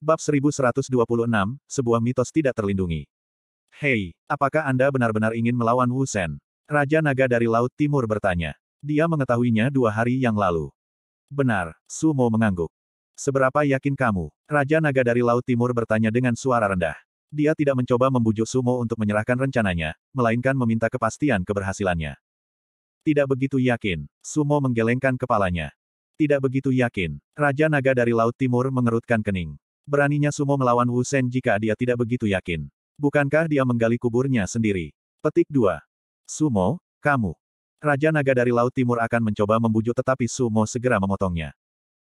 Bab 1126, sebuah mitos tidak terlindungi. Hei, apakah Anda benar-benar ingin melawan Wu Shen? Raja Naga dari Laut Timur bertanya. Dia mengetahuinya dua hari yang lalu. Benar, Sumo mengangguk. Seberapa yakin kamu? Raja Naga dari Laut Timur bertanya dengan suara rendah. Dia tidak mencoba membujuk Sumo untuk menyerahkan rencananya, melainkan meminta kepastian keberhasilannya. Tidak begitu yakin, Sumo menggelengkan kepalanya. Tidak begitu yakin, Raja Naga dari Laut Timur mengerutkan kening. Beraninya Sumo melawan Wu Sen jika dia tidak begitu yakin. Bukankah dia menggali kuburnya sendiri? Petik 2. Sumo, kamu. Raja Naga dari Laut Timur akan mencoba membujuk tetapi Sumo segera memotongnya.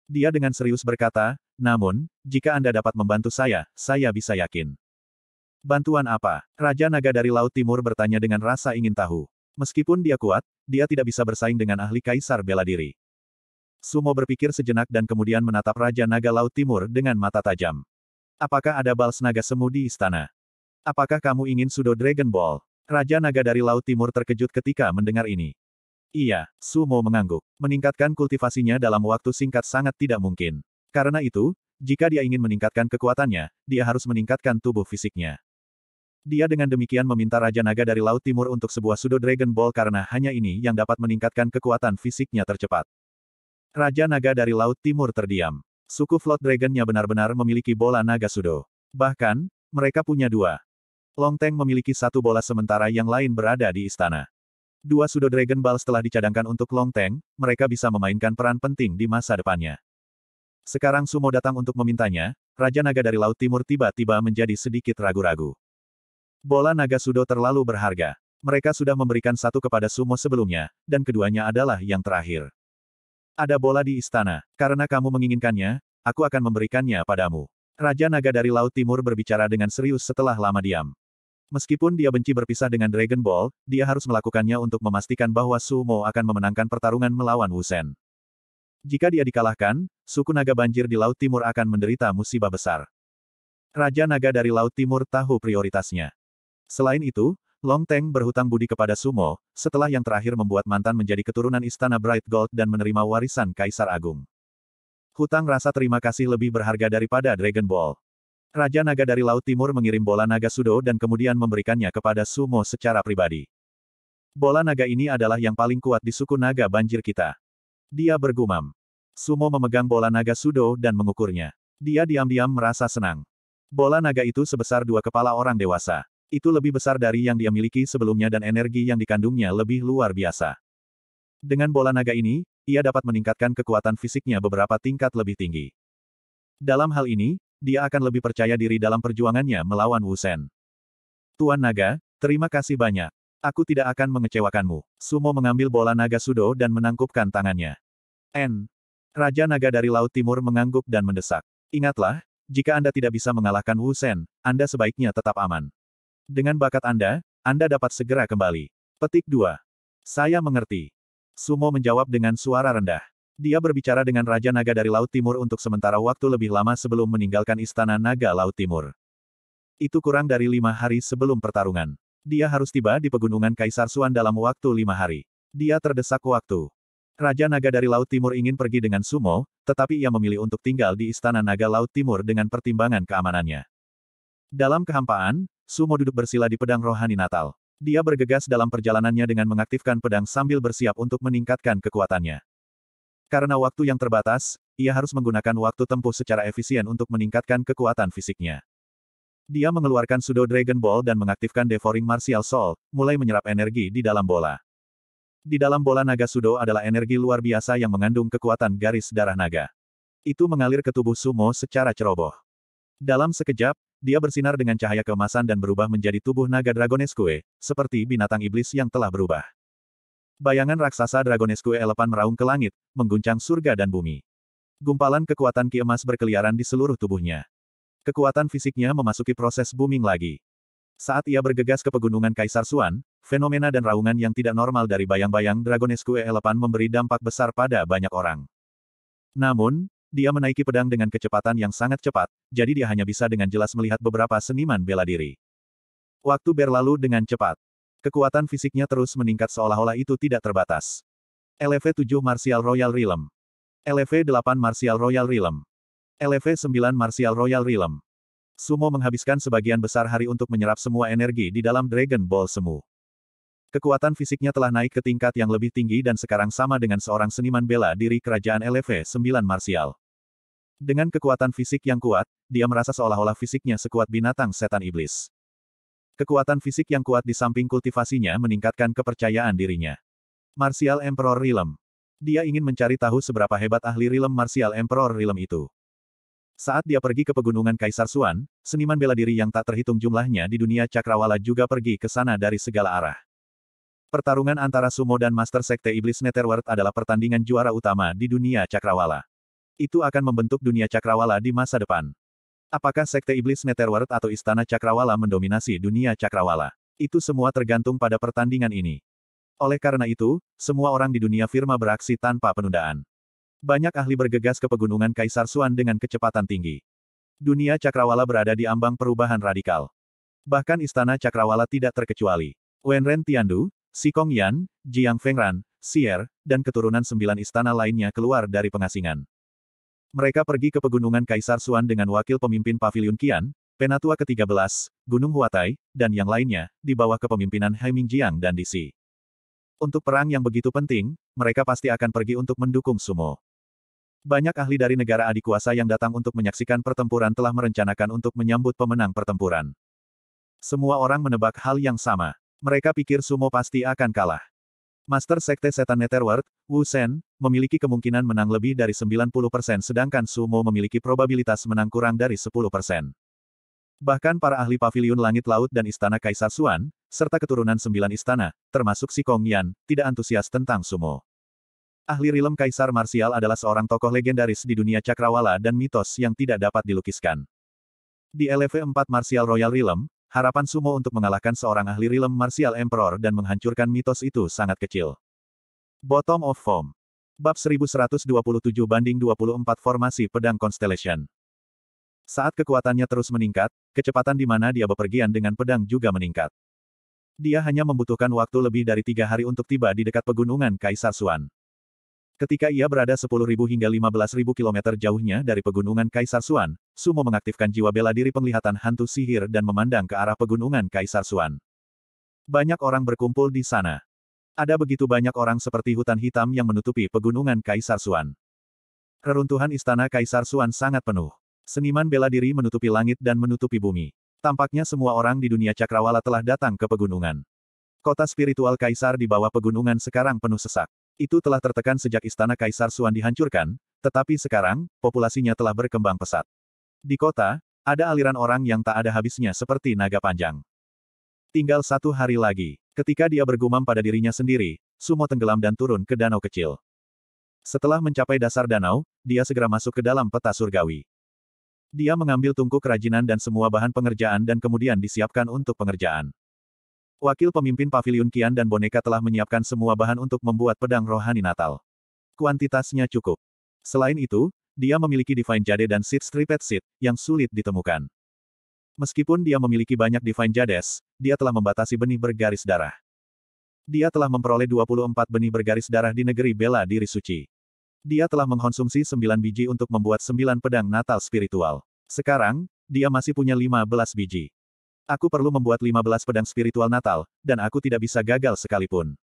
Dia dengan serius berkata, namun, jika Anda dapat membantu saya, saya bisa yakin. Bantuan apa? Raja Naga dari Laut Timur bertanya dengan rasa ingin tahu. Meskipun dia kuat, dia tidak bisa bersaing dengan ahli kaisar bela diri. Sumo berpikir sejenak dan kemudian menatap Raja Naga Laut Timur dengan mata tajam. Apakah ada bals naga semu di istana? Apakah kamu ingin sudo Dragon Ball? Raja Naga dari Laut Timur terkejut ketika mendengar ini. Iya, Sumo mengangguk. Meningkatkan kultivasinya dalam waktu singkat sangat tidak mungkin. Karena itu, jika dia ingin meningkatkan kekuatannya, dia harus meningkatkan tubuh fisiknya. Dia dengan demikian meminta Raja Naga dari Laut Timur untuk sebuah sudo Dragon Ball karena hanya ini yang dapat meningkatkan kekuatan fisiknya tercepat. Raja naga dari Laut Timur terdiam. Suku Flood Dragon-nya benar-benar memiliki bola naga sudo. Bahkan, mereka punya dua. Long Tang memiliki satu bola sementara yang lain berada di istana. Dua sudo Dragon Ball setelah dicadangkan untuk Long Tang, mereka bisa memainkan peran penting di masa depannya. Sekarang Sumo datang untuk memintanya, Raja Naga dari Laut Timur tiba-tiba menjadi sedikit ragu-ragu. Bola naga sudo terlalu berharga. Mereka sudah memberikan satu kepada Sumo sebelumnya, dan keduanya adalah yang terakhir. Ada bola di istana. Karena kamu menginginkannya, aku akan memberikannya padamu. Raja Naga dari Laut Timur berbicara dengan serius setelah lama diam. Meskipun dia benci berpisah dengan Dragon Ball, dia harus melakukannya untuk memastikan bahwa Sumo akan memenangkan pertarungan melawan Wusen. Jika dia dikalahkan, suku naga banjir di Laut Timur akan menderita musibah besar. Raja Naga dari Laut Timur tahu prioritasnya. Selain itu, Long Teng berhutang budi kepada Sumo, setelah yang terakhir membuat mantan menjadi keturunan Istana Bright Gold dan menerima warisan Kaisar Agung. Hutang rasa terima kasih lebih berharga daripada Dragon Ball. Raja Naga dari Laut Timur mengirim bola naga Sudo dan kemudian memberikannya kepada Sumo secara pribadi. Bola naga ini adalah yang paling kuat di suku naga banjir kita. Dia bergumam. Sumo memegang bola naga Sudo dan mengukurnya. Dia diam-diam merasa senang. Bola naga itu sebesar dua kepala orang dewasa. Itu lebih besar dari yang dia miliki sebelumnya dan energi yang dikandungnya lebih luar biasa. Dengan bola naga ini, ia dapat meningkatkan kekuatan fisiknya beberapa tingkat lebih tinggi. Dalam hal ini, dia akan lebih percaya diri dalam perjuangannya melawan Wu Shen. Tuan Naga, terima kasih banyak. Aku tidak akan mengecewakanmu. Sumo mengambil bola naga Sudo dan menangkupkan tangannya. N. Raja Naga dari Laut Timur mengangguk dan mendesak. Ingatlah, jika Anda tidak bisa mengalahkan Wu Shen, Anda sebaiknya tetap aman. Dengan bakat Anda, Anda dapat segera kembali. Petik 2. Saya mengerti. Sumo menjawab dengan suara rendah. Dia berbicara dengan Raja Naga dari Laut Timur untuk sementara waktu lebih lama sebelum meninggalkan Istana Naga Laut Timur. Itu kurang dari lima hari sebelum pertarungan. Dia harus tiba di Pegunungan Kaisar Suan dalam waktu lima hari. Dia terdesak waktu. Raja Naga dari Laut Timur ingin pergi dengan Sumo, tetapi ia memilih untuk tinggal di Istana Naga Laut Timur dengan pertimbangan keamanannya. Dalam kehampaan, Sumo duduk bersila di pedang rohani Natal. Dia bergegas dalam perjalanannya dengan mengaktifkan pedang sambil bersiap untuk meningkatkan kekuatannya. Karena waktu yang terbatas, ia harus menggunakan waktu tempuh secara efisien untuk meningkatkan kekuatan fisiknya. Dia mengeluarkan Sudo Dragon Ball dan mengaktifkan Devouring Martial Soul, mulai menyerap energi di dalam bola. Di dalam bola naga Sudo adalah energi luar biasa yang mengandung kekuatan garis darah naga. Itu mengalir ke tubuh Sumo secara ceroboh. Dalam sekejap, dia bersinar dengan cahaya kemasan dan berubah menjadi tubuh naga Dragoneskue, seperti binatang iblis yang telah berubah. Bayangan raksasa Dragoneskue elepan meraung ke langit, mengguncang surga dan bumi. Gumpalan kekuatan ki emas berkeliaran di seluruh tubuhnya. Kekuatan fisiknya memasuki proses booming lagi. Saat ia bergegas ke pegunungan Kaisar Suan, fenomena dan raungan yang tidak normal dari bayang-bayang Dragonesque elepan memberi dampak besar pada banyak orang. Namun, dia menaiki pedang dengan kecepatan yang sangat cepat, jadi dia hanya bisa dengan jelas melihat beberapa seniman bela diri. Waktu berlalu dengan cepat. Kekuatan fisiknya terus meningkat seolah-olah itu tidak terbatas. LV 7 Martial Royal Realm. LV 8 Martial Royal Realm. LV 9 Martial Royal Realm. Sumo menghabiskan sebagian besar hari untuk menyerap semua energi di dalam Dragon Ball Semu. Kekuatan fisiknya telah naik ke tingkat yang lebih tinggi dan sekarang sama dengan seorang seniman bela diri kerajaan LV 9 Marsial. Dengan kekuatan fisik yang kuat, dia merasa seolah-olah fisiknya sekuat binatang setan iblis. Kekuatan fisik yang kuat di samping kultivasinya meningkatkan kepercayaan dirinya. Martial Emperor Rilem. Dia ingin mencari tahu seberapa hebat ahli Rilem Martial Emperor Rilem itu. Saat dia pergi ke pegunungan Kaisar Suan, seniman bela diri yang tak terhitung jumlahnya di dunia cakrawala juga pergi ke sana dari segala arah. Pertarungan antara Sumo dan Master Sekte Iblis Netherworld adalah pertandingan juara utama di dunia cakrawala. Itu akan membentuk dunia cakrawala di masa depan. Apakah Sekte Iblis Netherworld atau Istana Cakrawala mendominasi dunia cakrawala? Itu semua tergantung pada pertandingan ini. Oleh karena itu, semua orang di dunia firma beraksi tanpa penundaan. Banyak ahli bergegas ke pegunungan Kaisar Suan dengan kecepatan tinggi. Dunia cakrawala berada di ambang perubahan radikal. Bahkan istana cakrawala tidak terkecuali. Wenren Tiandu, Si Kong Yan, Jiang Fengran, Sier, dan keturunan sembilan istana lainnya keluar dari pengasingan. Mereka pergi ke Pegunungan Kaisar Suan dengan wakil pemimpin Pavilion Qian, Penatua ke-13, Gunung Huatai, dan yang lainnya, di bawah kepemimpinan Hai Jiang dan Si. Untuk perang yang begitu penting, mereka pasti akan pergi untuk mendukung Sumo. Banyak ahli dari negara adik kuasa yang datang untuk menyaksikan pertempuran telah merencanakan untuk menyambut pemenang pertempuran. Semua orang menebak hal yang sama. Mereka pikir Sumo pasti akan kalah. Master Sekte Setan Netherworld, Wu Sen, memiliki kemungkinan menang lebih dari 90% sedangkan Sumo memiliki probabilitas menang kurang dari 10%. Bahkan para ahli Paviliun langit laut dan istana Kaisar Suan, serta keturunan sembilan istana, termasuk si Kong Yan, tidak antusias tentang Sumo. Ahli rilem Kaisar Marsial adalah seorang tokoh legendaris di dunia cakrawala dan mitos yang tidak dapat dilukiskan. Di LV4 Martial Royal Rilem harapan Sumo untuk mengalahkan seorang ahli rilem martial emperor dan menghancurkan mitos itu sangat kecil. Bottom of Form. Bab 1127 banding 24 formasi pedang Constellation. Saat kekuatannya terus meningkat, kecepatan di mana dia bepergian dengan pedang juga meningkat. Dia hanya membutuhkan waktu lebih dari tiga hari untuk tiba di dekat pegunungan Kaisar Suan. Ketika ia berada 10.000 hingga 15.000 km jauhnya dari pegunungan Kaisar Suan, Sumo mengaktifkan jiwa bela diri penglihatan hantu sihir dan memandang ke arah pegunungan Kaisar Suan. Banyak orang berkumpul di sana. Ada begitu banyak orang seperti hutan hitam yang menutupi pegunungan Kaisar Suan. Reruntuhan istana Kaisar Suan sangat penuh. Seniman bela diri menutupi langit dan menutupi bumi. Tampaknya semua orang di dunia cakrawala telah datang ke pegunungan. Kota spiritual Kaisar di bawah pegunungan sekarang penuh sesak itu telah tertekan sejak istana Kaisar Suan dihancurkan, tetapi sekarang, populasinya telah berkembang pesat. Di kota, ada aliran orang yang tak ada habisnya seperti naga panjang. Tinggal satu hari lagi, ketika dia bergumam pada dirinya sendiri, Sumo tenggelam dan turun ke danau kecil. Setelah mencapai dasar danau, dia segera masuk ke dalam peta surgawi. Dia mengambil tungku kerajinan dan semua bahan pengerjaan dan kemudian disiapkan untuk pengerjaan. Wakil pemimpin pavilion Kian dan boneka telah menyiapkan semua bahan untuk membuat pedang rohani Natal. Kuantitasnya cukup. Selain itu, dia memiliki Divine Jade dan Seed Striped Seed, yang sulit ditemukan. Meskipun dia memiliki banyak Divine Jades, dia telah membatasi benih bergaris darah. Dia telah memperoleh 24 benih bergaris darah di negeri bela diri suci. Dia telah mengkonsumsi 9 biji untuk membuat 9 pedang Natal spiritual. Sekarang, dia masih punya 15 biji. Aku perlu membuat 15 pedang spiritual Natal, dan aku tidak bisa gagal sekalipun.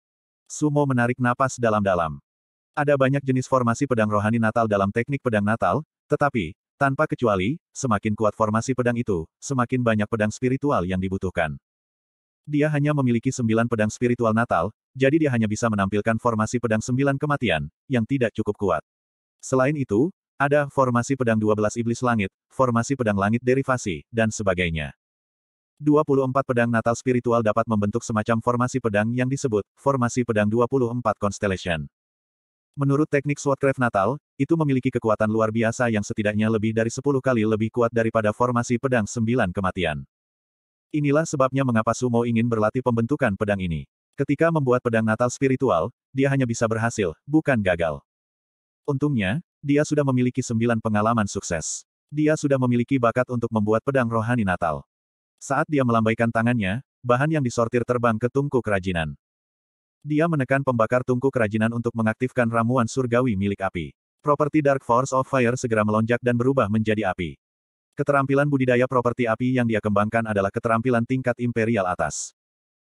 Sumo menarik napas dalam-dalam. Ada banyak jenis formasi pedang rohani Natal dalam teknik pedang Natal, tetapi, tanpa kecuali, semakin kuat formasi pedang itu, semakin banyak pedang spiritual yang dibutuhkan. Dia hanya memiliki sembilan pedang spiritual Natal, jadi dia hanya bisa menampilkan formasi pedang sembilan kematian, yang tidak cukup kuat. Selain itu, ada formasi pedang 12 iblis langit, formasi pedang langit derivasi, dan sebagainya. 24 pedang natal spiritual dapat membentuk semacam formasi pedang yang disebut formasi pedang 24 constellation. Menurut teknik Swordcraft Natal, itu memiliki kekuatan luar biasa yang setidaknya lebih dari 10 kali lebih kuat daripada formasi pedang 9 kematian. Inilah sebabnya mengapa Sumo ingin berlatih pembentukan pedang ini. Ketika membuat pedang Natal spiritual, dia hanya bisa berhasil, bukan gagal. Untungnya, dia sudah memiliki sembilan pengalaman sukses. Dia sudah memiliki bakat untuk membuat pedang rohani Natal. Saat dia melambaikan tangannya, bahan yang disortir terbang ke tungku kerajinan. Dia menekan pembakar tungku kerajinan untuk mengaktifkan ramuan surgawi milik api. Properti Dark Force of Fire segera melonjak dan berubah menjadi api. Keterampilan budidaya properti api yang dia kembangkan adalah keterampilan tingkat imperial atas.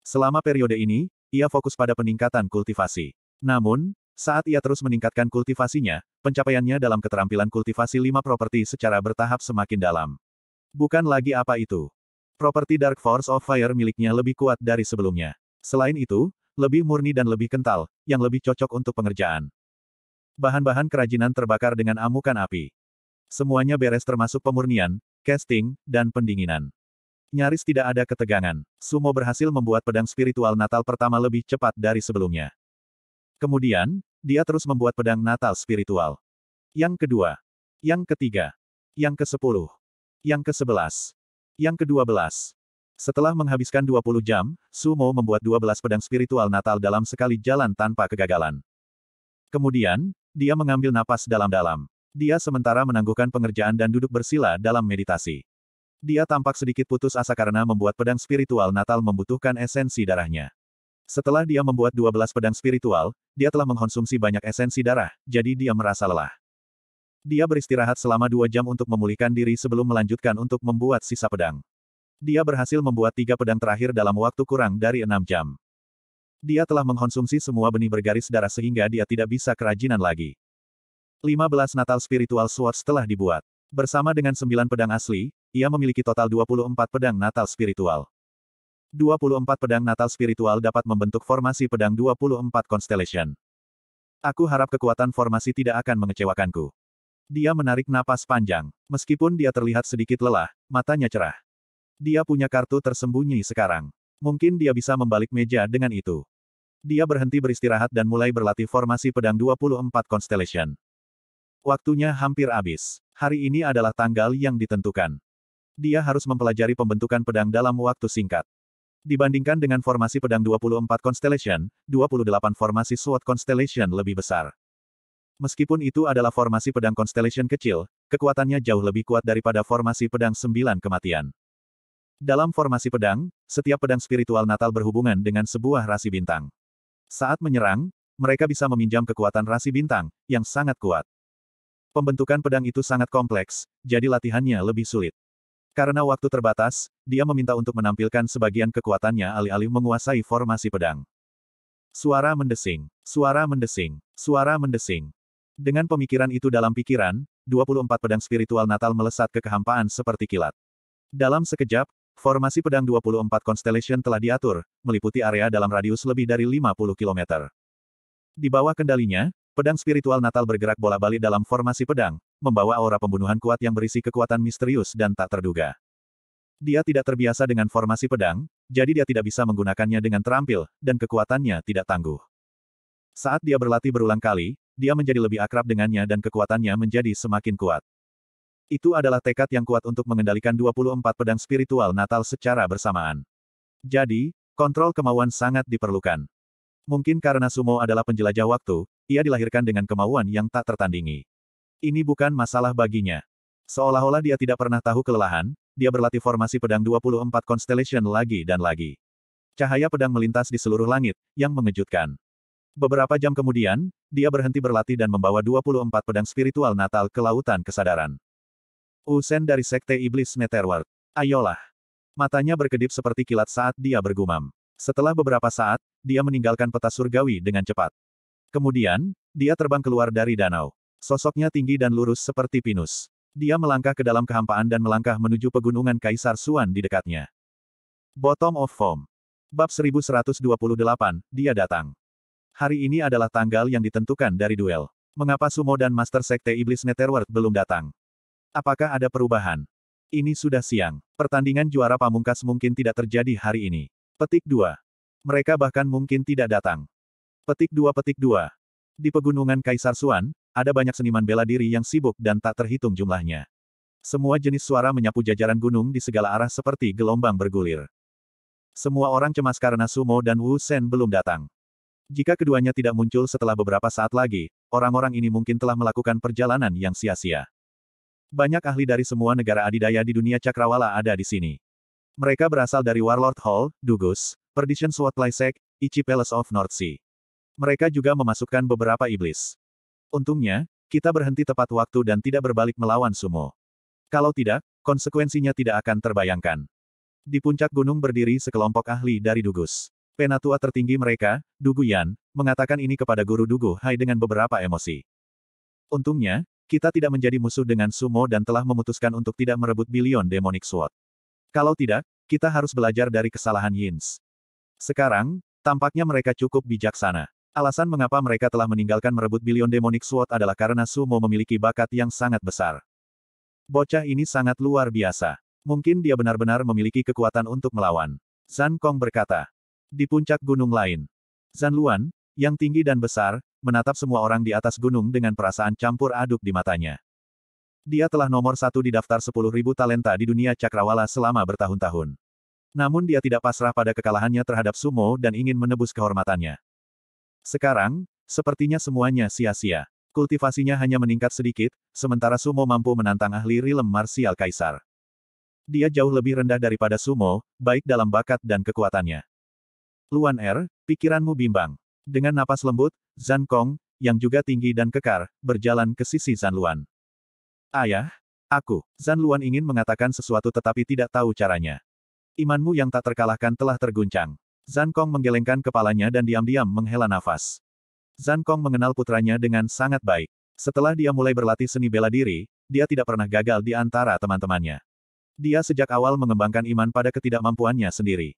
Selama periode ini, ia fokus pada peningkatan kultivasi. Namun, saat ia terus meningkatkan kultivasinya, pencapaiannya dalam keterampilan kultivasi lima properti secara bertahap semakin dalam. Bukan lagi apa itu. Properti Dark Force of Fire miliknya lebih kuat dari sebelumnya. Selain itu, lebih murni dan lebih kental, yang lebih cocok untuk pengerjaan. Bahan-bahan kerajinan terbakar dengan amukan api. Semuanya beres termasuk pemurnian, casting, dan pendinginan. Nyaris tidak ada ketegangan. Sumo berhasil membuat pedang spiritual Natal pertama lebih cepat dari sebelumnya. Kemudian, dia terus membuat pedang Natal spiritual. Yang kedua. Yang ketiga. Yang ke-10. Yang ke-11. Yang ke-12. Setelah menghabiskan 20 jam, Sumo membuat 12 pedang spiritual natal dalam sekali jalan tanpa kegagalan. Kemudian, dia mengambil napas dalam-dalam. Dia sementara menangguhkan pengerjaan dan duduk bersila dalam meditasi. Dia tampak sedikit putus asa karena membuat pedang spiritual natal membutuhkan esensi darahnya. Setelah dia membuat 12 pedang spiritual, dia telah mengkonsumsi banyak esensi darah, jadi dia merasa lelah. Dia beristirahat selama dua jam untuk memulihkan diri sebelum melanjutkan untuk membuat sisa pedang. Dia berhasil membuat tiga pedang terakhir dalam waktu kurang dari enam jam. Dia telah mengkonsumsi semua benih bergaris darah sehingga dia tidak bisa kerajinan lagi. 15 Natal Spiritual Swords telah dibuat. Bersama dengan sembilan pedang asli, ia memiliki total 24 pedang Natal Spiritual. 24 pedang Natal Spiritual dapat membentuk formasi pedang 24 Constellation. Aku harap kekuatan formasi tidak akan mengecewakanku. Dia menarik napas panjang. Meskipun dia terlihat sedikit lelah, matanya cerah. Dia punya kartu tersembunyi sekarang. Mungkin dia bisa membalik meja dengan itu. Dia berhenti beristirahat dan mulai berlatih formasi pedang 24 Constellation. Waktunya hampir habis. Hari ini adalah tanggal yang ditentukan. Dia harus mempelajari pembentukan pedang dalam waktu singkat. Dibandingkan dengan formasi pedang 24 Constellation, 28 formasi SWOT Constellation lebih besar. Meskipun itu adalah formasi pedang Constellation kecil, kekuatannya jauh lebih kuat daripada formasi pedang sembilan kematian. Dalam formasi pedang, setiap pedang spiritual natal berhubungan dengan sebuah rasi bintang. Saat menyerang, mereka bisa meminjam kekuatan rasi bintang, yang sangat kuat. Pembentukan pedang itu sangat kompleks, jadi latihannya lebih sulit. Karena waktu terbatas, dia meminta untuk menampilkan sebagian kekuatannya alih-alih menguasai formasi pedang. Suara mendesing, suara mendesing, suara mendesing. Dengan pemikiran itu dalam pikiran, 24 pedang spiritual Natal melesat ke kehampaan seperti kilat. Dalam sekejap, formasi pedang 24 Constellation telah diatur, meliputi area dalam radius lebih dari 50 km. Di bawah kendalinya, pedang spiritual Natal bergerak bola-balik dalam formasi pedang, membawa aura pembunuhan kuat yang berisi kekuatan misterius dan tak terduga. Dia tidak terbiasa dengan formasi pedang, jadi dia tidak bisa menggunakannya dengan terampil, dan kekuatannya tidak tangguh. Saat dia berlatih berulang kali, dia menjadi lebih akrab dengannya dan kekuatannya menjadi semakin kuat. Itu adalah tekad yang kuat untuk mengendalikan 24 pedang spiritual Natal secara bersamaan. Jadi, kontrol kemauan sangat diperlukan. Mungkin karena Sumo adalah penjelajah waktu, ia dilahirkan dengan kemauan yang tak tertandingi. Ini bukan masalah baginya. Seolah-olah dia tidak pernah tahu kelelahan, dia berlatih formasi pedang 24 constellation lagi dan lagi. Cahaya pedang melintas di seluruh langit, yang mengejutkan. Beberapa jam kemudian, dia berhenti berlatih dan membawa 24 pedang spiritual Natal ke Lautan Kesadaran. Usen dari Sekte Iblis Netherworld. Ayolah. Matanya berkedip seperti kilat saat dia bergumam. Setelah beberapa saat, dia meninggalkan peta surgawi dengan cepat. Kemudian, dia terbang keluar dari danau. Sosoknya tinggi dan lurus seperti pinus. Dia melangkah ke dalam kehampaan dan melangkah menuju pegunungan Kaisar Suan di dekatnya. Bottom of Foam. Bab 1128, dia datang. Hari ini adalah tanggal yang ditentukan dari duel. Mengapa Sumo dan Master Sekte Iblis Netherworld belum datang? Apakah ada perubahan? Ini sudah siang. Pertandingan juara pamungkas mungkin tidak terjadi hari ini. Petik 2. Mereka bahkan mungkin tidak datang. Petik 2 Petik 2. Di Pegunungan Kaisar Suan, ada banyak seniman bela diri yang sibuk dan tak terhitung jumlahnya. Semua jenis suara menyapu jajaran gunung di segala arah seperti gelombang bergulir. Semua orang cemas karena Sumo dan Wu Sen belum datang. Jika keduanya tidak muncul setelah beberapa saat lagi, orang-orang ini mungkin telah melakukan perjalanan yang sia-sia. Banyak ahli dari semua negara adidaya di dunia cakrawala ada di sini. Mereka berasal dari Warlord Hall, Dugus, Perdition Sword Lysek, Ichi Palace of North Sea. Mereka juga memasukkan beberapa iblis. Untungnya, kita berhenti tepat waktu dan tidak berbalik melawan sumo. Kalau tidak, konsekuensinya tidak akan terbayangkan. Di puncak gunung berdiri sekelompok ahli dari Dugus penatua tertinggi mereka, Dugu Yan, mengatakan ini kepada guru Dugu Hai dengan beberapa emosi. Untungnya, kita tidak menjadi musuh dengan Sumo dan telah memutuskan untuk tidak merebut bilion demonic sword. Kalau tidak, kita harus belajar dari kesalahan Yins. Sekarang, tampaknya mereka cukup bijaksana. Alasan mengapa mereka telah meninggalkan merebut bilion demonic sword adalah karena Sumo memiliki bakat yang sangat besar. Bocah ini sangat luar biasa. Mungkin dia benar-benar memiliki kekuatan untuk melawan. Zan Kong berkata, di puncak gunung lain, Zan Luan, yang tinggi dan besar, menatap semua orang di atas gunung dengan perasaan campur aduk di matanya. Dia telah nomor satu di daftar 10.000 talenta di dunia cakrawala selama bertahun-tahun. Namun dia tidak pasrah pada kekalahannya terhadap sumo dan ingin menebus kehormatannya. Sekarang, sepertinya semuanya sia-sia. Kultivasinya hanya meningkat sedikit, sementara sumo mampu menantang ahli rilem marsial kaisar. Dia jauh lebih rendah daripada sumo, baik dalam bakat dan kekuatannya. Luan Er, pikiranmu bimbang. Dengan napas lembut, Zan Kong, yang juga tinggi dan kekar, berjalan ke sisi Zan Luan. Ayah, aku, Zan Luan ingin mengatakan sesuatu tetapi tidak tahu caranya. Imanmu yang tak terkalahkan telah terguncang. Zan Kong menggelengkan kepalanya dan diam-diam menghela nafas. Zan Kong mengenal putranya dengan sangat baik. Setelah dia mulai berlatih seni bela diri, dia tidak pernah gagal di antara teman-temannya. Dia sejak awal mengembangkan iman pada ketidakmampuannya sendiri.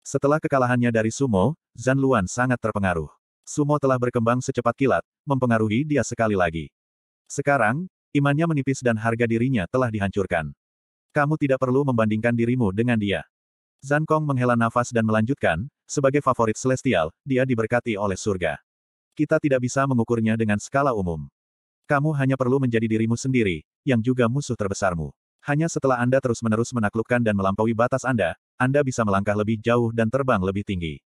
Setelah kekalahannya dari Sumo, Zan Luan sangat terpengaruh. Sumo telah berkembang secepat kilat, mempengaruhi dia sekali lagi. Sekarang, imannya menipis dan harga dirinya telah dihancurkan. Kamu tidak perlu membandingkan dirimu dengan dia. Zan Kong menghela nafas dan melanjutkan, sebagai favorit celestial, dia diberkati oleh surga. Kita tidak bisa mengukurnya dengan skala umum. Kamu hanya perlu menjadi dirimu sendiri, yang juga musuh terbesarmu. Hanya setelah Anda terus-menerus menaklukkan dan melampaui batas Anda, anda bisa melangkah lebih jauh dan terbang lebih tinggi.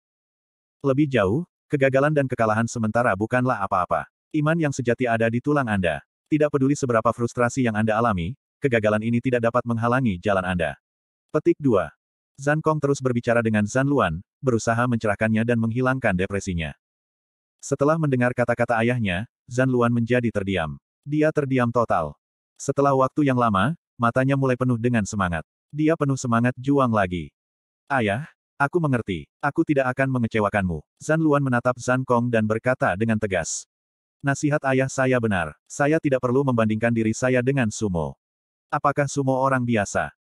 Lebih jauh, kegagalan dan kekalahan sementara bukanlah apa-apa. Iman yang sejati ada di tulang Anda. Tidak peduli seberapa frustrasi yang Anda alami, kegagalan ini tidak dapat menghalangi jalan Anda. Petik 2. Zan Kong terus berbicara dengan Zan Luan, berusaha mencerahkannya dan menghilangkan depresinya. Setelah mendengar kata-kata ayahnya, Zan Luan menjadi terdiam. Dia terdiam total. Setelah waktu yang lama, matanya mulai penuh dengan semangat. Dia penuh semangat juang lagi. Ayah, aku mengerti, aku tidak akan mengecewakanmu. Zan Luan menatap Zan Kong dan berkata dengan tegas. Nasihat ayah saya benar, saya tidak perlu membandingkan diri saya dengan sumo. Apakah sumo orang biasa?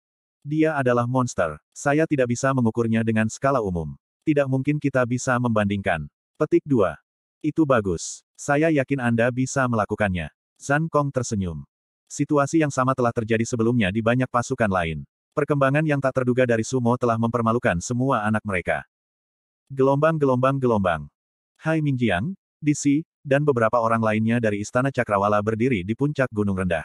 Dia adalah monster, saya tidak bisa mengukurnya dengan skala umum. Tidak mungkin kita bisa membandingkan. Petik 2. Itu bagus. Saya yakin Anda bisa melakukannya. Zan Kong tersenyum. Situasi yang sama telah terjadi sebelumnya di banyak pasukan lain. Perkembangan yang tak terduga dari sumo telah mempermalukan semua anak mereka. Gelombang-gelombang-gelombang. Hai Mingjiang, DC, dan beberapa orang lainnya dari Istana Cakrawala berdiri di puncak gunung rendah.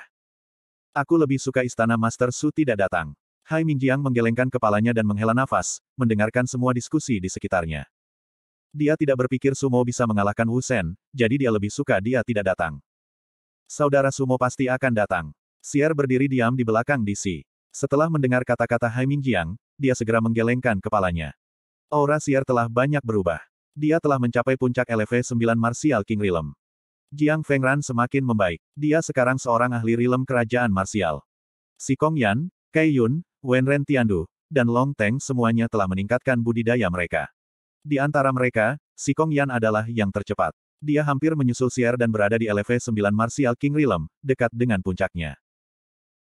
Aku lebih suka Istana Master Su tidak datang. Hai Mingjiang menggelengkan kepalanya dan menghela nafas, mendengarkan semua diskusi di sekitarnya. Dia tidak berpikir Sumo bisa mengalahkan Wu Sen, jadi dia lebih suka dia tidak datang. Saudara Sumo pasti akan datang. Siar berdiri diam di belakang DC. Setelah mendengar kata-kata Hai Mingjiang, dia segera menggelengkan kepalanya. Aura siar telah banyak berubah. Dia telah mencapai puncak LV9 Martial King Rilem. Jiang Fengran semakin membaik. Dia sekarang seorang ahli Rilem kerajaan Martial. Si Kong Yan, Kai Yun, Wen Ren Tiandu, dan Long Teng semuanya telah meningkatkan budidaya mereka. Di antara mereka, si Kong Yan adalah yang tercepat. Dia hampir menyusul Sier dan berada di LV9 Martial King Rilem, dekat dengan puncaknya.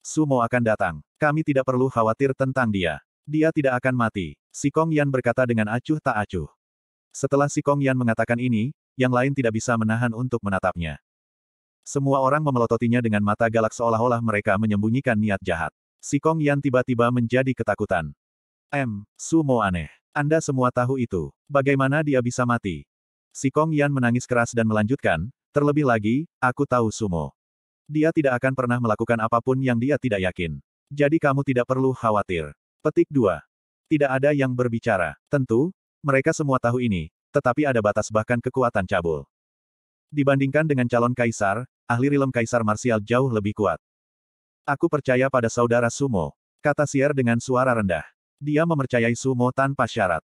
Sumo akan datang. Kami tidak perlu khawatir tentang dia. Dia tidak akan mati. Si Kong Yan berkata dengan acuh tak acuh. Setelah si Kong Yan mengatakan ini, yang lain tidak bisa menahan untuk menatapnya. Semua orang memelototinya dengan mata galak seolah-olah mereka menyembunyikan niat jahat. Si Kong Yan tiba-tiba menjadi ketakutan. M. Sumo aneh. Anda semua tahu itu. Bagaimana dia bisa mati? Si Kong Yan menangis keras dan melanjutkan, terlebih lagi, aku tahu Sumo. Dia tidak akan pernah melakukan apapun yang dia tidak yakin. Jadi kamu tidak perlu khawatir. Petik 2. Tidak ada yang berbicara. Tentu, mereka semua tahu ini, tetapi ada batas bahkan kekuatan cabul. Dibandingkan dengan calon kaisar, ahli rilem kaisar marsial jauh lebih kuat. Aku percaya pada saudara Sumo, kata Sier dengan suara rendah. Dia memercayai Sumo tanpa syarat.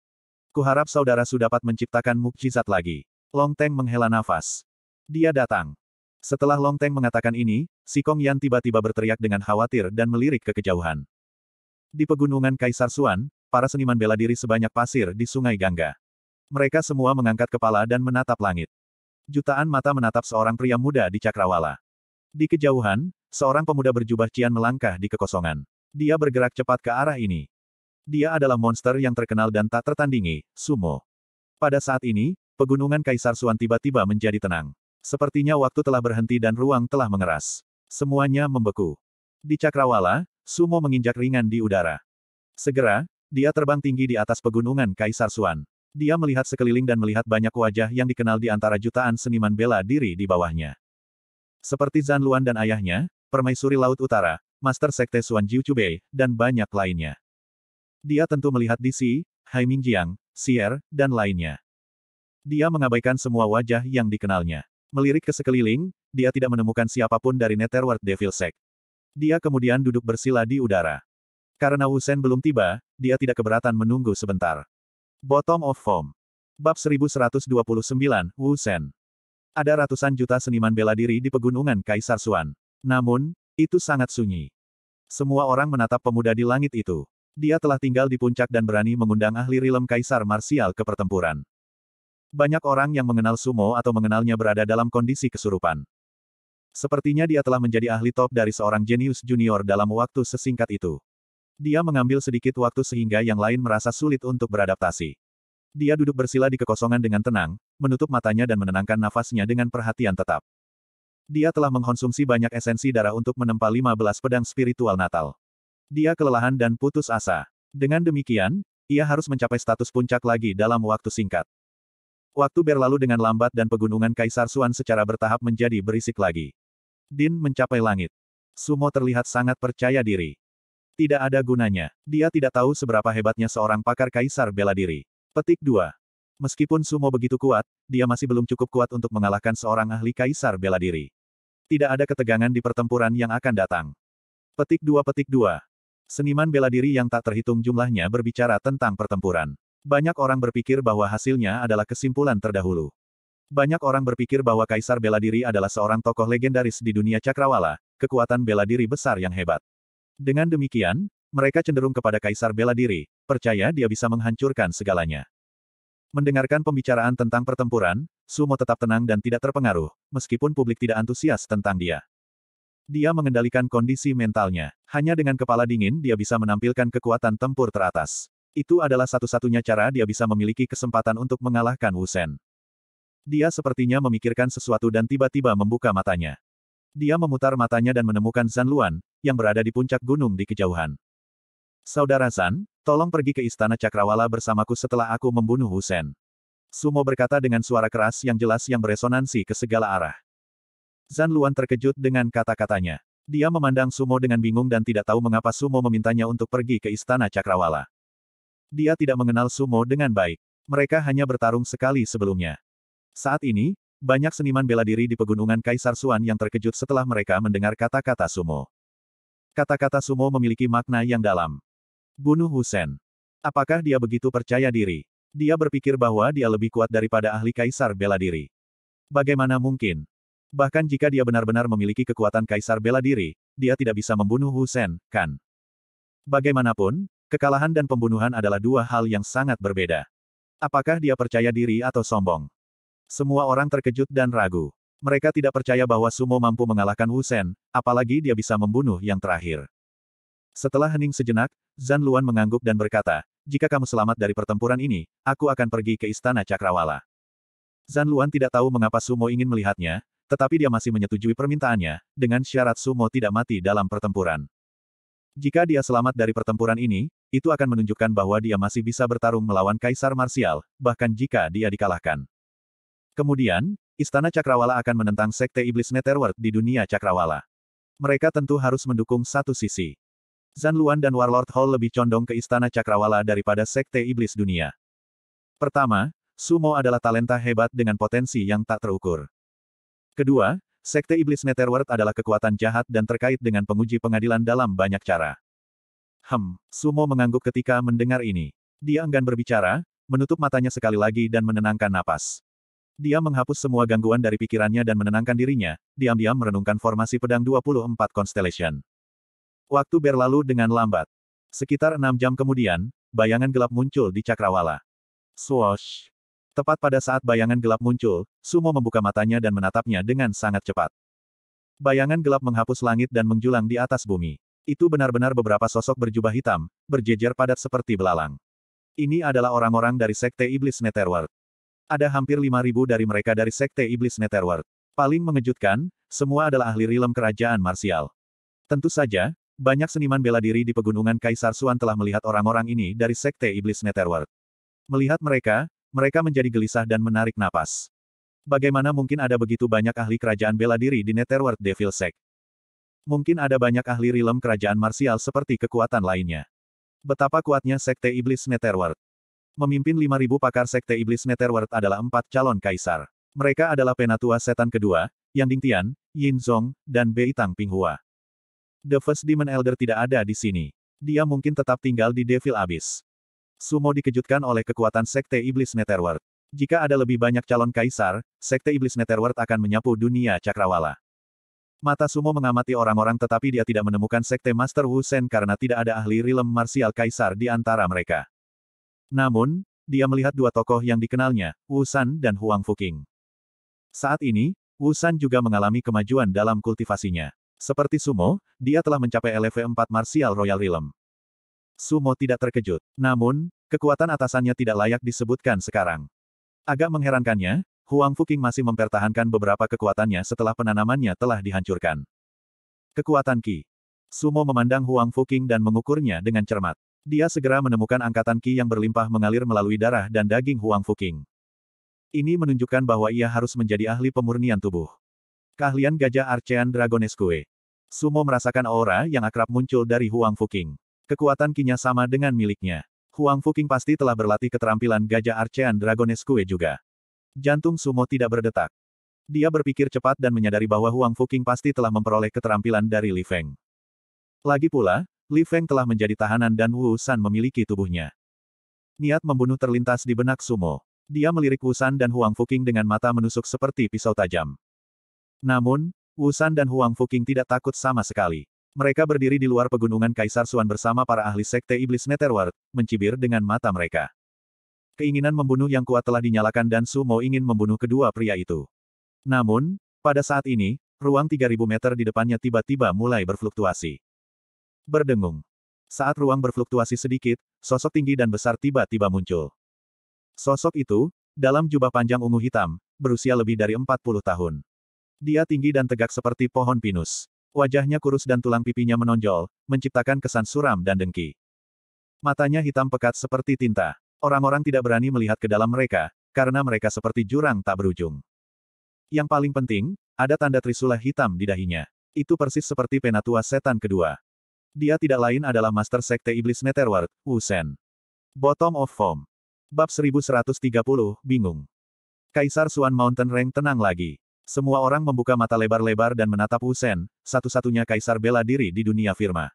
Kuharap saudara su dapat menciptakan mukjizat lagi. Long Teng menghela nafas. Dia datang. Setelah Long Teng mengatakan ini, si Kong Yan tiba-tiba berteriak dengan khawatir dan melirik ke kejauhan. Di pegunungan Kaisar Suan, para seniman bela diri sebanyak pasir di Sungai Gangga. Mereka semua mengangkat kepala dan menatap langit. Jutaan mata menatap seorang pria muda di Cakrawala. Di kejauhan, seorang pemuda berjubah cian melangkah di kekosongan. Dia bergerak cepat ke arah ini. Dia adalah monster yang terkenal dan tak tertandingi, Sumo. Pada saat ini, pegunungan Kaisar Suan tiba-tiba menjadi tenang. Sepertinya waktu telah berhenti dan ruang telah mengeras. Semuanya membeku. Di cakrawala, Sumo menginjak ringan di udara. Segera, dia terbang tinggi di atas pegunungan Kaisar Suan. Dia melihat sekeliling dan melihat banyak wajah yang dikenal di antara jutaan seniman bela diri di bawahnya. Seperti Zan Luan dan ayahnya, Permaisuri Laut Utara, Master Sekte Suan Jiu Chubei, dan banyak lainnya. Dia tentu melihat DC, Hai Mingjiang, Sier, dan lainnya. Dia mengabaikan semua wajah yang dikenalnya. Melirik ke sekeliling, dia tidak menemukan siapapun dari Netherworld Devil Sect. Dia kemudian duduk bersila di udara. Karena Wusen belum tiba, dia tidak keberatan menunggu sebentar. Bottom of Form. Bab 1129, Wusen. Ada ratusan juta seniman bela diri di pegunungan Kaisar Suan. Namun, itu sangat sunyi. Semua orang menatap pemuda di langit itu. Dia telah tinggal di puncak dan berani mengundang ahli rilem Kaisar Marsial ke pertempuran. Banyak orang yang mengenal sumo atau mengenalnya berada dalam kondisi kesurupan. Sepertinya dia telah menjadi ahli top dari seorang jenius junior dalam waktu sesingkat itu. Dia mengambil sedikit waktu sehingga yang lain merasa sulit untuk beradaptasi. Dia duduk bersila di kekosongan dengan tenang, menutup matanya dan menenangkan nafasnya dengan perhatian tetap. Dia telah mengkonsumsi banyak esensi darah untuk menempa 15 pedang spiritual Natal. Dia kelelahan dan putus asa. Dengan demikian, ia harus mencapai status puncak lagi dalam waktu singkat. Waktu berlalu dengan lambat dan pegunungan Kaisar Suan secara bertahap menjadi berisik lagi. Din mencapai langit. Sumo terlihat sangat percaya diri. Tidak ada gunanya. Dia tidak tahu seberapa hebatnya seorang pakar Kaisar bela diri. Petik 2. Meskipun Sumo begitu kuat, dia masih belum cukup kuat untuk mengalahkan seorang ahli Kaisar bela diri. Tidak ada ketegangan di pertempuran yang akan datang. Petik 2 Petik 2. Seniman bela diri yang tak terhitung jumlahnya berbicara tentang pertempuran. Banyak orang berpikir bahwa hasilnya adalah kesimpulan terdahulu. Banyak orang berpikir bahwa Kaisar Bela Diri adalah seorang tokoh legendaris di dunia cakrawala, kekuatan bela diri besar yang hebat. Dengan demikian, mereka cenderung kepada Kaisar Bela Diri, percaya dia bisa menghancurkan segalanya. Mendengarkan pembicaraan tentang pertempuran, Sumo tetap tenang dan tidak terpengaruh, meskipun publik tidak antusias tentang dia. Dia mengendalikan kondisi mentalnya. Hanya dengan kepala dingin dia bisa menampilkan kekuatan tempur teratas. Itu adalah satu-satunya cara dia bisa memiliki kesempatan untuk mengalahkan Wu Sen. Dia sepertinya memikirkan sesuatu dan tiba-tiba membuka matanya. Dia memutar matanya dan menemukan Zan Luan, yang berada di puncak gunung di kejauhan. Saudara Zan, tolong pergi ke istana Cakrawala bersamaku setelah aku membunuh Wu Sen. Sumo berkata dengan suara keras yang jelas yang beresonansi ke segala arah. Zan Luan terkejut dengan kata-katanya. Dia memandang Sumo dengan bingung dan tidak tahu mengapa Sumo memintanya untuk pergi ke istana Cakrawala dia tidak mengenal sumo dengan baik. Mereka hanya bertarung sekali sebelumnya. Saat ini, banyak seniman bela diri di pegunungan Kaisar Suan yang terkejut setelah mereka mendengar kata-kata sumo. Kata-kata sumo memiliki makna yang dalam. Bunuh Husen. Apakah dia begitu percaya diri? Dia berpikir bahwa dia lebih kuat daripada ahli Kaisar bela diri. Bagaimana mungkin? Bahkan jika dia benar-benar memiliki kekuatan Kaisar bela diri, dia tidak bisa membunuh Husen, kan? Bagaimanapun, Kekalahan dan pembunuhan adalah dua hal yang sangat berbeda. Apakah dia percaya diri atau sombong? Semua orang terkejut dan ragu. Mereka tidak percaya bahwa Sumo mampu mengalahkan Wu Sen, apalagi dia bisa membunuh yang terakhir. Setelah hening sejenak, Zan Luan mengangguk dan berkata, jika kamu selamat dari pertempuran ini, aku akan pergi ke Istana Cakrawala. Zan Luan tidak tahu mengapa Sumo ingin melihatnya, tetapi dia masih menyetujui permintaannya, dengan syarat Sumo tidak mati dalam pertempuran. Jika dia selamat dari pertempuran ini, itu akan menunjukkan bahwa dia masih bisa bertarung melawan Kaisar Marsial, bahkan jika dia dikalahkan. Kemudian, Istana Cakrawala akan menentang Sekte Iblis Netherworld di dunia Cakrawala. Mereka tentu harus mendukung satu sisi. Zan Luan dan Warlord Hall lebih condong ke Istana Cakrawala daripada Sekte Iblis Dunia. Pertama, Sumo adalah talenta hebat dengan potensi yang tak terukur. Kedua, Sekte Iblis Netherworld adalah kekuatan jahat dan terkait dengan penguji pengadilan dalam banyak cara. Hem, Sumo mengangguk ketika mendengar ini. Dia enggan berbicara, menutup matanya sekali lagi dan menenangkan napas. Dia menghapus semua gangguan dari pikirannya dan menenangkan dirinya, diam-diam merenungkan formasi pedang 24 Constellation. Waktu berlalu dengan lambat. Sekitar enam jam kemudian, bayangan gelap muncul di cakrawala. Swoosh! Tepat pada saat bayangan gelap muncul, Sumo membuka matanya dan menatapnya dengan sangat cepat. Bayangan gelap menghapus langit dan menjulang di atas bumi. Itu benar-benar beberapa sosok berjubah hitam, berjejer padat seperti belalang. Ini adalah orang-orang dari Sekte Iblis Netherworld. Ada hampir 5.000 dari mereka dari Sekte Iblis Netherworld. Paling mengejutkan, semua adalah ahli rilem kerajaan marsial. Tentu saja, banyak seniman bela diri di pegunungan Kaisar Suan telah melihat orang-orang ini dari Sekte Iblis Netherworld. Melihat mereka, mereka menjadi gelisah dan menarik napas. Bagaimana mungkin ada begitu banyak ahli kerajaan bela diri di Netherworld Devil Sect? Mungkin ada banyak ahli rilem kerajaan marsial seperti kekuatan lainnya. Betapa kuatnya Sekte Iblis Netherworld. Memimpin 5.000 pakar Sekte Iblis Netherworld adalah empat calon kaisar. Mereka adalah Penatua Setan kedua, Yang Ding Tian, Yin Zhong, dan Bei Tang Pinghua. The First Demon Elder tidak ada di sini. Dia mungkin tetap tinggal di Devil Abyss. Sumo dikejutkan oleh kekuatan Sekte Iblis Netherworld. Jika ada lebih banyak calon kaisar, Sekte Iblis Netherworld akan menyapu dunia cakrawala. Mata Sumo mengamati orang-orang tetapi dia tidak menemukan Sekte Master Wu Shen karena tidak ada ahli rilem marsial kaisar di antara mereka. Namun, dia melihat dua tokoh yang dikenalnya, Wu San dan Huang Fuqing. Saat ini, Wu San juga mengalami kemajuan dalam kultivasinya. Seperti Sumo, dia telah mencapai LV4 Martial Royal Realm. Sumo tidak terkejut. Namun, Kekuatan atasannya tidak layak disebutkan sekarang. Agak mengherankannya, Huang Fuqing masih mempertahankan beberapa kekuatannya setelah penanamannya telah dihancurkan. Kekuatan Ki. Sumo memandang Huang Fuqing dan mengukurnya dengan cermat. Dia segera menemukan angkatan Ki yang berlimpah mengalir melalui darah dan daging Huang Fuqing. Ini menunjukkan bahwa ia harus menjadi ahli pemurnian tubuh. Keahlian Gajah Archean Dragoneskue. Sumo merasakan aura yang akrab muncul dari Huang Fuqing. Kekuatan Qi-nya sama dengan miliknya. Huang Fuking pasti telah berlatih keterampilan gajah Archean kue juga. Jantung Sumo tidak berdetak. Dia berpikir cepat dan menyadari bahwa Huang Fuking pasti telah memperoleh keterampilan dari Li Feng. Lagi pula, Li Feng telah menjadi tahanan dan Wu San memiliki tubuhnya. Niat membunuh terlintas di benak Sumo. Dia melirik Wu San dan Huang Fuking dengan mata menusuk seperti pisau tajam. Namun, Wu San dan Huang Fuking tidak takut sama sekali. Mereka berdiri di luar pegunungan Kaisar Suan bersama para ahli Sekte Iblis Netherworld, mencibir dengan mata mereka. Keinginan membunuh yang kuat telah dinyalakan dan Su Mo ingin membunuh kedua pria itu. Namun, pada saat ini, ruang 3000 meter di depannya tiba-tiba mulai berfluktuasi. Berdengung. Saat ruang berfluktuasi sedikit, sosok tinggi dan besar tiba-tiba muncul. Sosok itu, dalam jubah panjang ungu hitam, berusia lebih dari 40 tahun. Dia tinggi dan tegak seperti pohon pinus. Wajahnya kurus dan tulang pipinya menonjol, menciptakan kesan suram dan dengki. Matanya hitam pekat seperti tinta. Orang-orang tidak berani melihat ke dalam mereka, karena mereka seperti jurang tak berujung. Yang paling penting, ada tanda trisula hitam di dahinya. Itu persis seperti penatua setan kedua. Dia tidak lain adalah Master Sekte Iblis Netherworld, Wu Sen. Bottom of Form. Bab 1130, Bingung. Kaisar Suan Mountain Rank tenang lagi. Semua orang membuka mata lebar-lebar dan menatap Usen, satu-satunya kaisar bela diri di dunia firma.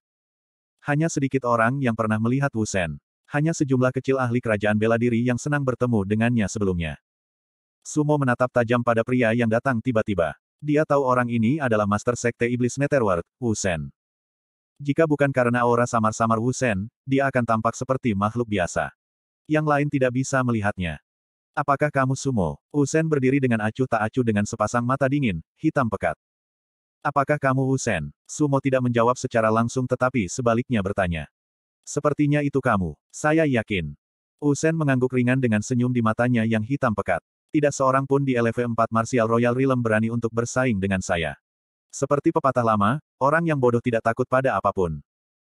Hanya sedikit orang yang pernah melihat Usen. Hanya sejumlah kecil ahli kerajaan bela diri yang senang bertemu dengannya sebelumnya. Sumo menatap tajam pada pria yang datang tiba-tiba. Dia tahu orang ini adalah Master Sekte Iblis Netherworld, Usen. Jika bukan karena aura samar-samar Wusen, dia akan tampak seperti makhluk biasa. Yang lain tidak bisa melihatnya. Apakah kamu sumo? Usen berdiri dengan acuh tak acuh dengan sepasang mata dingin, hitam pekat. Apakah kamu Usen? Sumo tidak menjawab secara langsung tetapi sebaliknya bertanya. Sepertinya itu kamu. Saya yakin. Usen mengangguk ringan dengan senyum di matanya yang hitam pekat. Tidak seorang pun di LV4 Martial Royal Realm berani untuk bersaing dengan saya. Seperti pepatah lama, orang yang bodoh tidak takut pada apapun.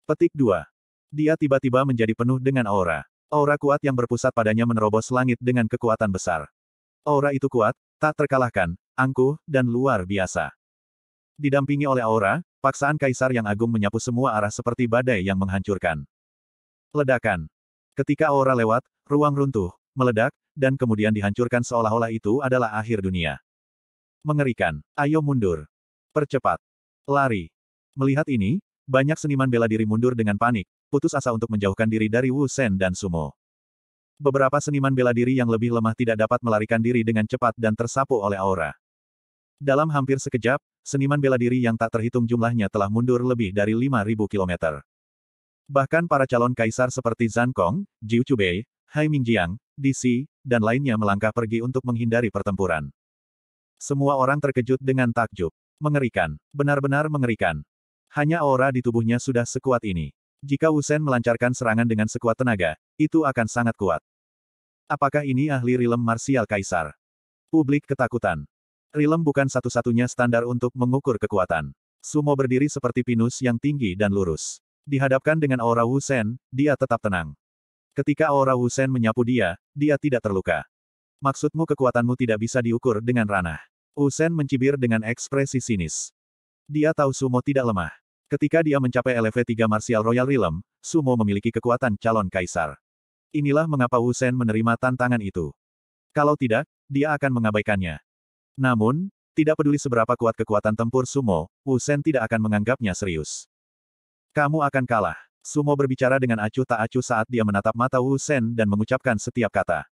Petik 2. Dia tiba-tiba menjadi penuh dengan aura. Aura kuat yang berpusat padanya menerobos langit dengan kekuatan besar. Aura itu kuat, tak terkalahkan, angkuh, dan luar biasa. Didampingi oleh aura, paksaan kaisar yang agung menyapu semua arah seperti badai yang menghancurkan. Ledakan. Ketika aura lewat, ruang runtuh, meledak, dan kemudian dihancurkan seolah-olah itu adalah akhir dunia. Mengerikan. Ayo mundur. Percepat. Lari. Melihat ini, banyak seniman bela diri mundur dengan panik, putus asa untuk menjauhkan diri dari Wu Shen dan Sumo. Beberapa seniman bela diri yang lebih lemah tidak dapat melarikan diri dengan cepat dan tersapu oleh aura. Dalam hampir sekejap, seniman bela diri yang tak terhitung jumlahnya telah mundur lebih dari 5.000 km. Bahkan para calon kaisar seperti Zhan Kong, Jiu Chubei, Hai Mingjiang, Di Si, dan lainnya melangkah pergi untuk menghindari pertempuran. Semua orang terkejut dengan takjub. Mengerikan, benar-benar mengerikan. Hanya aura di tubuhnya sudah sekuat ini. Jika Wusen melancarkan serangan dengan sekuat tenaga, itu akan sangat kuat. Apakah ini ahli rilem marsial kaisar? Publik ketakutan. Rilem bukan satu-satunya standar untuk mengukur kekuatan. Sumo berdiri seperti pinus yang tinggi dan lurus. Dihadapkan dengan aura Wusen, dia tetap tenang. Ketika aura Wusen menyapu dia, dia tidak terluka. Maksudmu kekuatanmu tidak bisa diukur dengan ranah. Wusen mencibir dengan ekspresi sinis. Dia tahu Sumo tidak lemah. Ketika dia mencapai LV3 Martial Royal Realm, Sumo memiliki kekuatan calon kaisar. Inilah mengapa Wu Shen menerima tantangan itu. Kalau tidak, dia akan mengabaikannya. Namun, tidak peduli seberapa kuat kekuatan tempur Sumo, Wu Shen tidak akan menganggapnya serius. Kamu akan kalah. Sumo berbicara dengan acuh tak acuh saat dia menatap mata Wu Shen dan mengucapkan setiap kata.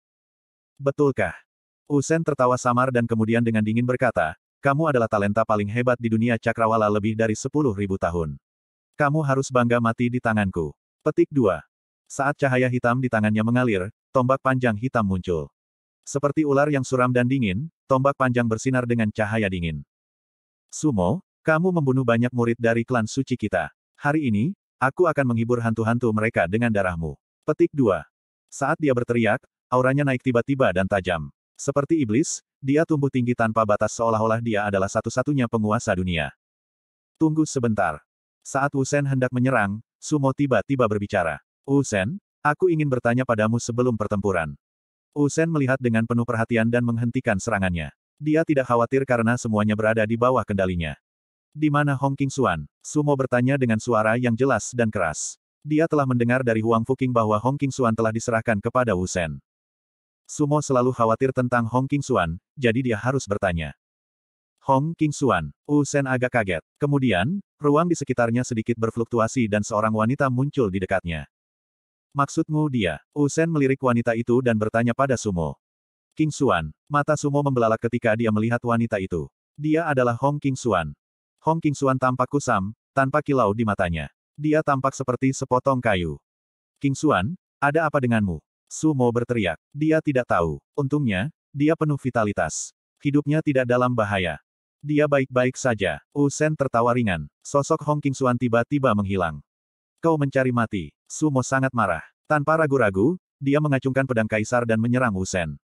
Betulkah? Wu Shen tertawa samar dan kemudian dengan dingin berkata, kamu adalah talenta paling hebat di dunia cakrawala lebih dari sepuluh ribu tahun. Kamu harus bangga mati di tanganku. Petik 2. Saat cahaya hitam di tangannya mengalir, tombak panjang hitam muncul. Seperti ular yang suram dan dingin, tombak panjang bersinar dengan cahaya dingin. Sumo, kamu membunuh banyak murid dari klan suci kita. Hari ini, aku akan menghibur hantu-hantu mereka dengan darahmu. Petik 2. Saat dia berteriak, auranya naik tiba-tiba dan tajam. Seperti iblis, dia tumbuh tinggi tanpa batas seolah-olah dia adalah satu-satunya penguasa dunia. Tunggu sebentar. Saat Wusen hendak menyerang, Sumo tiba-tiba berbicara. Wusen, aku ingin bertanya padamu sebelum pertempuran. Wusen melihat dengan penuh perhatian dan menghentikan serangannya. Dia tidak khawatir karena semuanya berada di bawah kendalinya. Di mana Hong King Suan? Sumo bertanya dengan suara yang jelas dan keras. Dia telah mendengar dari Huang Fuking bahwa Hong King Suan telah diserahkan kepada Wusen. Sumo selalu khawatir tentang Hong King Suan, jadi dia harus bertanya. Hong King Wu Usen agak kaget. Kemudian, ruang di sekitarnya sedikit berfluktuasi dan seorang wanita muncul di dekatnya. Maksudmu dia? Usen melirik wanita itu dan bertanya pada Sumo. King Suan, mata Sumo membelalak ketika dia melihat wanita itu. Dia adalah Hong King Suan. Hong King Suan tampak kusam, tanpa kilau di matanya. Dia tampak seperti sepotong kayu. King Suan, ada apa denganmu? Sumo berteriak. Dia tidak tahu. Untungnya, dia penuh vitalitas. Hidupnya tidak dalam bahaya. Dia baik-baik saja. Usen tertawa ringan. Sosok Hong King Suan tiba-tiba menghilang. Kau mencari mati. Sumo sangat marah. Tanpa ragu-ragu, dia mengacungkan pedang kaisar dan menyerang Usen.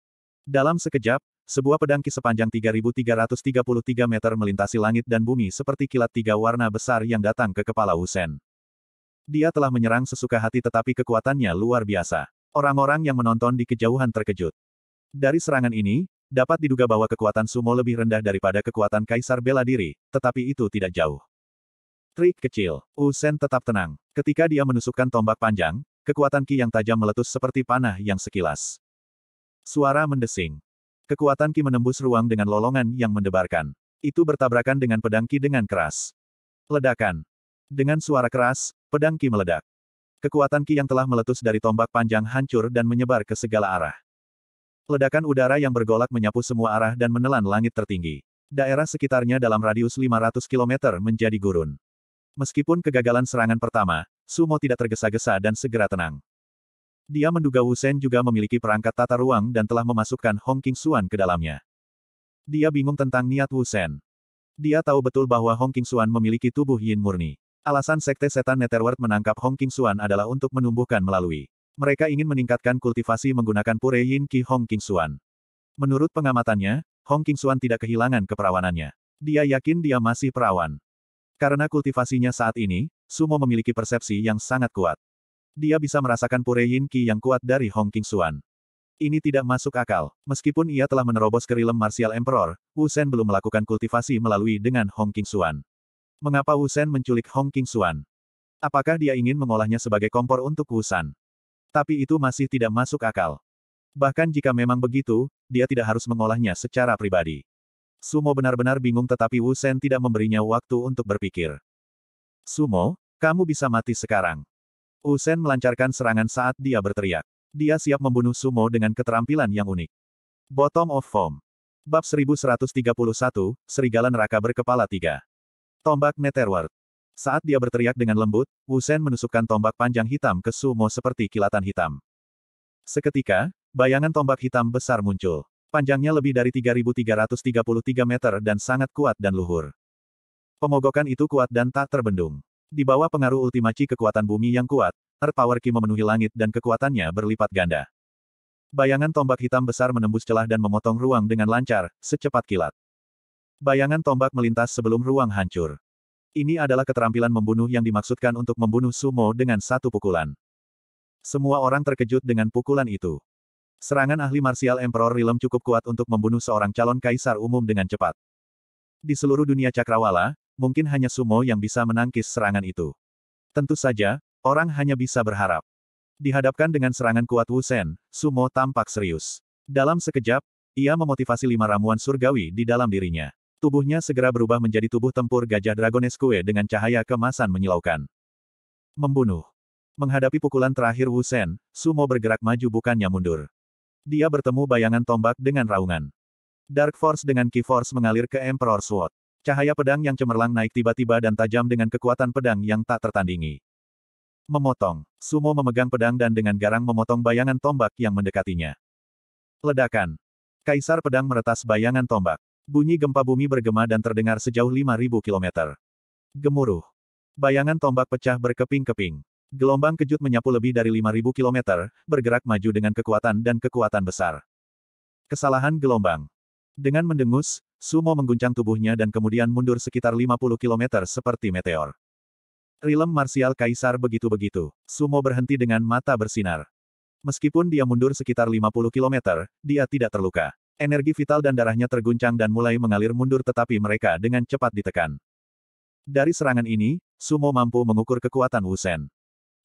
Dalam sekejap, sebuah pedang ki sepanjang 3333 meter melintasi langit dan bumi seperti kilat tiga warna besar yang datang ke kepala Usen. Dia telah menyerang sesuka hati tetapi kekuatannya luar biasa. Orang-orang yang menonton di kejauhan terkejut. Dari serangan ini, dapat diduga bahwa kekuatan sumo lebih rendah daripada kekuatan kaisar bela diri, tetapi itu tidak jauh. Trik kecil, Usen tetap tenang. Ketika dia menusukkan tombak panjang, kekuatan ki yang tajam meletus seperti panah yang sekilas. Suara mendesing. Kekuatan ki menembus ruang dengan lolongan yang mendebarkan. Itu bertabrakan dengan pedang ki dengan keras. Ledakan. Dengan suara keras, pedang ki meledak. Kekuatan Ki yang telah meletus dari tombak panjang hancur dan menyebar ke segala arah. Ledakan udara yang bergolak menyapu semua arah dan menelan langit tertinggi. Daerah sekitarnya dalam radius 500 km menjadi gurun. Meskipun kegagalan serangan pertama, Sumo tidak tergesa-gesa dan segera tenang. Dia menduga Wu Sen juga memiliki perangkat tata ruang dan telah memasukkan Hong King Suan ke dalamnya. Dia bingung tentang niat Wu Sen. Dia tahu betul bahwa Hong King Suan memiliki tubuh yin murni. Alasan Sekte Setan Netherworld menangkap Hong King Xuan adalah untuk menumbuhkan melalui. Mereka ingin meningkatkan kultivasi menggunakan Pure Yin Qi Hong King Xuan. Menurut pengamatannya, Hong King Xuan tidak kehilangan keperawanannya. Dia yakin dia masih perawan. Karena kultivasinya saat ini, Sumo memiliki persepsi yang sangat kuat. Dia bisa merasakan Pure Yin Qi yang kuat dari Hong King Xuan. Ini tidak masuk akal. Meskipun ia telah menerobos kerilem Martial Emperor, Wu Shen belum melakukan kultivasi melalui dengan Hong King Xuan. Mengapa Wusen menculik Hong King Xuan? Apakah dia ingin mengolahnya sebagai kompor untuk Wusan? Tapi itu masih tidak masuk akal. Bahkan jika memang begitu, dia tidak harus mengolahnya secara pribadi. Sumo benar-benar bingung tetapi Wusen tidak memberinya waktu untuk berpikir. Sumo, kamu bisa mati sekarang. Wusen melancarkan serangan saat dia berteriak. Dia siap membunuh Sumo dengan keterampilan yang unik. Bottom of Form. Bab 1131, Serigala Neraka Berkepala Tiga. Tombak Netherworld. Saat dia berteriak dengan lembut, Wu menusukkan tombak panjang hitam ke Sumo seperti kilatan hitam. Seketika, bayangan tombak hitam besar muncul. Panjangnya lebih dari 3.333 meter dan sangat kuat dan luhur. Pemogokan itu kuat dan tak terbendung. Di bawah pengaruh ultimaci kekuatan bumi yang kuat, Earth Power Ki memenuhi langit dan kekuatannya berlipat ganda. Bayangan tombak hitam besar menembus celah dan memotong ruang dengan lancar, secepat kilat. Bayangan tombak melintas sebelum ruang hancur. Ini adalah keterampilan membunuh yang dimaksudkan untuk membunuh sumo dengan satu pukulan. Semua orang terkejut dengan pukulan itu. Serangan ahli marsial Emperor Rilem cukup kuat untuk membunuh seorang calon kaisar umum dengan cepat. Di seluruh dunia cakrawala, mungkin hanya Sumo yang bisa menangkis serangan itu. Tentu saja, orang hanya bisa berharap. Dihadapkan dengan serangan kuat Wu Sumo tampak serius. Dalam sekejap, ia memotivasi lima ramuan surgawi di dalam dirinya. Tubuhnya segera berubah menjadi tubuh tempur gajah Dragones kue dengan cahaya kemasan menyilaukan. Membunuh. Menghadapi pukulan terakhir Wu Sen, Sumo bergerak maju bukannya mundur. Dia bertemu bayangan tombak dengan raungan. Dark Force dengan Key Force mengalir ke Emperor Sword. Cahaya pedang yang cemerlang naik tiba-tiba dan tajam dengan kekuatan pedang yang tak tertandingi. Memotong. Sumo memegang pedang dan dengan garang memotong bayangan tombak yang mendekatinya. Ledakan. Kaisar pedang meretas bayangan tombak. Bunyi gempa bumi bergema dan terdengar sejauh 5.000 kilometer. Gemuruh. Bayangan tombak pecah berkeping-keping. Gelombang kejut menyapu lebih dari 5.000 kilometer, bergerak maju dengan kekuatan dan kekuatan besar. Kesalahan gelombang. Dengan mendengus, Sumo mengguncang tubuhnya dan kemudian mundur sekitar 50 km seperti meteor. Rilem marsial kaisar begitu-begitu. Sumo berhenti dengan mata bersinar. Meskipun dia mundur sekitar 50 km, dia tidak terluka. Energi vital dan darahnya terguncang dan mulai mengalir mundur tetapi mereka dengan cepat ditekan. Dari serangan ini, Sumo mampu mengukur kekuatan Wusen.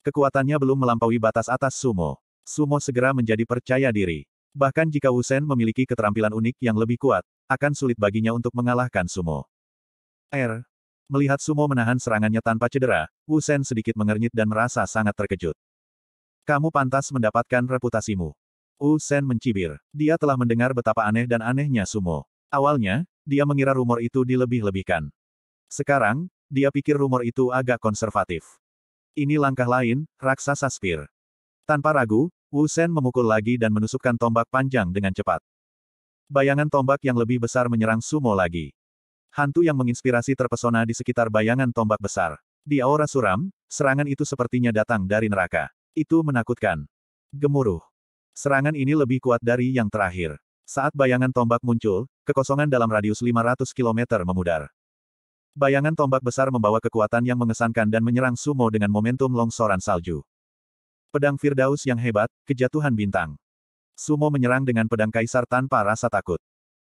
Kekuatannya belum melampaui batas atas Sumo. Sumo segera menjadi percaya diri. Bahkan jika Wusen memiliki keterampilan unik yang lebih kuat, akan sulit baginya untuk mengalahkan Sumo. R. Er, melihat Sumo menahan serangannya tanpa cedera, Wusen sedikit mengernyit dan merasa sangat terkejut. Kamu pantas mendapatkan reputasimu. Wu Sen mencibir. Dia telah mendengar betapa aneh dan anehnya sumo. Awalnya, dia mengira rumor itu dilebih-lebihkan. Sekarang, dia pikir rumor itu agak konservatif. Ini langkah lain, raksasa Spear. Tanpa ragu, Wu Sen memukul lagi dan menusukkan tombak panjang dengan cepat. Bayangan tombak yang lebih besar menyerang Sumo lagi. Hantu yang menginspirasi terpesona di sekitar bayangan tombak besar. Di aura suram, serangan itu sepertinya datang dari neraka. Itu menakutkan. Gemuruh. Serangan ini lebih kuat dari yang terakhir. Saat bayangan tombak muncul, kekosongan dalam radius 500 km memudar. Bayangan tombak besar membawa kekuatan yang mengesankan dan menyerang Sumo dengan momentum longsoran salju. Pedang Firdaus yang hebat, kejatuhan bintang. Sumo menyerang dengan pedang kaisar tanpa rasa takut.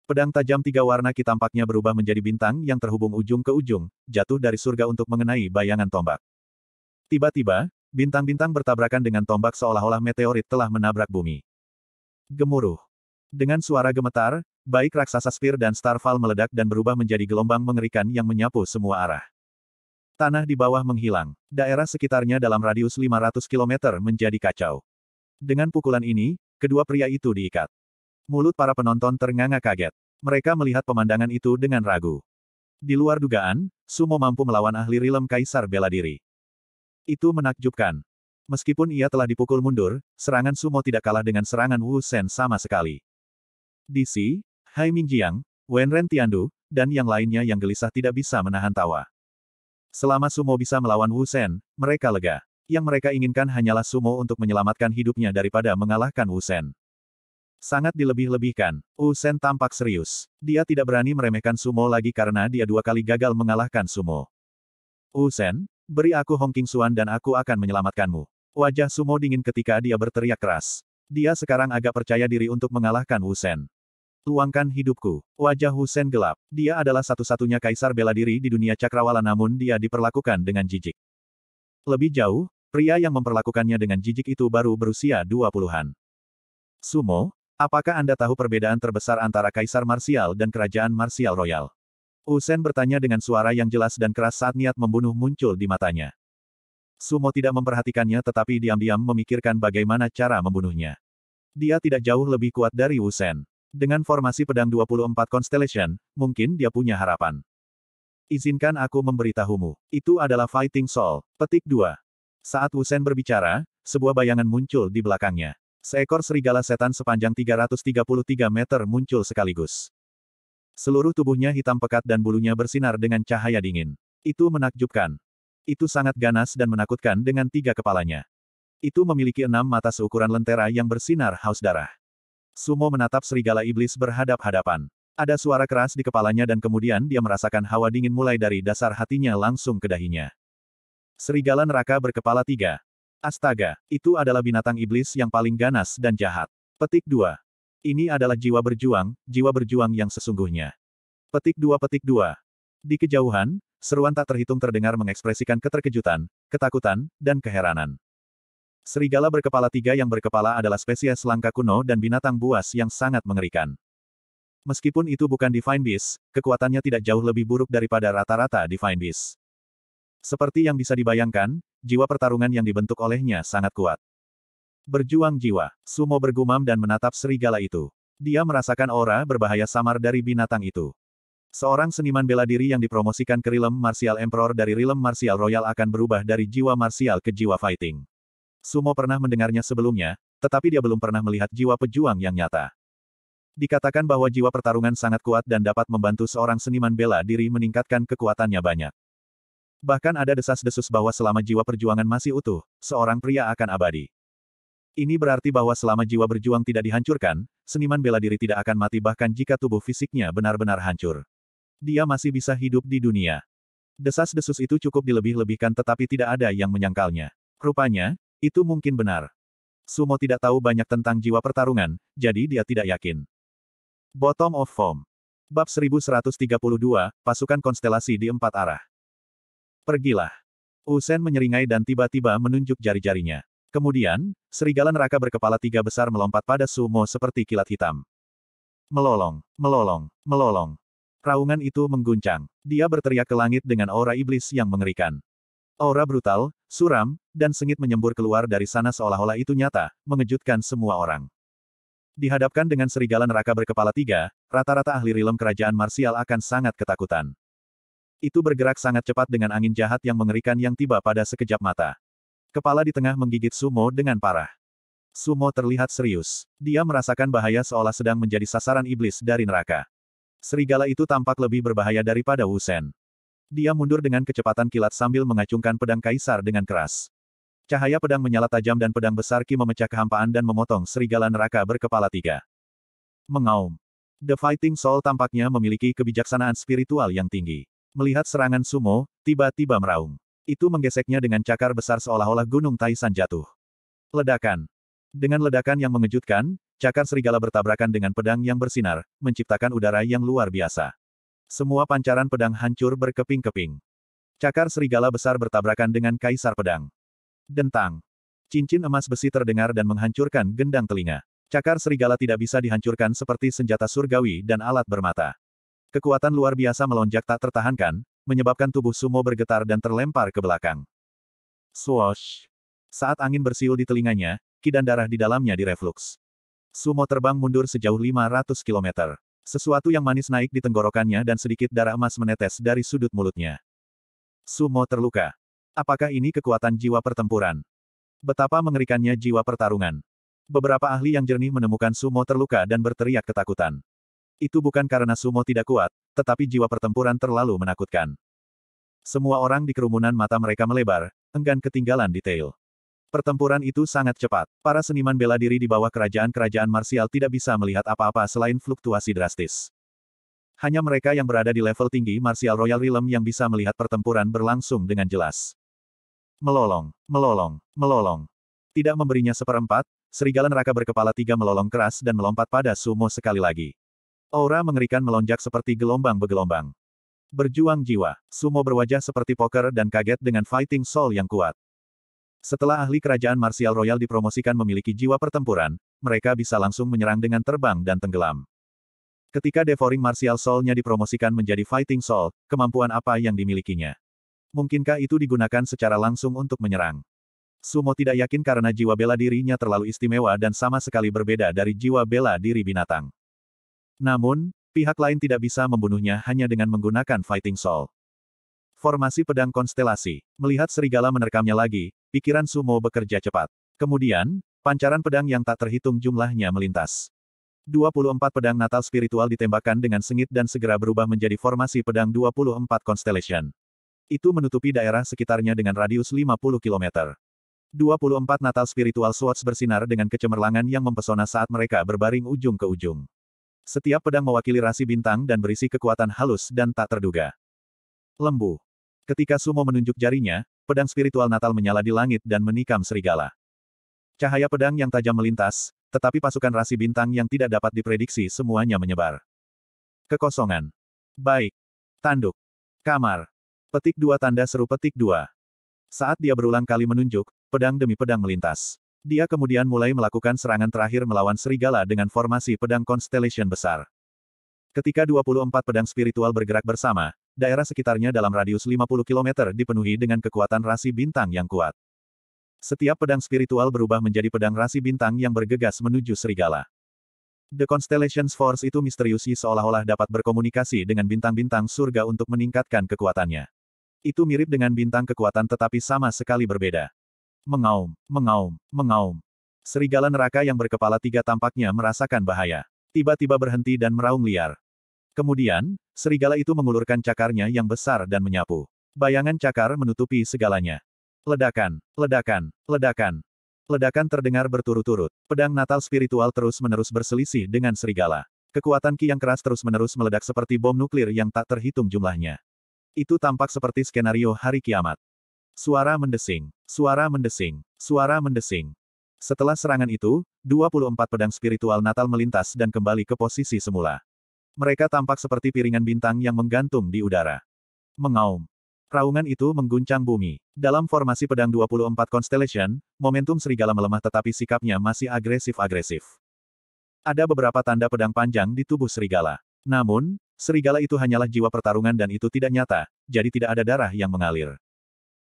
Pedang tajam tiga warna ki tampaknya berubah menjadi bintang yang terhubung ujung ke ujung, jatuh dari surga untuk mengenai bayangan tombak. Tiba-tiba, Bintang-bintang bertabrakan dengan tombak seolah-olah meteorit telah menabrak bumi. Gemuruh. Dengan suara gemetar, baik raksasa Spear dan Starfall meledak dan berubah menjadi gelombang mengerikan yang menyapu semua arah. Tanah di bawah menghilang. Daerah sekitarnya dalam radius 500 km menjadi kacau. Dengan pukulan ini, kedua pria itu diikat. Mulut para penonton ternganga kaget. Mereka melihat pemandangan itu dengan ragu. Di luar dugaan, Sumo mampu melawan ahli rilem Kaisar bela diri. Itu menakjubkan. Meskipun ia telah dipukul mundur, serangan Sumo tidak kalah dengan serangan Wu Shen sama sekali. Di Si, Hai Mingjiang, Wen Ren Tiandu, dan yang lainnya yang gelisah tidak bisa menahan tawa. Selama Sumo bisa melawan Wu Shen, mereka lega. Yang mereka inginkan hanyalah Sumo untuk menyelamatkan hidupnya daripada mengalahkan Wu Shen. Sangat dilebih-lebihkan, Wu Shen tampak serius. Dia tidak berani meremehkan Sumo lagi karena dia dua kali gagal mengalahkan Sumo. Wu Shen, Beri aku Hong King Suan dan aku akan menyelamatkanmu. Wajah Sumo dingin ketika dia berteriak keras. Dia sekarang agak percaya diri untuk mengalahkan Wu Sen. Tuangkan hidupku. Wajah Wu Sen gelap. Dia adalah satu-satunya kaisar bela diri di dunia cakrawala namun dia diperlakukan dengan jijik. Lebih jauh, pria yang memperlakukannya dengan jijik itu baru berusia dua puluhan. Sumo, apakah Anda tahu perbedaan terbesar antara kaisar marsial dan kerajaan marsial royal? Usen bertanya dengan suara yang jelas dan keras saat niat membunuh muncul di matanya. Sumo tidak memperhatikannya tetapi diam-diam memikirkan bagaimana cara membunuhnya. Dia tidak jauh lebih kuat dari Usen. Dengan formasi pedang 24 Constellation, mungkin dia punya harapan. Izinkan aku memberitahumu. Itu adalah Fighting Soul. Petik 2. Saat Usen berbicara, sebuah bayangan muncul di belakangnya. Seekor serigala setan sepanjang 333 meter muncul sekaligus. Seluruh tubuhnya hitam pekat dan bulunya bersinar dengan cahaya dingin. Itu menakjubkan. Itu sangat ganas dan menakutkan dengan tiga kepalanya. Itu memiliki enam mata seukuran lentera yang bersinar haus darah. Sumo menatap serigala iblis berhadap-hadapan. Ada suara keras di kepalanya dan kemudian dia merasakan hawa dingin mulai dari dasar hatinya langsung ke dahinya. Serigala neraka berkepala tiga. Astaga, itu adalah binatang iblis yang paling ganas dan jahat. Petik 2. Ini adalah jiwa berjuang, jiwa berjuang yang sesungguhnya. Petik dua petik dua. Di kejauhan, seruan tak terhitung terdengar mengekspresikan keterkejutan, ketakutan, dan keheranan. Serigala berkepala tiga yang berkepala adalah spesies langka kuno dan binatang buas yang sangat mengerikan. Meskipun itu bukan Divine Beast, kekuatannya tidak jauh lebih buruk daripada rata-rata Divine Beast. Seperti yang bisa dibayangkan, jiwa pertarungan yang dibentuk olehnya sangat kuat. Berjuang jiwa, Sumo bergumam dan menatap serigala itu. Dia merasakan aura berbahaya samar dari binatang itu. Seorang seniman bela diri yang dipromosikan ke Rilem Martial Emperor dari Rilem Martial Royal akan berubah dari jiwa martial ke jiwa fighting. Sumo pernah mendengarnya sebelumnya, tetapi dia belum pernah melihat jiwa pejuang yang nyata. Dikatakan bahwa jiwa pertarungan sangat kuat dan dapat membantu seorang seniman bela diri meningkatkan kekuatannya banyak. Bahkan ada desas-desus bahwa selama jiwa perjuangan masih utuh, seorang pria akan abadi. Ini berarti bahwa selama jiwa berjuang tidak dihancurkan, seniman bela diri tidak akan mati bahkan jika tubuh fisiknya benar-benar hancur. Dia masih bisa hidup di dunia. Desas-desus itu cukup dilebih-lebihkan tetapi tidak ada yang menyangkalnya. Rupanya, itu mungkin benar. Sumo tidak tahu banyak tentang jiwa pertarungan, jadi dia tidak yakin. Bottom of Form. Bab 1132, Pasukan Konstelasi di Empat Arah. Pergilah. Usen menyeringai dan tiba-tiba menunjuk jari-jarinya. Kemudian, serigala neraka berkepala tiga besar melompat pada sumo seperti kilat hitam. Melolong, melolong, melolong. Raungan itu mengguncang. Dia berteriak ke langit dengan aura iblis yang mengerikan. Aura brutal, suram, dan sengit menyembur keluar dari sana seolah-olah itu nyata, mengejutkan semua orang. Dihadapkan dengan serigala neraka berkepala tiga, rata-rata ahli rilem kerajaan marsial akan sangat ketakutan. Itu bergerak sangat cepat dengan angin jahat yang mengerikan yang tiba pada sekejap mata. Kepala di tengah menggigit Sumo dengan parah. Sumo terlihat serius. Dia merasakan bahaya seolah sedang menjadi sasaran iblis dari neraka. Serigala itu tampak lebih berbahaya daripada Wusen. Dia mundur dengan kecepatan kilat sambil mengacungkan pedang kaisar dengan keras. Cahaya pedang menyala tajam dan pedang besar Ki memecah kehampaan dan memotong serigala neraka berkepala tiga. Mengaum. The Fighting Soul tampaknya memiliki kebijaksanaan spiritual yang tinggi. Melihat serangan sumo, tiba-tiba meraung. Itu menggeseknya dengan cakar besar seolah-olah gunung Taisan jatuh. Ledakan. Dengan ledakan yang mengejutkan, cakar serigala bertabrakan dengan pedang yang bersinar, menciptakan udara yang luar biasa. Semua pancaran pedang hancur berkeping-keping. Cakar serigala besar bertabrakan dengan kaisar pedang. Dentang. Cincin emas besi terdengar dan menghancurkan gendang telinga. Cakar serigala tidak bisa dihancurkan seperti senjata surgawi dan alat bermata. Kekuatan luar biasa melonjak tak tertahankan, menyebabkan tubuh Sumo bergetar dan terlempar ke belakang. Swoosh! Saat angin bersiul di telinganya, ki dan darah di dalamnya direfluks. Sumo terbang mundur sejauh 500 km. Sesuatu yang manis naik di tenggorokannya dan sedikit darah emas menetes dari sudut mulutnya. Sumo terluka. Apakah ini kekuatan jiwa pertempuran? Betapa mengerikannya jiwa pertarungan. Beberapa ahli yang jernih menemukan Sumo terluka dan berteriak ketakutan. Itu bukan karena Sumo tidak kuat, tetapi jiwa pertempuran terlalu menakutkan. Semua orang di kerumunan mata mereka melebar, enggan ketinggalan detail. Pertempuran itu sangat cepat. Para seniman bela diri di bawah kerajaan-kerajaan marsial tidak bisa melihat apa-apa selain fluktuasi drastis. Hanya mereka yang berada di level tinggi Marsial Royal Realm yang bisa melihat pertempuran berlangsung dengan jelas. Melolong, melolong, melolong. Tidak memberinya seperempat, serigala neraka berkepala tiga melolong keras dan melompat pada sumo sekali lagi. Aura mengerikan melonjak seperti gelombang bergelombang. Berjuang jiwa, Sumo berwajah seperti poker dan kaget dengan fighting soul yang kuat. Setelah ahli kerajaan martial royal dipromosikan memiliki jiwa pertempuran, mereka bisa langsung menyerang dengan terbang dan tenggelam. Ketika devouring martial soul-nya dipromosikan menjadi fighting soul, kemampuan apa yang dimilikinya? Mungkinkah itu digunakan secara langsung untuk menyerang? Sumo tidak yakin karena jiwa bela dirinya terlalu istimewa dan sama sekali berbeda dari jiwa bela diri binatang. Namun, pihak lain tidak bisa membunuhnya hanya dengan menggunakan Fighting Soul. Formasi pedang konstelasi. Melihat serigala menerkamnya lagi, pikiran Sumo bekerja cepat. Kemudian, pancaran pedang yang tak terhitung jumlahnya melintas. 24 pedang natal spiritual ditembakkan dengan sengit dan segera berubah menjadi formasi pedang 24 Constellation. Itu menutupi daerah sekitarnya dengan radius 50 km. 24 natal spiritual swords bersinar dengan kecemerlangan yang mempesona saat mereka berbaring ujung ke ujung. Setiap pedang mewakili rasi bintang dan berisi kekuatan halus dan tak terduga. Lembu. Ketika Sumo menunjuk jarinya, pedang spiritual Natal menyala di langit dan menikam serigala. Cahaya pedang yang tajam melintas, tetapi pasukan rasi bintang yang tidak dapat diprediksi semuanya menyebar. Kekosongan. Baik. Tanduk. Kamar. Petik dua tanda seru petik dua. Saat dia berulang kali menunjuk, pedang demi pedang melintas. Dia kemudian mulai melakukan serangan terakhir melawan serigala dengan formasi pedang Constellation besar. Ketika 24 pedang spiritual bergerak bersama, daerah sekitarnya dalam radius 50 km dipenuhi dengan kekuatan rasi bintang yang kuat. Setiap pedang spiritual berubah menjadi pedang rasi bintang yang bergegas menuju serigala. The Constellations Force itu misteriusi seolah-olah dapat berkomunikasi dengan bintang-bintang surga untuk meningkatkan kekuatannya. Itu mirip dengan bintang kekuatan tetapi sama sekali berbeda. Mengaum, mengaum, mengaum. Serigala neraka yang berkepala tiga tampaknya merasakan bahaya. Tiba-tiba berhenti dan meraung liar. Kemudian, serigala itu mengulurkan cakarnya yang besar dan menyapu. Bayangan cakar menutupi segalanya. Ledakan, ledakan, ledakan. Ledakan terdengar berturut-turut. Pedang Natal spiritual terus-menerus berselisih dengan serigala. Kekuatan ki yang keras terus-menerus meledak seperti bom nuklir yang tak terhitung jumlahnya. Itu tampak seperti skenario hari kiamat. Suara mendesing, suara mendesing, suara mendesing. Setelah serangan itu, 24 pedang spiritual Natal melintas dan kembali ke posisi semula. Mereka tampak seperti piringan bintang yang menggantung di udara. Mengaum. Raungan itu mengguncang bumi. Dalam formasi pedang 24 Constellation, momentum serigala melemah tetapi sikapnya masih agresif-agresif. Ada beberapa tanda pedang panjang di tubuh serigala. Namun, serigala itu hanyalah jiwa pertarungan dan itu tidak nyata, jadi tidak ada darah yang mengalir.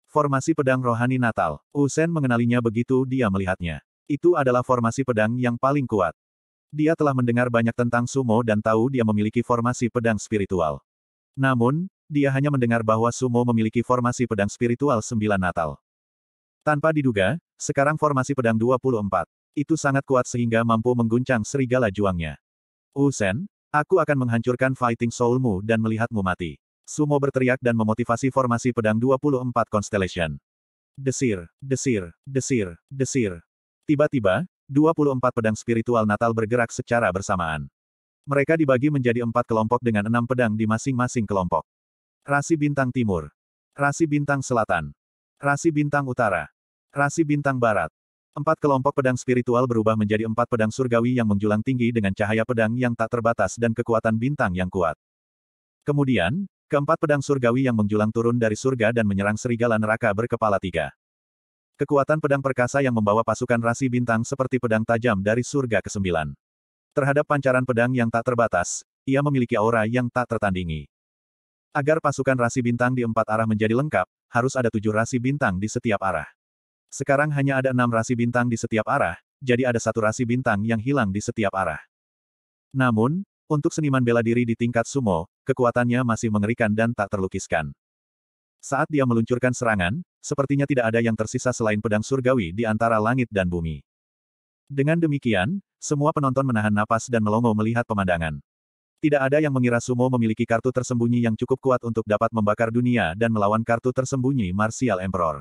Formasi pedang rohani Natal. Usen mengenalinya begitu dia melihatnya. Itu adalah formasi pedang yang paling kuat. Dia telah mendengar banyak tentang sumo dan tahu dia memiliki formasi pedang spiritual. Namun, dia hanya mendengar bahwa sumo memiliki formasi pedang spiritual sembilan Natal. Tanpa diduga, sekarang formasi pedang 24. Itu sangat kuat sehingga mampu mengguncang serigala juangnya. Usen, aku akan menghancurkan fighting soulmu dan melihatmu mati. Sumo berteriak dan memotivasi formasi pedang 24 Constellation. Desir, desir, desir, desir. Tiba-tiba, 24 pedang spiritual Natal bergerak secara bersamaan. Mereka dibagi menjadi empat kelompok dengan enam pedang di masing-masing kelompok. Rasi Bintang Timur. Rasi Bintang Selatan. Rasi Bintang Utara. Rasi Bintang Barat. Empat kelompok pedang spiritual berubah menjadi empat pedang surgawi yang menjulang tinggi dengan cahaya pedang yang tak terbatas dan kekuatan bintang yang kuat. Kemudian, Keempat pedang surgawi yang menjulang turun dari surga dan menyerang serigala neraka berkepala tiga. Kekuatan pedang perkasa yang membawa pasukan rasi bintang seperti pedang tajam dari surga ke-9. Terhadap pancaran pedang yang tak terbatas, ia memiliki aura yang tak tertandingi. Agar pasukan rasi bintang di empat arah menjadi lengkap, harus ada tujuh rasi bintang di setiap arah. Sekarang hanya ada enam rasi bintang di setiap arah, jadi ada satu rasi bintang yang hilang di setiap arah. Namun, untuk seniman bela diri di tingkat sumo, kekuatannya masih mengerikan dan tak terlukiskan. Saat dia meluncurkan serangan, sepertinya tidak ada yang tersisa selain pedang surgawi di antara langit dan bumi. Dengan demikian, semua penonton menahan napas dan melongo melihat pemandangan. Tidak ada yang mengira sumo memiliki kartu tersembunyi yang cukup kuat untuk dapat membakar dunia dan melawan kartu tersembunyi Martial Emperor.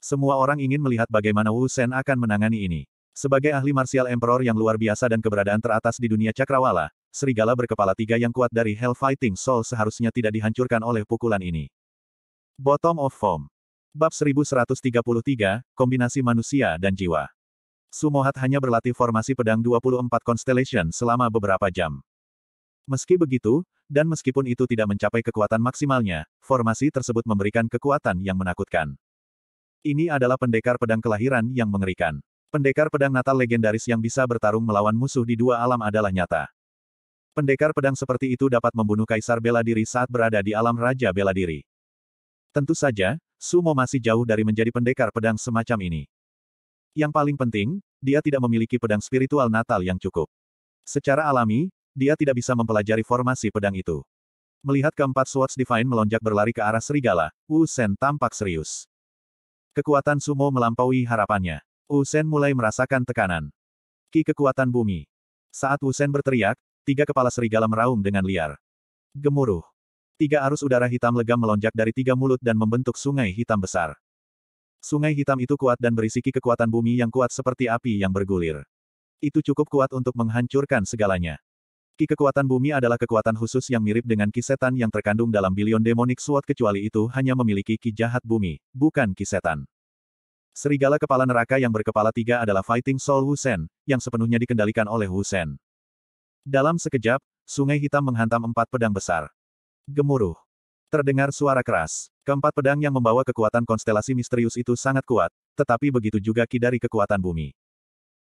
Semua orang ingin melihat bagaimana Wu Shen akan menangani ini. Sebagai ahli Martial Emperor yang luar biasa dan keberadaan teratas di dunia cakrawala, serigala berkepala tiga yang kuat dari Hell Fighting Soul seharusnya tidak dihancurkan oleh pukulan ini. Bottom of Form. Bab 1133, Kombinasi Manusia dan Jiwa. Sumohat hanya berlatih formasi pedang 24 Constellation selama beberapa jam. Meski begitu, dan meskipun itu tidak mencapai kekuatan maksimalnya, formasi tersebut memberikan kekuatan yang menakutkan. Ini adalah pendekar pedang kelahiran yang mengerikan. Pendekar pedang natal legendaris yang bisa bertarung melawan musuh di dua alam adalah nyata. Pendekar pedang seperti itu dapat membunuh kaisar bela diri saat berada di alam raja bela diri. Tentu saja, Sumo masih jauh dari menjadi pendekar pedang semacam ini. Yang paling penting, dia tidak memiliki pedang spiritual natal yang cukup. Secara alami, dia tidak bisa mempelajari formasi pedang itu. Melihat keempat Swords Divine melonjak berlari ke arah serigala, Wu Sen tampak serius. Kekuatan Sumo melampaui harapannya. Wu Sen mulai merasakan tekanan. Ki kekuatan bumi. Saat Wu Sen berteriak, Tiga kepala serigala meraung dengan liar. Gemuruh. Tiga arus udara hitam legam melonjak dari tiga mulut dan membentuk sungai hitam besar. Sungai hitam itu kuat dan berisiki kekuatan bumi yang kuat seperti api yang bergulir. Itu cukup kuat untuk menghancurkan segalanya. Ki kekuatan bumi adalah kekuatan khusus yang mirip dengan ki setan yang terkandung dalam bilion demonik suat kecuali itu hanya memiliki ki jahat bumi, bukan ki setan. Serigala kepala neraka yang berkepala tiga adalah Fighting Soul Sen yang sepenuhnya dikendalikan oleh Sen. Dalam sekejap, sungai hitam menghantam empat pedang besar. Gemuruh. Terdengar suara keras. Keempat pedang yang membawa kekuatan konstelasi misterius itu sangat kuat, tetapi begitu juga ki dari kekuatan bumi.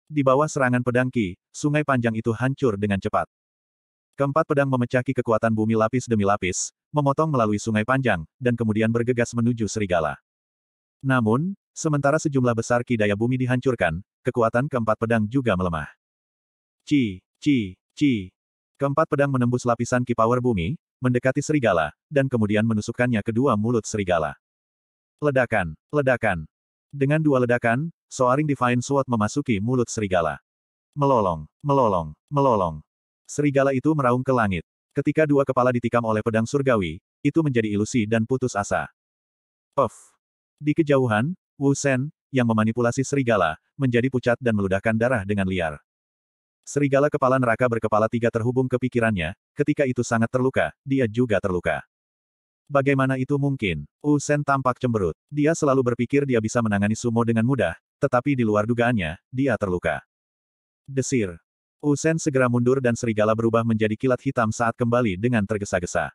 Di bawah serangan pedang ki, sungai panjang itu hancur dengan cepat. Keempat pedang memecah ki kekuatan bumi lapis demi lapis, memotong melalui sungai panjang, dan kemudian bergegas menuju serigala. Namun, sementara sejumlah besar ki daya bumi dihancurkan, kekuatan keempat pedang juga melemah. Ci, ci, Ci. Keempat pedang menembus lapisan ki power bumi, mendekati serigala, dan kemudian menusukkannya ke dua mulut serigala. Ledakan, ledakan. Dengan dua ledakan, Soaring Divine Sword memasuki mulut serigala. Melolong, melolong, melolong. Serigala itu meraung ke langit. Ketika dua kepala ditikam oleh pedang surgawi, itu menjadi ilusi dan putus asa. Puff. Di kejauhan, Wu Sen, yang memanipulasi serigala, menjadi pucat dan meludahkan darah dengan liar. Serigala kepala neraka berkepala tiga terhubung ke pikirannya, ketika itu sangat terluka, dia juga terluka. Bagaimana itu mungkin? Usen tampak cemberut. Dia selalu berpikir dia bisa menangani sumo dengan mudah, tetapi di luar dugaannya, dia terluka. Desir. Usen segera mundur dan serigala berubah menjadi kilat hitam saat kembali dengan tergesa-gesa.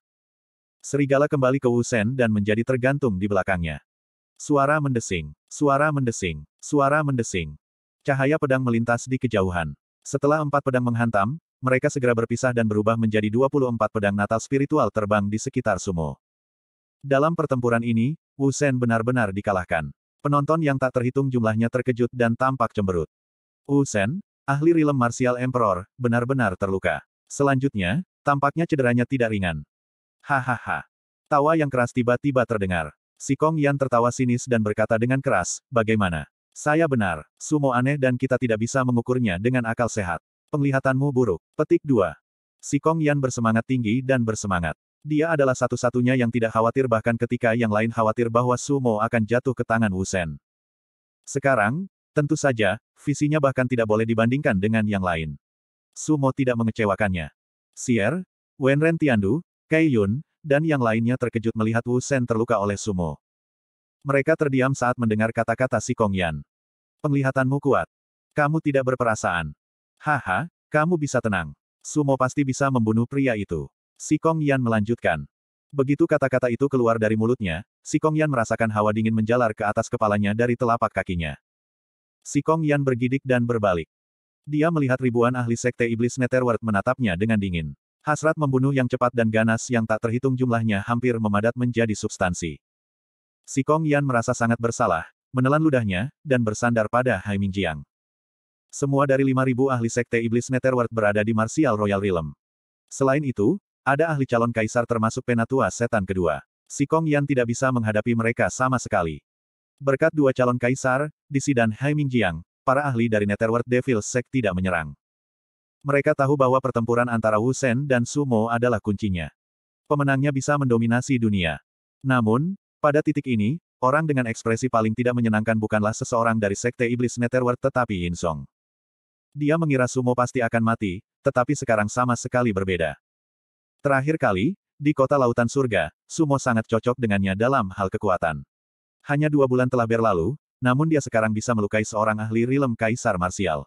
Serigala kembali ke Usen dan menjadi tergantung di belakangnya. Suara mendesing, suara mendesing, suara mendesing. Cahaya pedang melintas di kejauhan. Setelah empat pedang menghantam, mereka segera berpisah dan berubah menjadi 24 pedang natal spiritual terbang di sekitar sumo. Dalam pertempuran ini, Wu Sen benar-benar dikalahkan. Penonton yang tak terhitung jumlahnya terkejut dan tampak cemberut. Wu Sen, ahli rilem martial emperor, benar-benar terluka. Selanjutnya, tampaknya cederanya tidak ringan. Hahaha. Tawa yang keras tiba-tiba terdengar. Si Kong Yan tertawa sinis dan berkata dengan keras, bagaimana? Saya benar, sumo aneh dan kita tidak bisa mengukurnya dengan akal sehat. Penglihatanmu buruk. Petik 2. Si Kong Yan bersemangat tinggi dan bersemangat. Dia adalah satu-satunya yang tidak khawatir bahkan ketika yang lain khawatir bahwa sumo akan jatuh ke tangan Wu Sen. Sekarang, tentu saja, visinya bahkan tidak boleh dibandingkan dengan yang lain. Sumo tidak mengecewakannya. Sier, Wenren Tiandu, Kai Yun, dan yang lainnya terkejut melihat Wu Sen terluka oleh sumo. Mereka terdiam saat mendengar kata-kata si Kong Yan. Penglihatanmu kuat. Kamu tidak berperasaan. Haha, kamu bisa tenang. Sumo pasti bisa membunuh pria itu. Si Kong Yan melanjutkan. Begitu kata-kata itu keluar dari mulutnya, si Kong Yan merasakan hawa dingin menjalar ke atas kepalanya dari telapak kakinya. Si Kong Yan bergidik dan berbalik. Dia melihat ribuan ahli sekte iblis Netherworld menatapnya dengan dingin. Hasrat membunuh yang cepat dan ganas yang tak terhitung jumlahnya hampir memadat menjadi substansi. Si Kong Yan merasa sangat bersalah, menelan ludahnya, dan bersandar pada Hai Ming Jiang. Semua dari 5.000 ahli Sekte Iblis Netherworld berada di Martial Royal Realm. Selain itu, ada ahli calon kaisar termasuk penatua setan kedua. Si Kong Yan tidak bisa menghadapi mereka sama sekali. Berkat dua calon kaisar, Disi dan Hai Ming Jiang, para ahli dari Netherworld Devil Sect tidak menyerang. Mereka tahu bahwa pertempuran antara Wu Shen dan Sumo adalah kuncinya. Pemenangnya bisa mendominasi dunia. Namun, pada titik ini, orang dengan ekspresi paling tidak menyenangkan bukanlah seseorang dari Sekte Iblis Netherworld tetapi Yin Song. Dia mengira Sumo pasti akan mati, tetapi sekarang sama sekali berbeda. Terakhir kali, di kota lautan surga, Sumo sangat cocok dengannya dalam hal kekuatan. Hanya dua bulan telah berlalu, namun dia sekarang bisa melukai seorang ahli rilem kaisar marsial.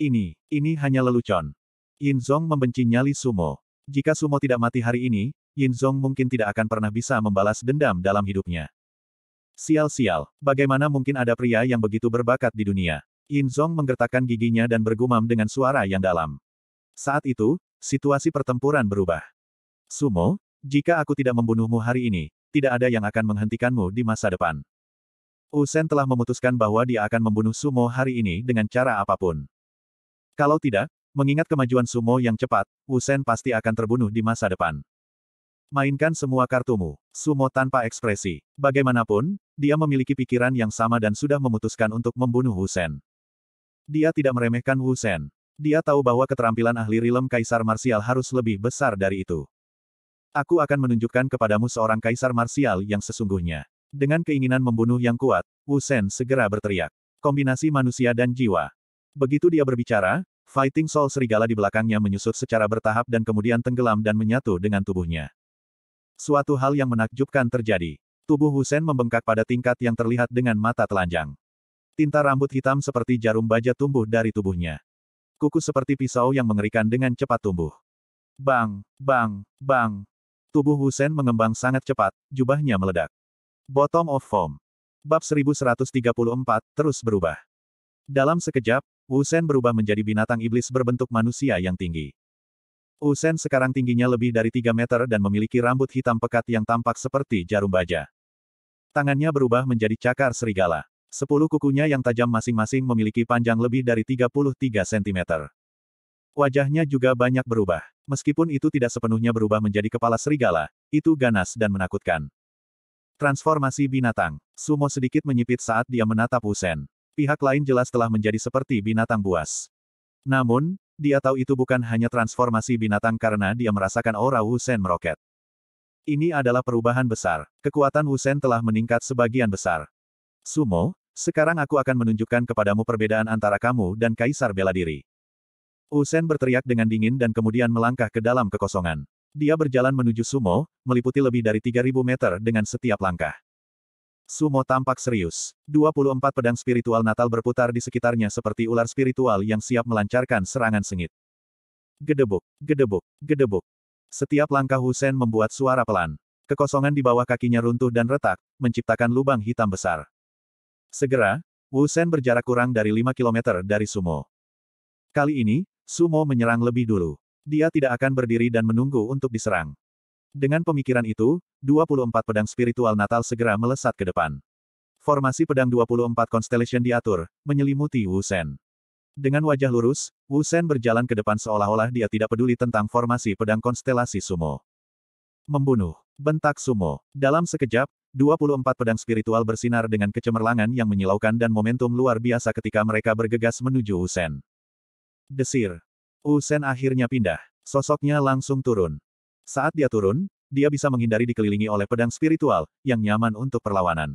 Ini, ini hanya lelucon. Yin Zong membenci nyali Sumo. Jika Sumo tidak mati hari ini, Yin Zhong mungkin tidak akan pernah bisa membalas dendam dalam hidupnya. Sial-sial, bagaimana mungkin ada pria yang begitu berbakat di dunia? Yin Zhong menggertakkan giginya dan bergumam dengan suara yang dalam. Saat itu, situasi pertempuran berubah. Sumo, jika aku tidak membunuhmu hari ini, tidak ada yang akan menghentikanmu di masa depan. Usen telah memutuskan bahwa dia akan membunuh Sumo hari ini dengan cara apapun. Kalau tidak, mengingat kemajuan Sumo yang cepat, Usen pasti akan terbunuh di masa depan. Mainkan semua kartumu. Sumo tanpa ekspresi. Bagaimanapun, dia memiliki pikiran yang sama dan sudah memutuskan untuk membunuh Husen. Dia tidak meremehkan Husen. Dia tahu bahwa keterampilan ahli rilem kaisar marsial harus lebih besar dari itu. Aku akan menunjukkan kepadamu seorang kaisar marsial yang sesungguhnya. Dengan keinginan membunuh yang kuat, Husen segera berteriak. Kombinasi manusia dan jiwa. Begitu dia berbicara, Fighting Soul Serigala di belakangnya menyusut secara bertahap dan kemudian tenggelam dan menyatu dengan tubuhnya. Suatu hal yang menakjubkan terjadi. Tubuh Husen membengkak pada tingkat yang terlihat dengan mata telanjang. Tinta rambut hitam seperti jarum baja tumbuh dari tubuhnya. Kuku seperti pisau yang mengerikan dengan cepat tumbuh. Bang, bang, bang. Tubuh Husen mengembang sangat cepat, jubahnya meledak. Bottom of Form. Bab 1134, terus berubah. Dalam sekejap, Husen berubah menjadi binatang iblis berbentuk manusia yang tinggi. Usen sekarang tingginya lebih dari 3 meter dan memiliki rambut hitam pekat yang tampak seperti jarum baja. Tangannya berubah menjadi cakar serigala. Sepuluh kukunya yang tajam masing-masing memiliki panjang lebih dari 33 cm. Wajahnya juga banyak berubah. Meskipun itu tidak sepenuhnya berubah menjadi kepala serigala, itu ganas dan menakutkan. Transformasi binatang. Sumo sedikit menyipit saat dia menatap Usen. Pihak lain jelas telah menjadi seperti binatang buas. Namun, dia tahu itu bukan hanya transformasi binatang karena dia merasakan aura Wusen meroket. Ini adalah perubahan besar. Kekuatan Wusen telah meningkat sebagian besar. Sumo, sekarang aku akan menunjukkan kepadamu perbedaan antara kamu dan Kaisar bela diri. Wusen berteriak dengan dingin dan kemudian melangkah ke dalam kekosongan. Dia berjalan menuju Sumo, meliputi lebih dari 3000 meter dengan setiap langkah. Sumo tampak serius. 24 pedang spiritual Natal berputar di sekitarnya seperti ular spiritual yang siap melancarkan serangan sengit. Gedebuk, gedebuk, gedebuk. Setiap langkah Husen membuat suara pelan. Kekosongan di bawah kakinya runtuh dan retak, menciptakan lubang hitam besar. Segera, Wusen berjarak kurang dari 5 km dari Sumo. Kali ini, Sumo menyerang lebih dulu. Dia tidak akan berdiri dan menunggu untuk diserang. Dengan pemikiran itu, 24 pedang spiritual Natal segera melesat ke depan. Formasi pedang 24 Constellation diatur, menyelimuti Wu Sen. Dengan wajah lurus, Wu Sen berjalan ke depan seolah-olah dia tidak peduli tentang formasi pedang konstelasi sumo. Membunuh. Bentak sumo. Dalam sekejap, 24 pedang spiritual bersinar dengan kecemerlangan yang menyilaukan dan momentum luar biasa ketika mereka bergegas menuju Wu Usen. Desir. Wu Usen akhirnya pindah. Sosoknya langsung turun. Saat dia turun, dia bisa menghindari dikelilingi oleh pedang spiritual, yang nyaman untuk perlawanan.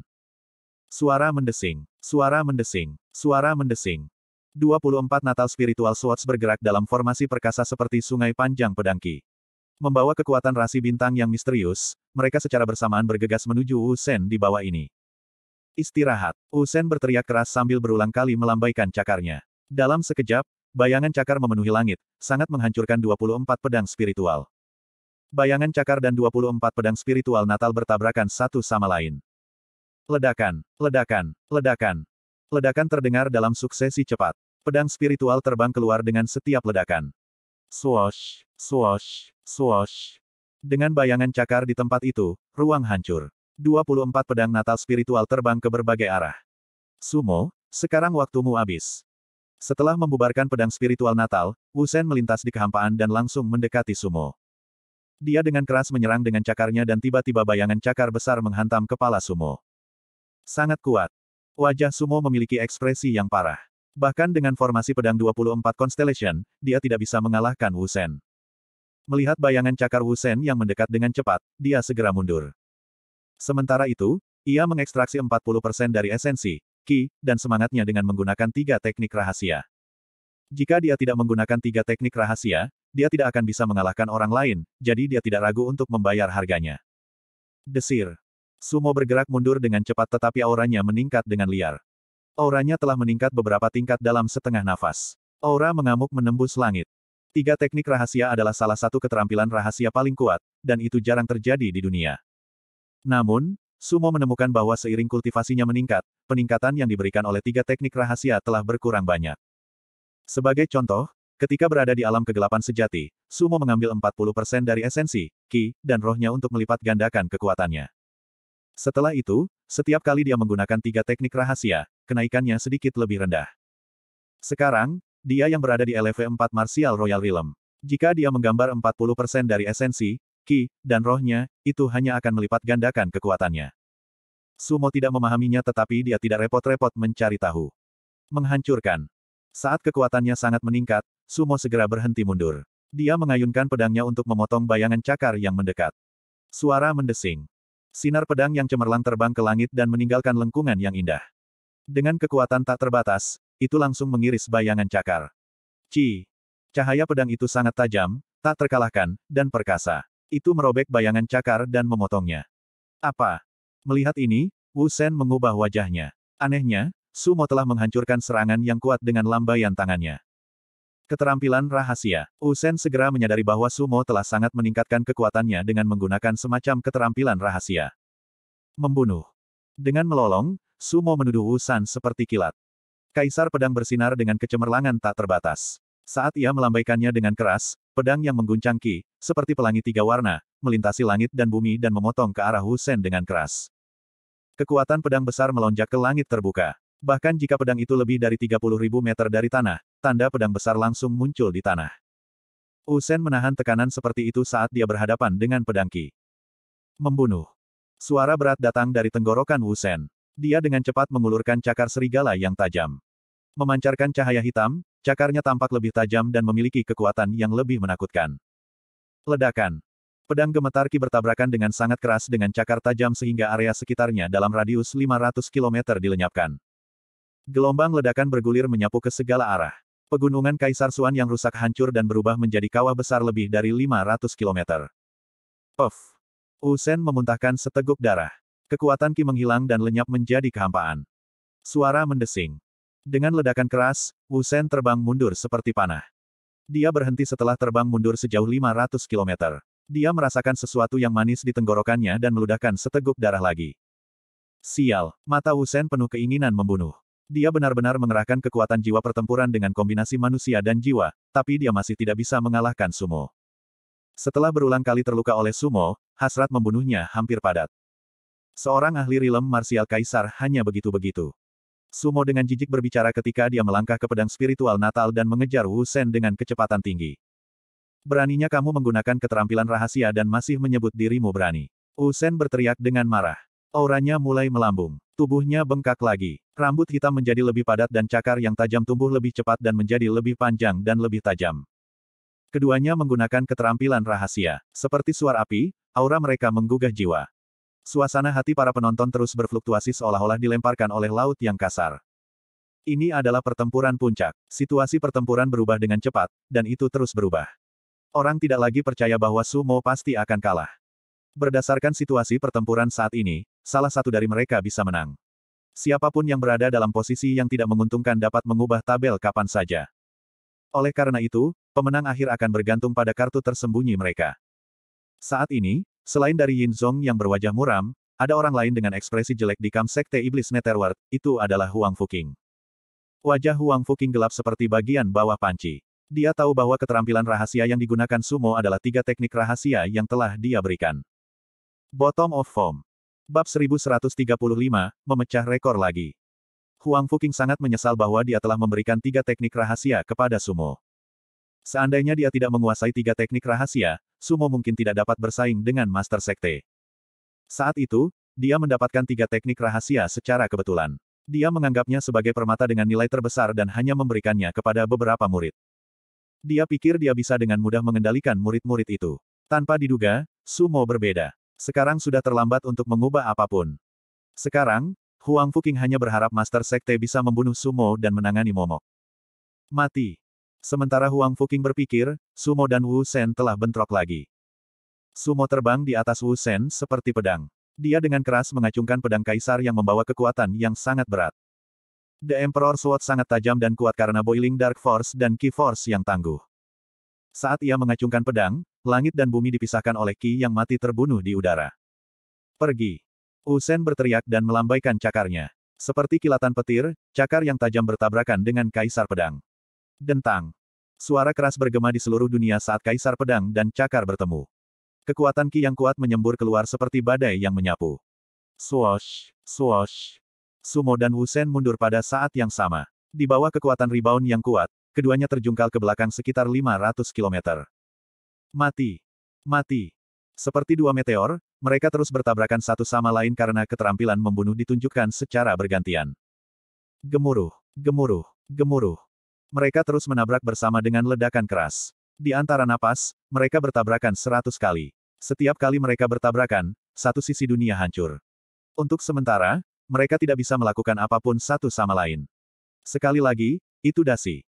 Suara mendesing, suara mendesing, suara mendesing. 24 Natal Spiritual Swords bergerak dalam formasi perkasa seperti sungai panjang pedangki. Membawa kekuatan rasi bintang yang misterius, mereka secara bersamaan bergegas menuju Usen di bawah ini. Istirahat, Usen berteriak keras sambil berulang kali melambaikan cakarnya. Dalam sekejap, Bayangan cakar memenuhi langit, sangat menghancurkan 24 pedang spiritual. Bayangan cakar dan 24 pedang spiritual Natal bertabrakan satu sama lain. Ledakan, ledakan, ledakan. Ledakan terdengar dalam suksesi cepat. Pedang spiritual terbang keluar dengan setiap ledakan. Swosh, swosh, swosh. Dengan bayangan cakar di tempat itu, ruang hancur. 24 pedang Natal spiritual terbang ke berbagai arah. Sumo, sekarang waktumu habis. Setelah membubarkan pedang spiritual Natal, Wusen melintas di kehampaan dan langsung mendekati Sumo. Dia dengan keras menyerang dengan cakarnya dan tiba-tiba bayangan cakar besar menghantam kepala Sumo. Sangat kuat. Wajah Sumo memiliki ekspresi yang parah. Bahkan dengan formasi pedang 24 Constellation, dia tidak bisa mengalahkan Wu Sen. Melihat bayangan cakar Wu Sen yang mendekat dengan cepat, dia segera mundur. Sementara itu, ia mengekstraksi 40% dari esensi, ki, dan semangatnya dengan menggunakan tiga teknik rahasia. Jika dia tidak menggunakan tiga teknik rahasia, dia tidak akan bisa mengalahkan orang lain, jadi dia tidak ragu untuk membayar harganya. Desir. Sumo bergerak mundur dengan cepat tetapi auranya meningkat dengan liar. Auranya telah meningkat beberapa tingkat dalam setengah nafas. Aura mengamuk menembus langit. Tiga teknik rahasia adalah salah satu keterampilan rahasia paling kuat, dan itu jarang terjadi di dunia. Namun, Sumo menemukan bahwa seiring kultivasinya meningkat, peningkatan yang diberikan oleh tiga teknik rahasia telah berkurang banyak. Sebagai contoh, Ketika berada di alam kegelapan sejati, Sumo mengambil 40% dari esensi, ki, dan rohnya untuk melipat gandakan kekuatannya. Setelah itu, setiap kali dia menggunakan tiga teknik rahasia, kenaikannya sedikit lebih rendah. Sekarang, dia yang berada di LV4 Martial Royal Realm. Jika dia menggambar 40% dari esensi, ki, dan rohnya, itu hanya akan melipat gandakan kekuatannya. Sumo tidak memahaminya tetapi dia tidak repot-repot mencari tahu. Menghancurkan. Saat kekuatannya sangat meningkat, Sumo segera berhenti mundur. Dia mengayunkan pedangnya untuk memotong bayangan cakar yang mendekat. Suara mendesing. Sinar pedang yang cemerlang terbang ke langit dan meninggalkan lengkungan yang indah. Dengan kekuatan tak terbatas, itu langsung mengiris bayangan cakar. Ci. Cahaya pedang itu sangat tajam, tak terkalahkan, dan perkasa. Itu merobek bayangan cakar dan memotongnya. Apa? Melihat ini, Wu Shen mengubah wajahnya. Anehnya, Sumo telah menghancurkan serangan yang kuat dengan lambaian tangannya. Keterampilan rahasia. Usen segera menyadari bahwa Sumo telah sangat meningkatkan kekuatannya dengan menggunakan semacam keterampilan rahasia. Membunuh. Dengan melolong, Sumo menuduh Usan seperti kilat. Kaisar pedang bersinar dengan kecemerlangan tak terbatas. Saat ia melambaikannya dengan keras, pedang yang mengguncang Ki, seperti pelangi tiga warna, melintasi langit dan bumi dan memotong ke arah Husen dengan keras. Kekuatan pedang besar melonjak ke langit terbuka. Bahkan jika pedang itu lebih dari 30 ribu meter dari tanah, tanda pedang besar langsung muncul di tanah. Usen menahan tekanan seperti itu saat dia berhadapan dengan pedang Ki. Membunuh. Suara berat datang dari tenggorokan Usen. Dia dengan cepat mengulurkan cakar serigala yang tajam. Memancarkan cahaya hitam, cakarnya tampak lebih tajam dan memiliki kekuatan yang lebih menakutkan. Ledakan. Pedang gemetar Ki bertabrakan dengan sangat keras dengan cakar tajam sehingga area sekitarnya dalam radius 500 km dilenyapkan. Gelombang ledakan bergulir menyapu ke segala arah. Pegunungan Kaisar Suan yang rusak hancur dan berubah menjadi kawah besar lebih dari 500 km. Puff. Usen memuntahkan seteguk darah. Kekuatan Ki menghilang dan lenyap menjadi kehampaan. Suara mendesing. Dengan ledakan keras, Usen terbang mundur seperti panah. Dia berhenti setelah terbang mundur sejauh 500 km. Dia merasakan sesuatu yang manis di tenggorokannya dan meludahkan seteguk darah lagi. Sial, mata Usen penuh keinginan membunuh. Dia benar-benar mengerahkan kekuatan jiwa pertempuran dengan kombinasi manusia dan jiwa, tapi dia masih tidak bisa mengalahkan Sumo. Setelah berulang kali terluka oleh Sumo, hasrat membunuhnya hampir padat. Seorang ahli rilem marsial kaisar hanya begitu-begitu. Sumo dengan jijik berbicara ketika dia melangkah ke pedang spiritual Natal dan mengejar Wu Shen dengan kecepatan tinggi. Beraninya kamu menggunakan keterampilan rahasia dan masih menyebut dirimu berani. Wu Shen berteriak dengan marah. Auranya mulai melambung. Tubuhnya bengkak lagi. Rambut hitam menjadi lebih padat dan cakar yang tajam tumbuh lebih cepat dan menjadi lebih panjang dan lebih tajam. Keduanya menggunakan keterampilan rahasia. Seperti suar api, aura mereka menggugah jiwa. Suasana hati para penonton terus berfluktuasi seolah-olah dilemparkan oleh laut yang kasar. Ini adalah pertempuran puncak. Situasi pertempuran berubah dengan cepat, dan itu terus berubah. Orang tidak lagi percaya bahwa Sumo pasti akan kalah. Berdasarkan situasi pertempuran saat ini, salah satu dari mereka bisa menang. Siapapun yang berada dalam posisi yang tidak menguntungkan dapat mengubah tabel kapan saja. Oleh karena itu, pemenang akhir akan bergantung pada kartu tersembunyi mereka. Saat ini, selain dari Yin Zhong yang berwajah muram, ada orang lain dengan ekspresi jelek di kam Sekte Iblis Netherworld, itu adalah Huang Fuking. Wajah Huang Fuking gelap seperti bagian bawah panci. Dia tahu bahwa keterampilan rahasia yang digunakan Sumo adalah tiga teknik rahasia yang telah dia berikan. Bottom of Form. Bab 1135, memecah rekor lagi. Huang Fuqing sangat menyesal bahwa dia telah memberikan tiga teknik rahasia kepada Sumo. Seandainya dia tidak menguasai tiga teknik rahasia, Sumo mungkin tidak dapat bersaing dengan Master Sekte. Saat itu, dia mendapatkan tiga teknik rahasia secara kebetulan. Dia menganggapnya sebagai permata dengan nilai terbesar dan hanya memberikannya kepada beberapa murid. Dia pikir dia bisa dengan mudah mengendalikan murid-murid itu. Tanpa diduga, Sumo berbeda. Sekarang sudah terlambat untuk mengubah apapun. Sekarang, Huang Fuqing hanya berharap Master Sekte bisa membunuh Sumo dan menangani Momok. Mati. Sementara Huang Fuqing berpikir, Sumo dan Wu Shen telah bentrok lagi. Sumo terbang di atas Wu Shen seperti pedang. Dia dengan keras mengacungkan pedang kaisar yang membawa kekuatan yang sangat berat. The Emperor Sword sangat tajam dan kuat karena Boiling Dark Force dan Key Force yang tangguh. Saat ia mengacungkan pedang, langit dan bumi dipisahkan oleh Ki yang mati terbunuh di udara. Pergi! Usen berteriak dan melambaikan cakarnya. Seperti kilatan petir, cakar yang tajam bertabrakan dengan kaisar pedang. Dentang! Suara keras bergema di seluruh dunia saat kaisar pedang dan cakar bertemu. Kekuatan Ki yang kuat menyembur keluar seperti badai yang menyapu. Swosh, swosh! Sumo dan Wusen mundur pada saat yang sama. Di bawah kekuatan rebound yang kuat, keduanya terjungkal ke belakang sekitar 500 kilometer. Mati. Mati. Seperti dua meteor, mereka terus bertabrakan satu sama lain karena keterampilan membunuh ditunjukkan secara bergantian. Gemuruh, gemuruh, gemuruh. Mereka terus menabrak bersama dengan ledakan keras. Di antara napas, mereka bertabrakan seratus kali. Setiap kali mereka bertabrakan, satu sisi dunia hancur. Untuk sementara, mereka tidak bisa melakukan apapun satu sama lain. Sekali lagi, itu dasi.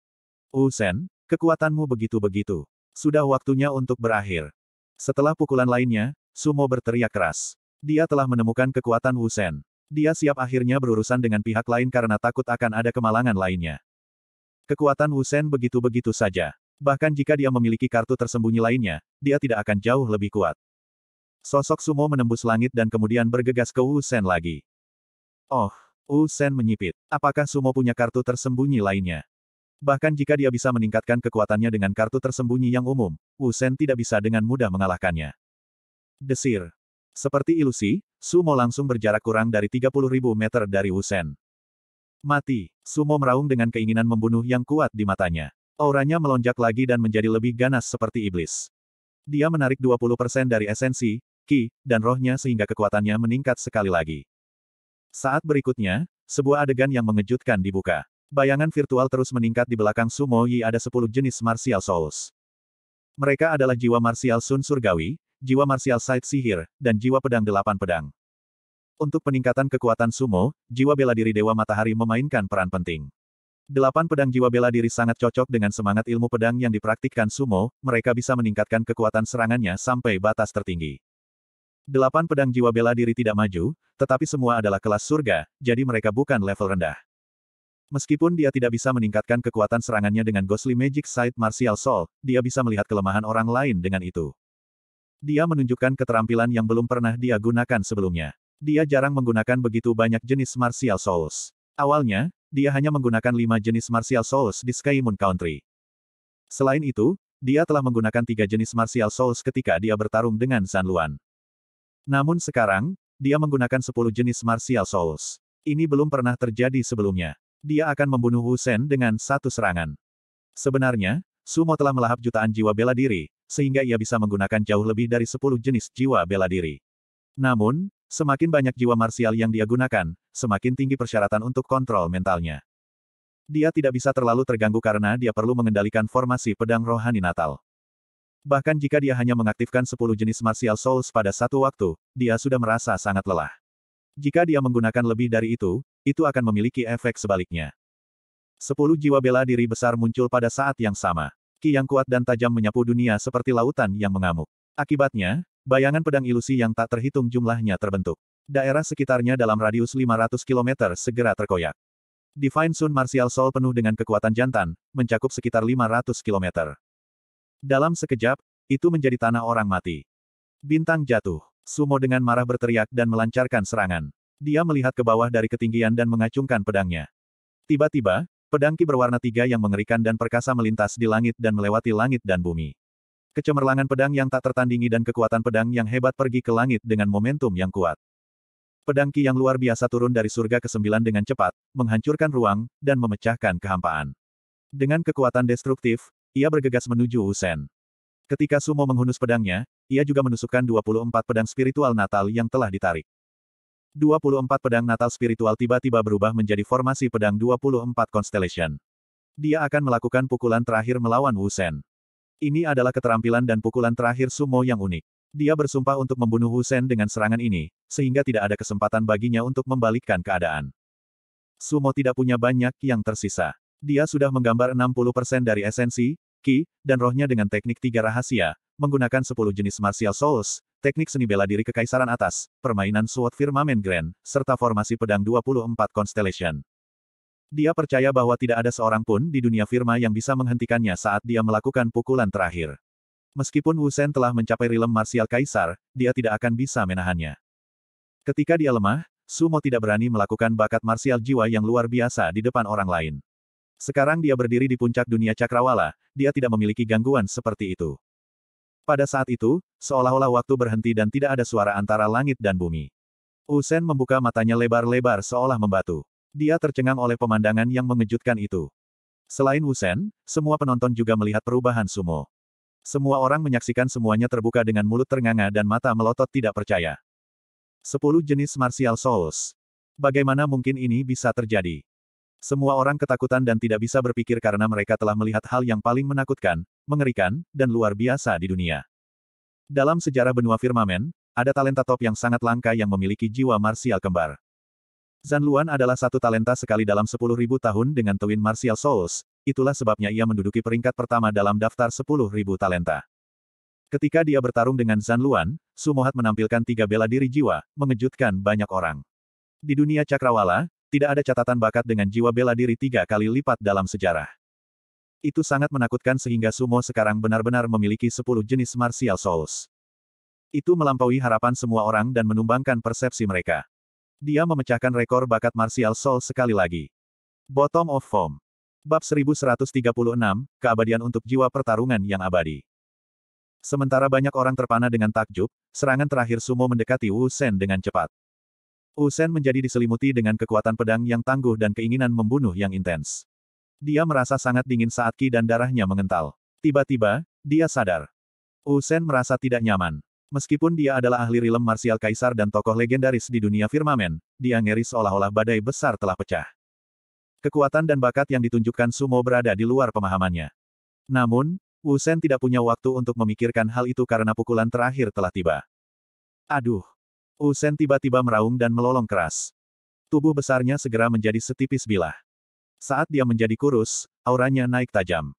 Usen, kekuatanmu begitu-begitu. Sudah waktunya untuk berakhir. Setelah pukulan lainnya, Sumo berteriak keras. Dia telah menemukan kekuatan Wu Sen. Dia siap akhirnya berurusan dengan pihak lain karena takut akan ada kemalangan lainnya. Kekuatan Wu Sen begitu-begitu saja. Bahkan jika dia memiliki kartu tersembunyi lainnya, dia tidak akan jauh lebih kuat. Sosok Sumo menembus langit dan kemudian bergegas ke Wu Sen lagi. Oh, Wu Sen menyipit. Apakah Sumo punya kartu tersembunyi lainnya? Bahkan jika dia bisa meningkatkan kekuatannya dengan kartu tersembunyi yang umum, Wu Shen tidak bisa dengan mudah mengalahkannya. Desir. Seperti ilusi, Sumo langsung berjarak kurang dari ribu meter dari Wu Shen. Mati. Sumo meraung dengan keinginan membunuh yang kuat di matanya. Auranya melonjak lagi dan menjadi lebih ganas seperti iblis. Dia menarik 20% dari esensi, ki, dan rohnya sehingga kekuatannya meningkat sekali lagi. Saat berikutnya, sebuah adegan yang mengejutkan dibuka. Bayangan virtual terus meningkat di belakang Sumo Yi ada 10 jenis martial souls. Mereka adalah jiwa martial sun surgawi, jiwa martial side sihir, dan jiwa pedang delapan pedang. Untuk peningkatan kekuatan sumo, jiwa bela diri Dewa Matahari memainkan peran penting. Delapan pedang jiwa bela diri sangat cocok dengan semangat ilmu pedang yang dipraktikkan sumo, mereka bisa meningkatkan kekuatan serangannya sampai batas tertinggi. Delapan pedang jiwa bela diri tidak maju, tetapi semua adalah kelas surga, jadi mereka bukan level rendah. Meskipun dia tidak bisa meningkatkan kekuatan serangannya dengan Ghostly Magic Side Martial Soul, dia bisa melihat kelemahan orang lain dengan itu. Dia menunjukkan keterampilan yang belum pernah dia gunakan sebelumnya. Dia jarang menggunakan begitu banyak jenis Martial Souls. Awalnya, dia hanya menggunakan lima jenis Martial Souls di Sky Moon Country. Selain itu, dia telah menggunakan tiga jenis Martial Souls ketika dia bertarung dengan San Luan. Namun sekarang, dia menggunakan sepuluh jenis Martial Souls. Ini belum pernah terjadi sebelumnya. Dia akan membunuh Wu Sen dengan satu serangan. Sebenarnya, Sumo telah melahap jutaan jiwa bela diri, sehingga ia bisa menggunakan jauh lebih dari sepuluh jenis jiwa bela diri. Namun, semakin banyak jiwa marsial yang dia gunakan, semakin tinggi persyaratan untuk kontrol mentalnya. Dia tidak bisa terlalu terganggu karena dia perlu mengendalikan formasi pedang rohani natal. Bahkan jika dia hanya mengaktifkan sepuluh jenis martial souls pada satu waktu, dia sudah merasa sangat lelah. Jika dia menggunakan lebih dari itu, itu akan memiliki efek sebaliknya. Sepuluh jiwa bela diri besar muncul pada saat yang sama. Ki yang kuat dan tajam menyapu dunia seperti lautan yang mengamuk. Akibatnya, bayangan pedang ilusi yang tak terhitung jumlahnya terbentuk. Daerah sekitarnya dalam radius 500 km segera terkoyak. Divine Sun Martial Soul penuh dengan kekuatan jantan, mencakup sekitar 500 km. Dalam sekejap, itu menjadi tanah orang mati. Bintang jatuh. Sumo dengan marah berteriak dan melancarkan serangan. Dia melihat ke bawah dari ketinggian dan mengacungkan pedangnya. Tiba-tiba, pedang Ki berwarna tiga yang mengerikan dan perkasa melintas di langit dan melewati langit dan bumi. Kecemerlangan pedang yang tak tertandingi dan kekuatan pedang yang hebat pergi ke langit dengan momentum yang kuat. Pedang Ki yang luar biasa turun dari surga ke-9 dengan cepat, menghancurkan ruang, dan memecahkan kehampaan. Dengan kekuatan destruktif, ia bergegas menuju Usen. Ketika Sumo menghunus pedangnya, ia juga menusukkan 24 pedang spiritual Natal yang telah ditarik. 24 pedang Natal spiritual tiba-tiba berubah menjadi formasi pedang 24 Constellation. Dia akan melakukan pukulan terakhir melawan Wu Shen. Ini adalah keterampilan dan pukulan terakhir sumo yang unik. Dia bersumpah untuk membunuh Wu Shen dengan serangan ini, sehingga tidak ada kesempatan baginya untuk membalikkan keadaan. Sumo tidak punya banyak yang tersisa. Dia sudah menggambar 60% dari esensi, ki, dan rohnya dengan teknik tiga rahasia, menggunakan 10 jenis martial souls, teknik seni bela diri kekaisaran atas, permainan firma Firmament Grand, serta formasi pedang 24 Constellation. Dia percaya bahwa tidak ada seorang pun di dunia firma yang bisa menghentikannya saat dia melakukan pukulan terakhir. Meskipun Wu Sen telah mencapai rilem marsial kaisar, dia tidak akan bisa menahannya. Ketika dia lemah, Sumo tidak berani melakukan bakat marsial jiwa yang luar biasa di depan orang lain. Sekarang dia berdiri di puncak dunia cakrawala, dia tidak memiliki gangguan seperti itu. Pada saat itu, seolah-olah waktu berhenti dan tidak ada suara antara langit dan bumi. Usen membuka matanya lebar-lebar seolah membatu. Dia tercengang oleh pemandangan yang mengejutkan itu. Selain Usen, semua penonton juga melihat perubahan sumo. Semua orang menyaksikan semuanya terbuka dengan mulut ternganga dan mata melotot tidak percaya. Sepuluh jenis martial souls. Bagaimana mungkin ini bisa terjadi? Semua orang ketakutan dan tidak bisa berpikir karena mereka telah melihat hal yang paling menakutkan, mengerikan, dan luar biasa di dunia. Dalam sejarah benua firmamen, ada talenta top yang sangat langka yang memiliki jiwa martial kembar. Zan Luan adalah satu talenta sekali dalam 10.000 tahun dengan Twin Martial Souls, itulah sebabnya ia menduduki peringkat pertama dalam daftar 10.000 talenta. Ketika dia bertarung dengan Zan Luan, Sumohat menampilkan tiga bela diri jiwa, mengejutkan banyak orang. Di dunia cakrawala, tidak ada catatan bakat dengan jiwa bela diri tiga kali lipat dalam sejarah. Itu sangat menakutkan sehingga sumo sekarang benar-benar memiliki sepuluh jenis martial souls. Itu melampaui harapan semua orang dan menumbangkan persepsi mereka. Dia memecahkan rekor bakat martial soul sekali lagi. Bottom of Form. Bab 1136, keabadian untuk jiwa pertarungan yang abadi. Sementara banyak orang terpana dengan takjub, serangan terakhir Sumo mendekati Wu Sen dengan cepat. Usen menjadi diselimuti dengan kekuatan pedang yang tangguh dan keinginan membunuh yang intens. Dia merasa sangat dingin saat ki dan darahnya mengental. Tiba-tiba, dia sadar. Usen merasa tidak nyaman. Meskipun dia adalah ahli rilem marsial kaisar dan tokoh legendaris di dunia firmamen, dia ngeri seolah-olah badai besar telah pecah. Kekuatan dan bakat yang ditunjukkan Sumo berada di luar pemahamannya. Namun, Usen tidak punya waktu untuk memikirkan hal itu karena pukulan terakhir telah tiba. Aduh, Usen tiba-tiba meraung dan melolong keras. Tubuh besarnya segera menjadi setipis bilah. Saat dia menjadi kurus, auranya naik tajam.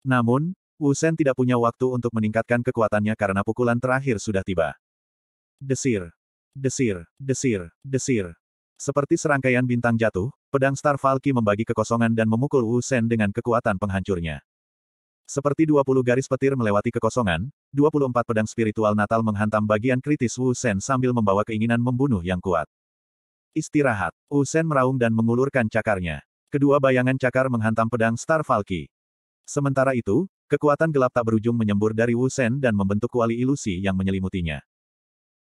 Namun, Usen tidak punya waktu untuk meningkatkan kekuatannya karena pukulan terakhir sudah tiba. Desir. Desir, desir, desir. Seperti serangkaian bintang jatuh, pedang Star Valky membagi kekosongan dan memukul Usen dengan kekuatan penghancurnya. Seperti 20 garis petir melewati kekosongan, 24 pedang spiritual Natal menghantam bagian kritis Wu Sen sambil membawa keinginan membunuh yang kuat. Istirahat. Wu Sen meraung dan mengulurkan cakarnya. Kedua bayangan cakar menghantam pedang Star Valky. Sementara itu, kekuatan gelap tak berujung menyembur dari Wu Sen dan membentuk kuali ilusi yang menyelimutinya.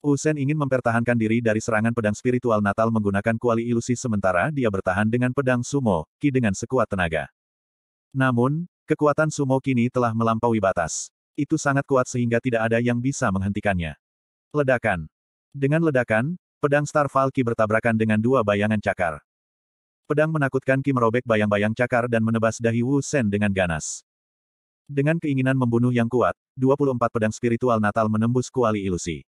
Wu Sen ingin mempertahankan diri dari serangan pedang spiritual Natal menggunakan kuali ilusi sementara dia bertahan dengan pedang sumo, ki dengan sekuat tenaga. Namun, kekuatan sumo kini telah melampaui batas itu sangat kuat sehingga tidak ada yang bisa menghentikannya. Ledakan. Dengan ledakan, pedang Star Valky bertabrakan dengan dua bayangan cakar. Pedang menakutkan Ki merobek bayang-bayang cakar dan menebas dahi Wu Sen dengan ganas. Dengan keinginan membunuh yang kuat, 24 pedang spiritual Natal menembus kuali ilusi.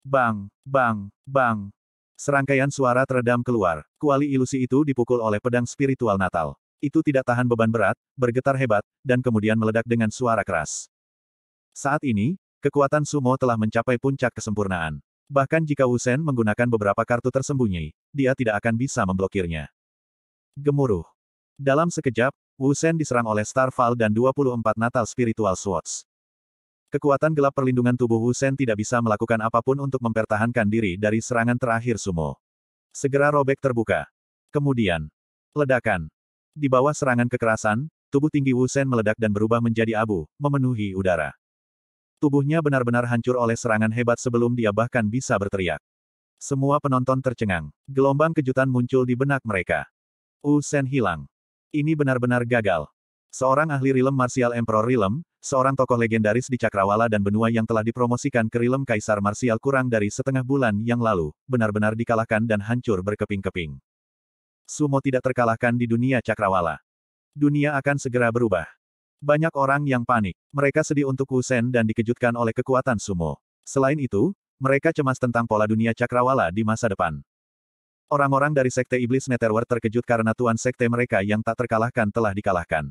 Bang, bang, bang. Serangkaian suara teredam keluar. Kuali ilusi itu dipukul oleh pedang spiritual Natal. Itu tidak tahan beban berat, bergetar hebat, dan kemudian meledak dengan suara keras. Saat ini, kekuatan sumo telah mencapai puncak kesempurnaan. Bahkan jika Wusen menggunakan beberapa kartu tersembunyi, dia tidak akan bisa memblokirnya. Gemuruh. Dalam sekejap, Wusen diserang oleh Starfall dan 24 Natal Spiritual Swords. Kekuatan gelap perlindungan tubuh Wusen tidak bisa melakukan apapun untuk mempertahankan diri dari serangan terakhir sumo. Segera robek terbuka. Kemudian, ledakan. Di bawah serangan kekerasan, tubuh tinggi Wusen meledak dan berubah menjadi abu, memenuhi udara. Tubuhnya benar-benar hancur oleh serangan hebat sebelum dia bahkan bisa berteriak. Semua penonton tercengang. Gelombang kejutan muncul di benak mereka. Wu Sen hilang. Ini benar-benar gagal. Seorang ahli rilem marsial Emperor Rilem, seorang tokoh legendaris di Cakrawala dan benua yang telah dipromosikan ke rilem kaisar marsial kurang dari setengah bulan yang lalu, benar-benar dikalahkan dan hancur berkeping-keping. Sumo tidak terkalahkan di dunia Cakrawala. Dunia akan segera berubah. Banyak orang yang panik. Mereka sedih untuk Husen dan dikejutkan oleh kekuatan sumo. Selain itu, mereka cemas tentang pola dunia cakrawala di masa depan. Orang-orang dari Sekte Iblis Netherworld terkejut karena tuan sekte mereka yang tak terkalahkan telah dikalahkan.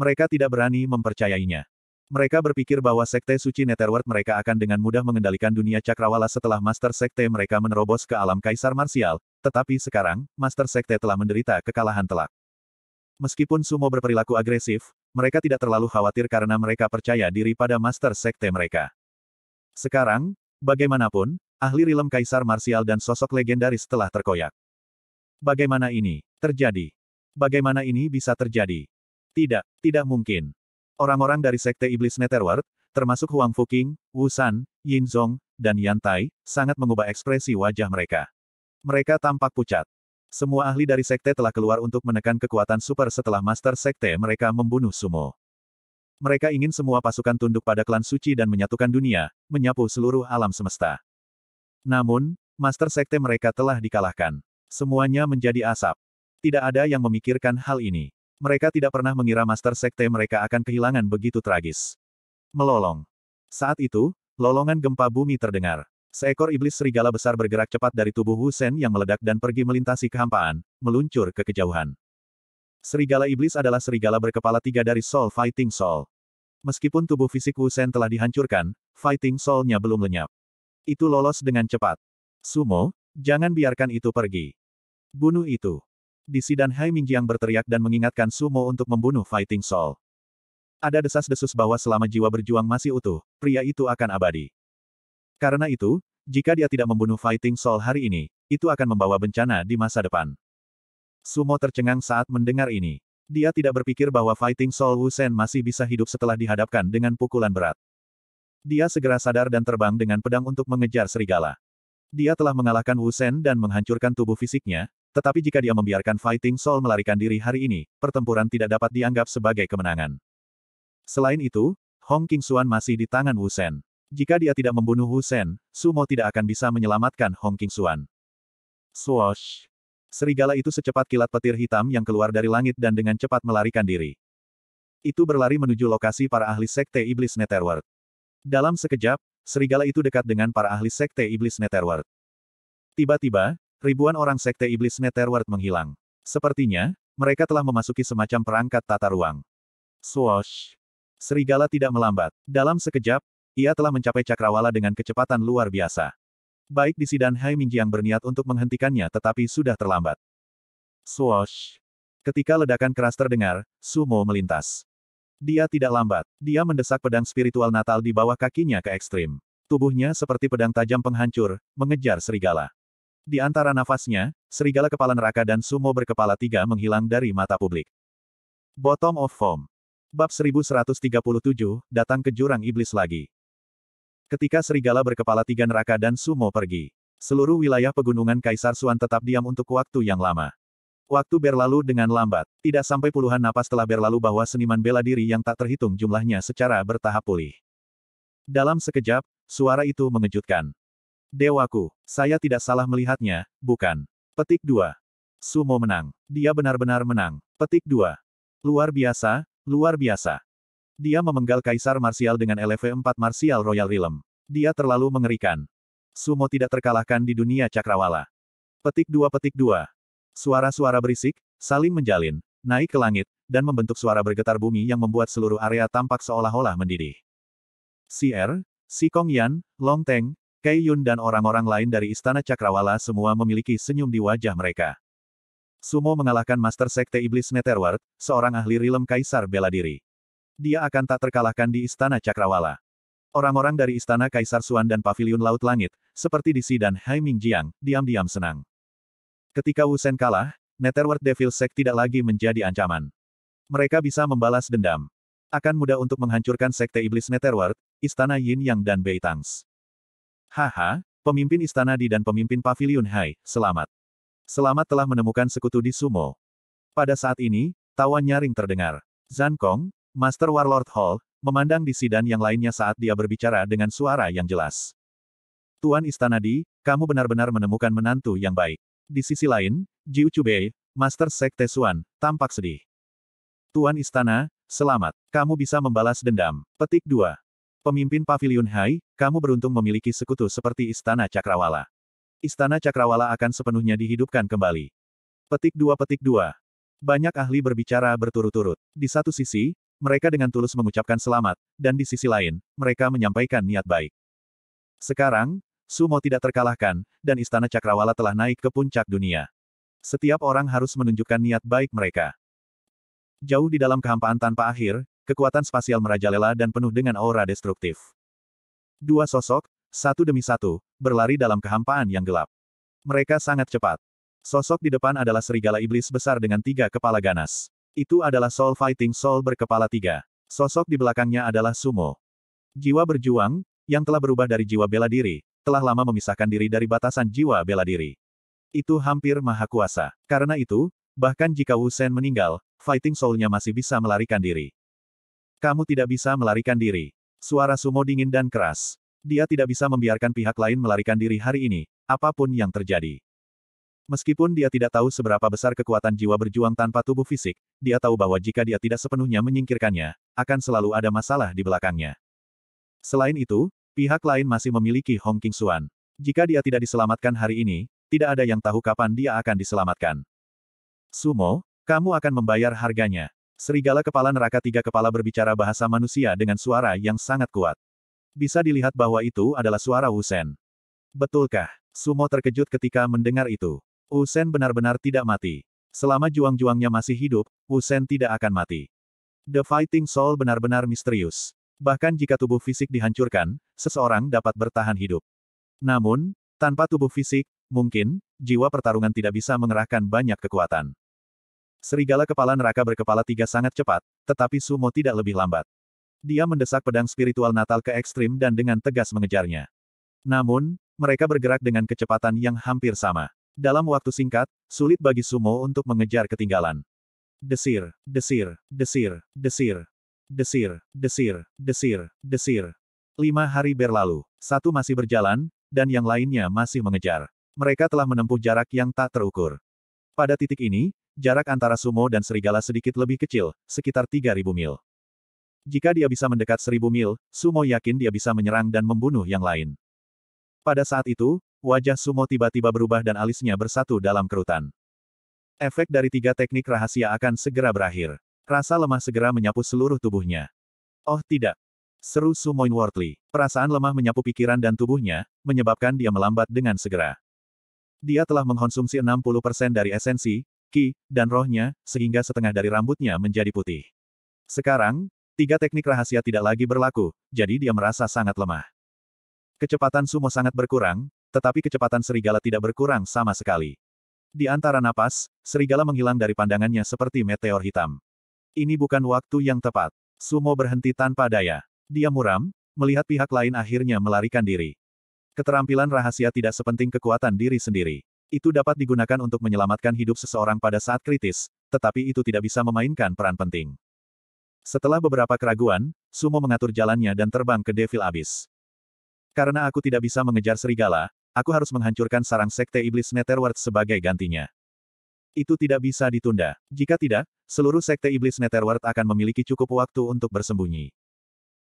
Mereka tidak berani mempercayainya. Mereka berpikir bahwa Sekte Suci Netherworld mereka akan dengan mudah mengendalikan dunia cakrawala setelah Master Sekte mereka menerobos ke alam Kaisar Marsial, tetapi sekarang, Master Sekte telah menderita kekalahan telak. Meskipun Sumo berperilaku agresif, mereka tidak terlalu khawatir karena mereka percaya diri pada master sekte mereka. Sekarang, bagaimanapun, ahli rilem kaisar marsial dan sosok legendaris telah terkoyak. Bagaimana ini terjadi? Bagaimana ini bisa terjadi? Tidak, tidak mungkin. Orang-orang dari sekte iblis Netherworld, termasuk Huang Fuking, Wu San, Yin Zhong, dan Yan Tai, sangat mengubah ekspresi wajah mereka. Mereka tampak pucat. Semua ahli dari sekte telah keluar untuk menekan kekuatan super setelah master sekte mereka membunuh Sumo. Mereka ingin semua pasukan tunduk pada klan suci dan menyatukan dunia, menyapu seluruh alam semesta. Namun, master sekte mereka telah dikalahkan. Semuanya menjadi asap. Tidak ada yang memikirkan hal ini. Mereka tidak pernah mengira master sekte mereka akan kehilangan begitu tragis. Melolong. Saat itu, lolongan gempa bumi terdengar. Seekor iblis serigala besar bergerak cepat dari tubuh Wu Shen yang meledak dan pergi melintasi kehampaan, meluncur ke kejauhan. Serigala iblis adalah serigala berkepala tiga dari Soul Fighting Soul. Meskipun tubuh fisik Wu Shen telah dihancurkan, Fighting Soul-nya belum lenyap. Itu lolos dengan cepat. Sumo, jangan biarkan itu pergi. Bunuh itu. Di dan Hai Mingjiang berteriak dan mengingatkan Sumo untuk membunuh Fighting Soul. Ada desas-desus bahwa selama jiwa berjuang masih utuh, pria itu akan abadi. Karena itu, jika dia tidak membunuh Fighting Soul hari ini, itu akan membawa bencana di masa depan. Sumo tercengang saat mendengar ini. Dia tidak berpikir bahwa Fighting Soul Wusen masih bisa hidup setelah dihadapkan dengan pukulan berat. Dia segera sadar dan terbang dengan pedang untuk mengejar serigala. Dia telah mengalahkan Wusen dan menghancurkan tubuh fisiknya, tetapi jika dia membiarkan Fighting Soul melarikan diri hari ini, pertempuran tidak dapat dianggap sebagai kemenangan. Selain itu, Hong King Xuan masih di tangan Wusen. Jika dia tidak membunuh Husen, Sumo tidak akan bisa menyelamatkan Hong King Suan. Swoosh! Serigala itu secepat kilat petir hitam yang keluar dari langit dan dengan cepat melarikan diri. Itu berlari menuju lokasi para ahli Sekte Iblis Netherworld. Dalam sekejap, serigala itu dekat dengan para ahli Sekte Iblis Netherworld. Tiba-tiba, ribuan orang Sekte Iblis Netherworld menghilang. Sepertinya, mereka telah memasuki semacam perangkat tata ruang. Swoosh! Serigala tidak melambat. Dalam sekejap, ia telah mencapai cakrawala dengan kecepatan luar biasa. Baik di dan Hai Mingjiang berniat untuk menghentikannya tetapi sudah terlambat. Swoosh! Ketika ledakan keras terdengar, Sumo melintas. Dia tidak lambat. Dia mendesak pedang spiritual natal di bawah kakinya ke ekstrim. Tubuhnya seperti pedang tajam penghancur, mengejar serigala. Di antara nafasnya, serigala kepala neraka dan sumo berkepala tiga menghilang dari mata publik. Bottom of Form. Bab 1137, datang ke jurang iblis lagi. Ketika serigala berkepala tiga neraka dan sumo pergi, seluruh wilayah pegunungan Kaisar Suan tetap diam untuk waktu yang lama. Waktu berlalu dengan lambat, tidak sampai puluhan napas telah berlalu bahwa seniman bela diri yang tak terhitung jumlahnya secara bertahap pulih. Dalam sekejap, suara itu mengejutkan. Dewaku, saya tidak salah melihatnya, bukan. Petik 2. Sumo menang. Dia benar-benar menang. Petik 2. Luar biasa, luar biasa. Dia memenggal Kaisar Marsial dengan LV4 Marsial Royal Realm. Dia terlalu mengerikan. Sumo tidak terkalahkan di dunia cakrawala. Petik dua petik dua. Suara-suara berisik, saling menjalin, naik ke langit, dan membentuk suara bergetar bumi yang membuat seluruh area tampak seolah-olah mendidih. Si Er, Si Kong Yan, Long Teng, Kei Yun dan orang-orang lain dari Istana Cakrawala semua memiliki senyum di wajah mereka. Sumo mengalahkan Master Sekte Iblis Netherworld, seorang ahli rilem Kaisar bela diri dia akan tak terkalahkan di Istana Cakrawala. Orang-orang dari Istana Kaisar Suan dan Paviliun Laut Langit, seperti Disi dan Hai Mingjiang, diam-diam senang. Ketika Wu Sen kalah, Netherworld Devil Sect tidak lagi menjadi ancaman. Mereka bisa membalas dendam. Akan mudah untuk menghancurkan Sekte Iblis Netherworld, Istana Yin Yang dan Bei Beitangs. Haha, pemimpin Istana Di dan pemimpin Paviliun Hai, selamat. Selamat telah menemukan sekutu di Sumo. Pada saat ini, tawa nyaring terdengar. Zan Kong, Master Warlord Hall, memandang di Sidan yang lainnya saat dia berbicara dengan suara yang jelas. Tuan Istana Di, kamu benar-benar menemukan menantu yang baik. Di sisi lain, Jiu Chubei, Master Sekte Suan, tampak sedih. Tuan Istana, selamat. Kamu bisa membalas dendam. Petik 2. Pemimpin Pavilion Hai, kamu beruntung memiliki sekutu seperti Istana Cakrawala. Istana Cakrawala akan sepenuhnya dihidupkan kembali. Petik 2 Petik 2. Banyak ahli berbicara berturut-turut. Di satu sisi, mereka dengan tulus mengucapkan selamat, dan di sisi lain, mereka menyampaikan niat baik. Sekarang, Sumo tidak terkalahkan, dan Istana Cakrawala telah naik ke puncak dunia. Setiap orang harus menunjukkan niat baik mereka. Jauh di dalam kehampaan tanpa akhir, kekuatan spasial merajalela dan penuh dengan aura destruktif. Dua sosok, satu demi satu, berlari dalam kehampaan yang gelap. Mereka sangat cepat. Sosok di depan adalah serigala iblis besar dengan tiga kepala ganas. Itu adalah Soul Fighting Soul berkepala tiga. Sosok di belakangnya adalah Sumo. Jiwa berjuang, yang telah berubah dari jiwa bela diri, telah lama memisahkan diri dari batasan jiwa bela diri. Itu hampir maha kuasa. Karena itu, bahkan jika Wu Shen meninggal, fighting soul-nya masih bisa melarikan diri. Kamu tidak bisa melarikan diri. Suara Sumo dingin dan keras. Dia tidak bisa membiarkan pihak lain melarikan diri hari ini, apapun yang terjadi. Meskipun dia tidak tahu seberapa besar kekuatan jiwa berjuang tanpa tubuh fisik, dia tahu bahwa jika dia tidak sepenuhnya menyingkirkannya, akan selalu ada masalah di belakangnya. Selain itu, pihak lain masih memiliki Hong King Suan. Jika dia tidak diselamatkan hari ini, tidak ada yang tahu kapan dia akan diselamatkan. Sumo, kamu akan membayar harganya. Serigala kepala neraka tiga kepala berbicara bahasa manusia dengan suara yang sangat kuat. Bisa dilihat bahwa itu adalah suara Wusen. Betulkah? Sumo terkejut ketika mendengar itu. Usen benar-benar tidak mati. Selama juang-juangnya masih hidup, Usen tidak akan mati. The Fighting Soul benar-benar misterius. Bahkan jika tubuh fisik dihancurkan, seseorang dapat bertahan hidup. Namun, tanpa tubuh fisik, mungkin, jiwa pertarungan tidak bisa mengerahkan banyak kekuatan. Serigala kepala neraka berkepala tiga sangat cepat, tetapi Sumo tidak lebih lambat. Dia mendesak pedang spiritual natal ke ekstrim dan dengan tegas mengejarnya. Namun, mereka bergerak dengan kecepatan yang hampir sama. Dalam waktu singkat, sulit bagi Sumo untuk mengejar ketinggalan. Desir, desir, desir, desir, desir, desir, desir, desir. Lima hari berlalu, satu masih berjalan, dan yang lainnya masih mengejar. Mereka telah menempuh jarak yang tak terukur. Pada titik ini, jarak antara Sumo dan Serigala sedikit lebih kecil, sekitar 3.000 mil. Jika dia bisa mendekat 1.000 mil, Sumo yakin dia bisa menyerang dan membunuh yang lain. Pada saat itu, wajah Sumo tiba-tiba berubah dan alisnya bersatu dalam kerutan. Efek dari tiga teknik rahasia akan segera berakhir. Rasa lemah segera menyapu seluruh tubuhnya. Oh tidak. Seru Sumoin Wortley. Perasaan lemah menyapu pikiran dan tubuhnya, menyebabkan dia melambat dengan segera. Dia telah mengkonsumsi 60% dari esensi, ki, dan rohnya, sehingga setengah dari rambutnya menjadi putih. Sekarang, tiga teknik rahasia tidak lagi berlaku, jadi dia merasa sangat lemah. Kecepatan sumo sangat berkurang, tetapi kecepatan serigala tidak berkurang sama sekali. Di antara napas, serigala menghilang dari pandangannya seperti meteor hitam. Ini bukan waktu yang tepat. Sumo berhenti tanpa daya. Dia muram, melihat pihak lain akhirnya melarikan diri. Keterampilan rahasia tidak sepenting kekuatan diri sendiri. Itu dapat digunakan untuk menyelamatkan hidup seseorang pada saat kritis, tetapi itu tidak bisa memainkan peran penting. Setelah beberapa keraguan, Sumo mengatur jalannya dan terbang ke Devil Abyss. Karena aku tidak bisa mengejar serigala, Aku harus menghancurkan sarang sekte iblis Netherworld sebagai gantinya. Itu tidak bisa ditunda. Jika tidak, seluruh sekte iblis Netherworld akan memiliki cukup waktu untuk bersembunyi.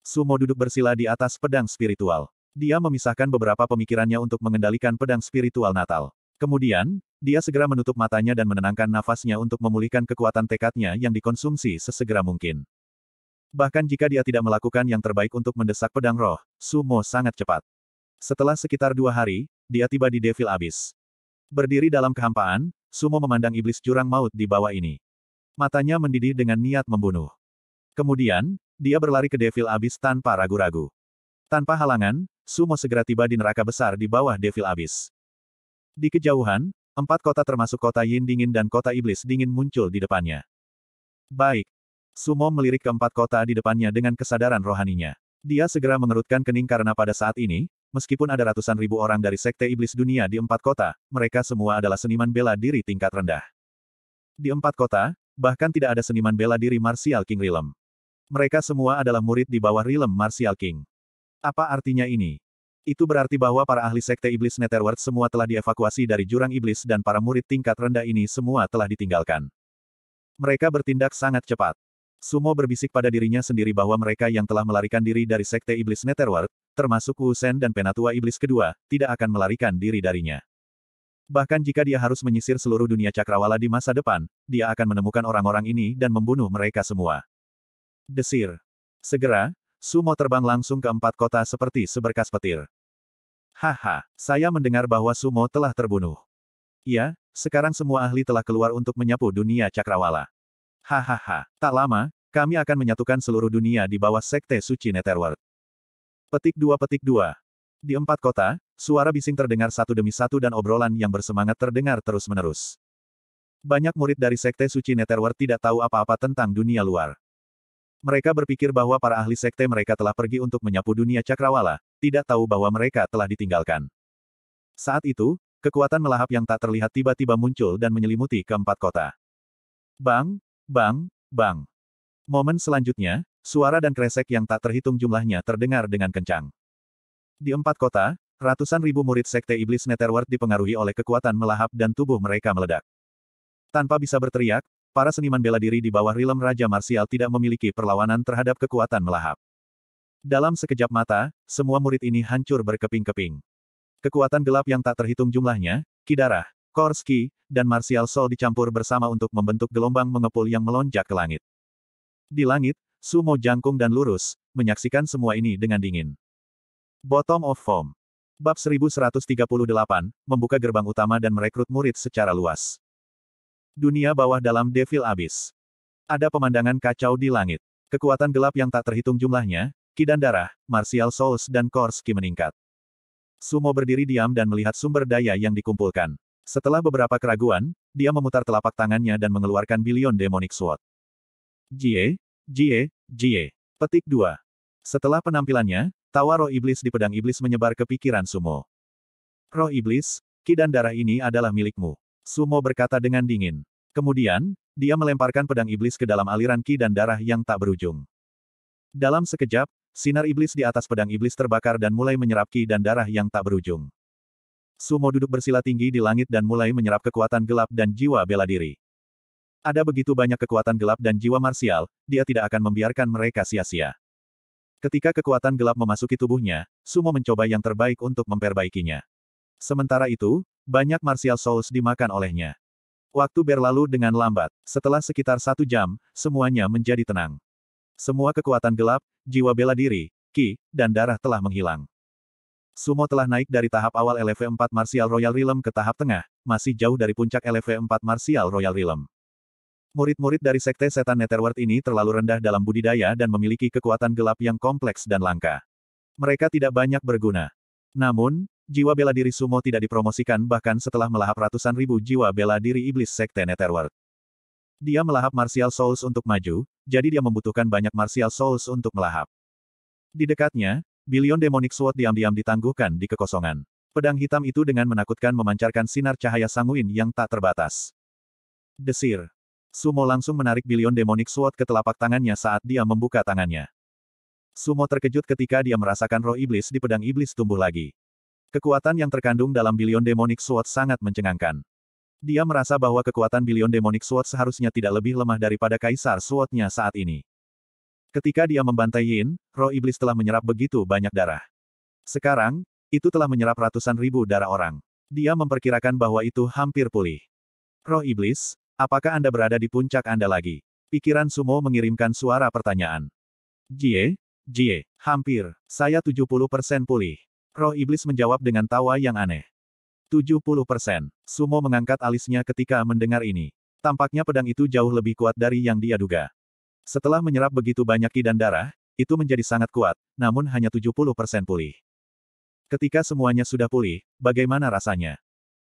Sumo duduk bersila di atas pedang spiritual. Dia memisahkan beberapa pemikirannya untuk mengendalikan pedang spiritual Natal. Kemudian, dia segera menutup matanya dan menenangkan nafasnya untuk memulihkan kekuatan tekadnya yang dikonsumsi sesegera mungkin. Bahkan jika dia tidak melakukan yang terbaik untuk mendesak pedang roh, Sumo sangat cepat. Setelah sekitar dua hari, dia tiba di Devil Abyss. Berdiri dalam kehampaan, Sumo memandang iblis curang maut di bawah ini. Matanya mendidih dengan niat membunuh. Kemudian, dia berlari ke Devil Abyss tanpa ragu-ragu. Tanpa halangan, Sumo segera tiba di neraka besar di bawah Devil Abyss. Di kejauhan, empat kota termasuk kota Yin Dingin dan kota Iblis Dingin muncul di depannya. Baik. Sumo melirik keempat kota di depannya dengan kesadaran rohaninya. Dia segera mengerutkan kening karena pada saat ini, Meskipun ada ratusan ribu orang dari Sekte Iblis Dunia di empat kota, mereka semua adalah seniman bela diri tingkat rendah. Di empat kota, bahkan tidak ada seniman bela diri Martial King Rilem. Mereka semua adalah murid di bawah Rilem Martial King. Apa artinya ini? Itu berarti bahwa para ahli Sekte Iblis Netherworld semua telah dievakuasi dari Jurang Iblis dan para murid tingkat rendah ini semua telah ditinggalkan. Mereka bertindak sangat cepat. Sumo berbisik pada dirinya sendiri bahwa mereka yang telah melarikan diri dari Sekte Iblis Netherworld, termasuk Wu Sen dan Penatua Iblis kedua, tidak akan melarikan diri darinya. Bahkan jika dia harus menyisir seluruh dunia cakrawala di masa depan, dia akan menemukan orang-orang ini dan membunuh mereka semua. Desir. Segera, Sumo terbang langsung ke empat kota seperti seberkas petir. Haha, saya mendengar bahwa Sumo telah terbunuh. Ya, sekarang semua ahli telah keluar untuk menyapu dunia cakrawala. Hahaha, tak lama, kami akan menyatukan seluruh dunia di bawah Sekte Suci Netherworld. Petik dua petik dua. Di empat kota, suara bising terdengar satu demi satu dan obrolan yang bersemangat terdengar terus-menerus. Banyak murid dari Sekte Suci Netherworld tidak tahu apa-apa tentang dunia luar. Mereka berpikir bahwa para ahli sekte mereka telah pergi untuk menyapu dunia cakrawala, tidak tahu bahwa mereka telah ditinggalkan. Saat itu, kekuatan melahap yang tak terlihat tiba-tiba muncul dan menyelimuti keempat kota. Bang, bang, bang. Momen selanjutnya, Suara dan kresek yang tak terhitung jumlahnya terdengar dengan kencang. Di empat kota, ratusan ribu murid sekte iblis Netherworld dipengaruhi oleh kekuatan melahap dan tubuh mereka meledak. Tanpa bisa berteriak, para seniman bela diri di bawah rilem Raja Marsial tidak memiliki perlawanan terhadap kekuatan melahap. Dalam sekejap mata, semua murid ini hancur berkeping-keping. Kekuatan gelap yang tak terhitung jumlahnya, Kidarah, Korski, dan Martial Sol dicampur bersama untuk membentuk gelombang mengepul yang melonjak ke langit. Di langit, Sumo jangkung dan lurus, menyaksikan semua ini dengan dingin. Bottom of Form. Bab 1138, membuka gerbang utama dan merekrut murid secara luas. Dunia bawah dalam Devil Abyss. Ada pemandangan kacau di langit. Kekuatan gelap yang tak terhitung jumlahnya, kidan darah, Martial Souls dan Korski meningkat. Sumo berdiri diam dan melihat sumber daya yang dikumpulkan. Setelah beberapa keraguan, dia memutar telapak tangannya dan mengeluarkan bilion demonic sword. Jie, Jie, Jie. Petik 2. Setelah penampilannya, tawa roh iblis di pedang iblis menyebar ke pikiran Sumo. Roh iblis, ki dan darah ini adalah milikmu. Sumo berkata dengan dingin. Kemudian, dia melemparkan pedang iblis ke dalam aliran ki dan darah yang tak berujung. Dalam sekejap, sinar iblis di atas pedang iblis terbakar dan mulai menyerap ki dan darah yang tak berujung. Sumo duduk bersila tinggi di langit dan mulai menyerap kekuatan gelap dan jiwa bela diri. Ada begitu banyak kekuatan gelap dan jiwa marsial, dia tidak akan membiarkan mereka sia-sia. Ketika kekuatan gelap memasuki tubuhnya, Sumo mencoba yang terbaik untuk memperbaikinya. Sementara itu, banyak martial souls dimakan olehnya. Waktu berlalu dengan lambat. Setelah sekitar satu jam, semuanya menjadi tenang. Semua kekuatan gelap, jiwa bela diri, ki, dan darah telah menghilang. Sumo telah naik dari tahap awal LV4 Martial Royal Realm ke tahap tengah, masih jauh dari puncak LV4 Martial Royal Realm. Murid-murid dari sekte setan Netherworld ini terlalu rendah dalam budidaya dan memiliki kekuatan gelap yang kompleks dan langka. Mereka tidak banyak berguna. Namun, jiwa bela diri sumo tidak dipromosikan bahkan setelah melahap ratusan ribu jiwa bela diri iblis sekte Netherworld. Dia melahap martial souls untuk maju, jadi dia membutuhkan banyak martial souls untuk melahap. Di dekatnya, bilion demonic sword diam-diam ditangguhkan di kekosongan. Pedang hitam itu dengan menakutkan memancarkan sinar cahaya sanguin yang tak terbatas. Desir. Sumo langsung menarik bilion demonic sword ke telapak tangannya saat dia membuka tangannya. Sumo terkejut ketika dia merasakan roh iblis di pedang iblis tumbuh lagi. Kekuatan yang terkandung dalam bilion demonic sword sangat mencengangkan. Dia merasa bahwa kekuatan bilion demonic sword seharusnya tidak lebih lemah daripada kaisar swordnya saat ini. Ketika dia membantai Yin, roh iblis telah menyerap begitu banyak darah. Sekarang, itu telah menyerap ratusan ribu darah orang. Dia memperkirakan bahwa itu hampir pulih. Roh iblis, Apakah Anda berada di puncak Anda lagi? Pikiran Sumo mengirimkan suara pertanyaan. Jie? Jie, hampir, saya 70% pulih. Roh iblis menjawab dengan tawa yang aneh. 70%. Sumo mengangkat alisnya ketika mendengar ini. Tampaknya pedang itu jauh lebih kuat dari yang dia duga. Setelah menyerap begitu banyak ki dan darah, itu menjadi sangat kuat, namun hanya 70% pulih. Ketika semuanya sudah pulih, bagaimana rasanya?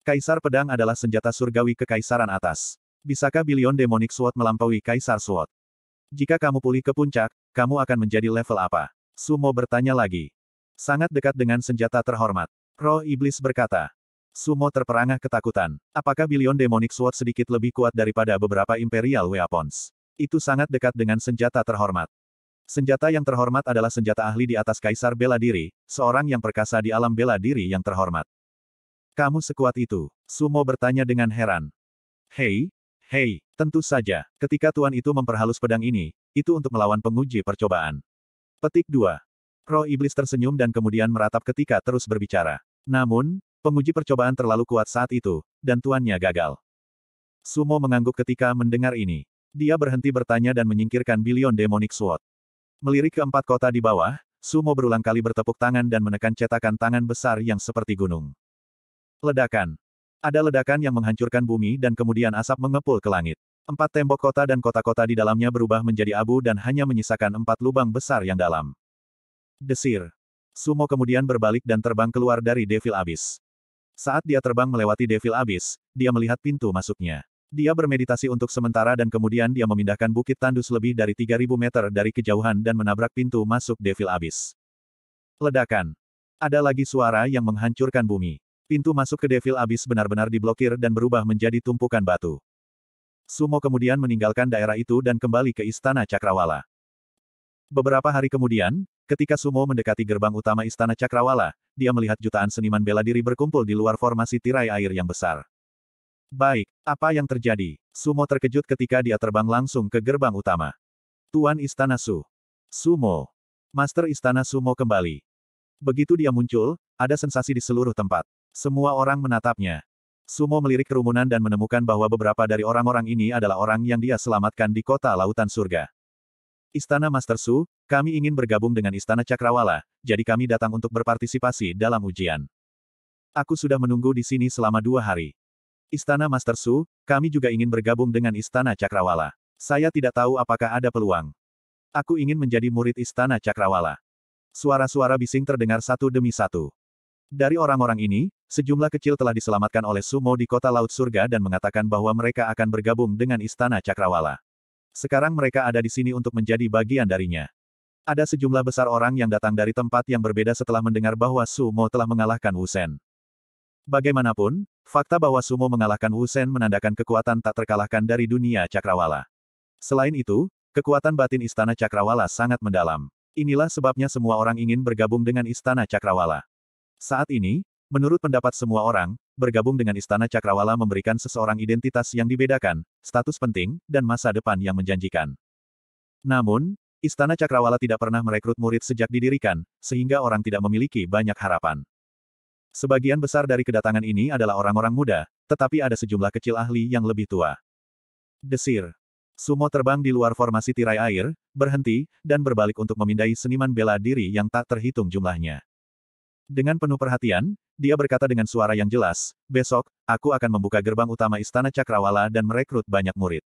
Kaisar pedang adalah senjata surgawi kekaisaran atas. Bisakah Billion Demonic Sword melampaui Kaisar Sword? Jika kamu pulih ke puncak, kamu akan menjadi level apa? Sumo bertanya lagi. Sangat dekat dengan senjata terhormat. Roh Iblis berkata. Sumo terperangah ketakutan. Apakah Billion Demonic Sword sedikit lebih kuat daripada beberapa Imperial Weapons? Itu sangat dekat dengan senjata terhormat. Senjata yang terhormat adalah senjata ahli di atas kaisar bela diri, seorang yang perkasa di alam bela diri yang terhormat. Kamu sekuat itu? Sumo bertanya dengan heran. Hei, Hei, tentu saja, ketika Tuan itu memperhalus pedang ini, itu untuk melawan penguji percobaan. Petik 2. Roh Iblis tersenyum dan kemudian meratap ketika terus berbicara. Namun, penguji percobaan terlalu kuat saat itu, dan tuannya gagal. Sumo mengangguk ketika mendengar ini. Dia berhenti bertanya dan menyingkirkan bilion demonic sword. Melirik ke empat kota di bawah, Sumo berulang kali bertepuk tangan dan menekan cetakan tangan besar yang seperti gunung. Ledakan. Ada ledakan yang menghancurkan bumi dan kemudian asap mengepul ke langit. Empat tembok kota dan kota-kota di dalamnya berubah menjadi abu dan hanya menyisakan empat lubang besar yang dalam. Desir. Sumo kemudian berbalik dan terbang keluar dari Devil Abyss. Saat dia terbang melewati Devil Abyss, dia melihat pintu masuknya. Dia bermeditasi untuk sementara dan kemudian dia memindahkan bukit tandus lebih dari 3000 meter dari kejauhan dan menabrak pintu masuk Devil Abyss. Ledakan. Ada lagi suara yang menghancurkan bumi. Pintu masuk ke Devil Abyss benar-benar diblokir dan berubah menjadi tumpukan batu. Sumo kemudian meninggalkan daerah itu dan kembali ke Istana Cakrawala. Beberapa hari kemudian, ketika Sumo mendekati gerbang utama Istana Cakrawala, dia melihat jutaan seniman bela diri berkumpul di luar formasi tirai air yang besar. Baik, apa yang terjadi? Sumo terkejut ketika dia terbang langsung ke gerbang utama. Tuan Istana Su. Sumo. Master Istana Sumo kembali. Begitu dia muncul, ada sensasi di seluruh tempat. Semua orang menatapnya. Sumo melirik kerumunan dan menemukan bahwa beberapa dari orang-orang ini adalah orang yang dia selamatkan di kota lautan surga. Istana Master Su, kami ingin bergabung dengan Istana Cakrawala, jadi kami datang untuk berpartisipasi dalam ujian. Aku sudah menunggu di sini selama dua hari. Istana Master Su, kami juga ingin bergabung dengan Istana Cakrawala. Saya tidak tahu apakah ada peluang. Aku ingin menjadi murid Istana Cakrawala. Suara-suara bising terdengar satu demi satu. Dari orang-orang ini, sejumlah kecil telah diselamatkan oleh Sumo di kota Laut Surga dan mengatakan bahwa mereka akan bergabung dengan Istana Cakrawala. Sekarang mereka ada di sini untuk menjadi bagian darinya. Ada sejumlah besar orang yang datang dari tempat yang berbeda setelah mendengar bahwa Sumo telah mengalahkan Wusen. Bagaimanapun, fakta bahwa Sumo mengalahkan Wusen menandakan kekuatan tak terkalahkan dari dunia Cakrawala. Selain itu, kekuatan batin Istana Cakrawala sangat mendalam. Inilah sebabnya semua orang ingin bergabung dengan Istana Cakrawala. Saat ini, menurut pendapat semua orang, bergabung dengan Istana Cakrawala memberikan seseorang identitas yang dibedakan, status penting, dan masa depan yang menjanjikan. Namun, Istana Cakrawala tidak pernah merekrut murid sejak didirikan, sehingga orang tidak memiliki banyak harapan. Sebagian besar dari kedatangan ini adalah orang-orang muda, tetapi ada sejumlah kecil ahli yang lebih tua. Desir. Sumo terbang di luar formasi tirai air, berhenti, dan berbalik untuk memindai seniman bela diri yang tak terhitung jumlahnya. Dengan penuh perhatian, dia berkata dengan suara yang jelas, besok, aku akan membuka gerbang utama Istana Cakrawala dan merekrut banyak murid.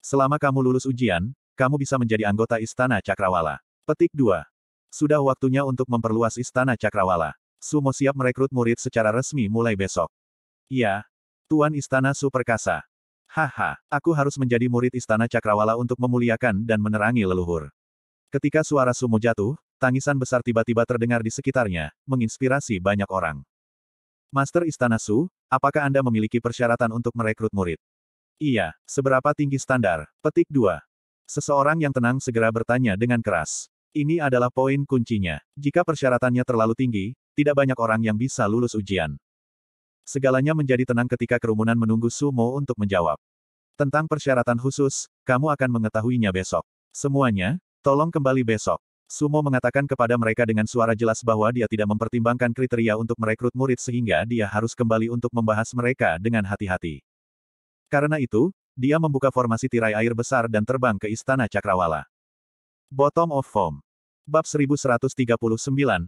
Selama kamu lulus ujian, kamu bisa menjadi anggota Istana Cakrawala. Petik 2. Sudah waktunya untuk memperluas Istana Cakrawala. Sumo siap merekrut murid secara resmi mulai besok. Ya, Tuan Istana Superkasa. Haha, aku harus menjadi murid Istana Cakrawala untuk memuliakan dan menerangi leluhur. Ketika suara Sumo jatuh, Tangisan besar tiba-tiba terdengar di sekitarnya, menginspirasi banyak orang. Master Istana Su, apakah Anda memiliki persyaratan untuk merekrut murid? Iya, seberapa tinggi standar? Petik 2. Seseorang yang tenang segera bertanya dengan keras. Ini adalah poin kuncinya. Jika persyaratannya terlalu tinggi, tidak banyak orang yang bisa lulus ujian. Segalanya menjadi tenang ketika kerumunan menunggu Sumo untuk menjawab. Tentang persyaratan khusus, kamu akan mengetahuinya besok. Semuanya, tolong kembali besok. Sumo mengatakan kepada mereka dengan suara jelas bahwa dia tidak mempertimbangkan kriteria untuk merekrut murid sehingga dia harus kembali untuk membahas mereka dengan hati-hati. Karena itu, dia membuka formasi tirai air besar dan terbang ke Istana Cakrawala. Bottom of Form. Bab 1139,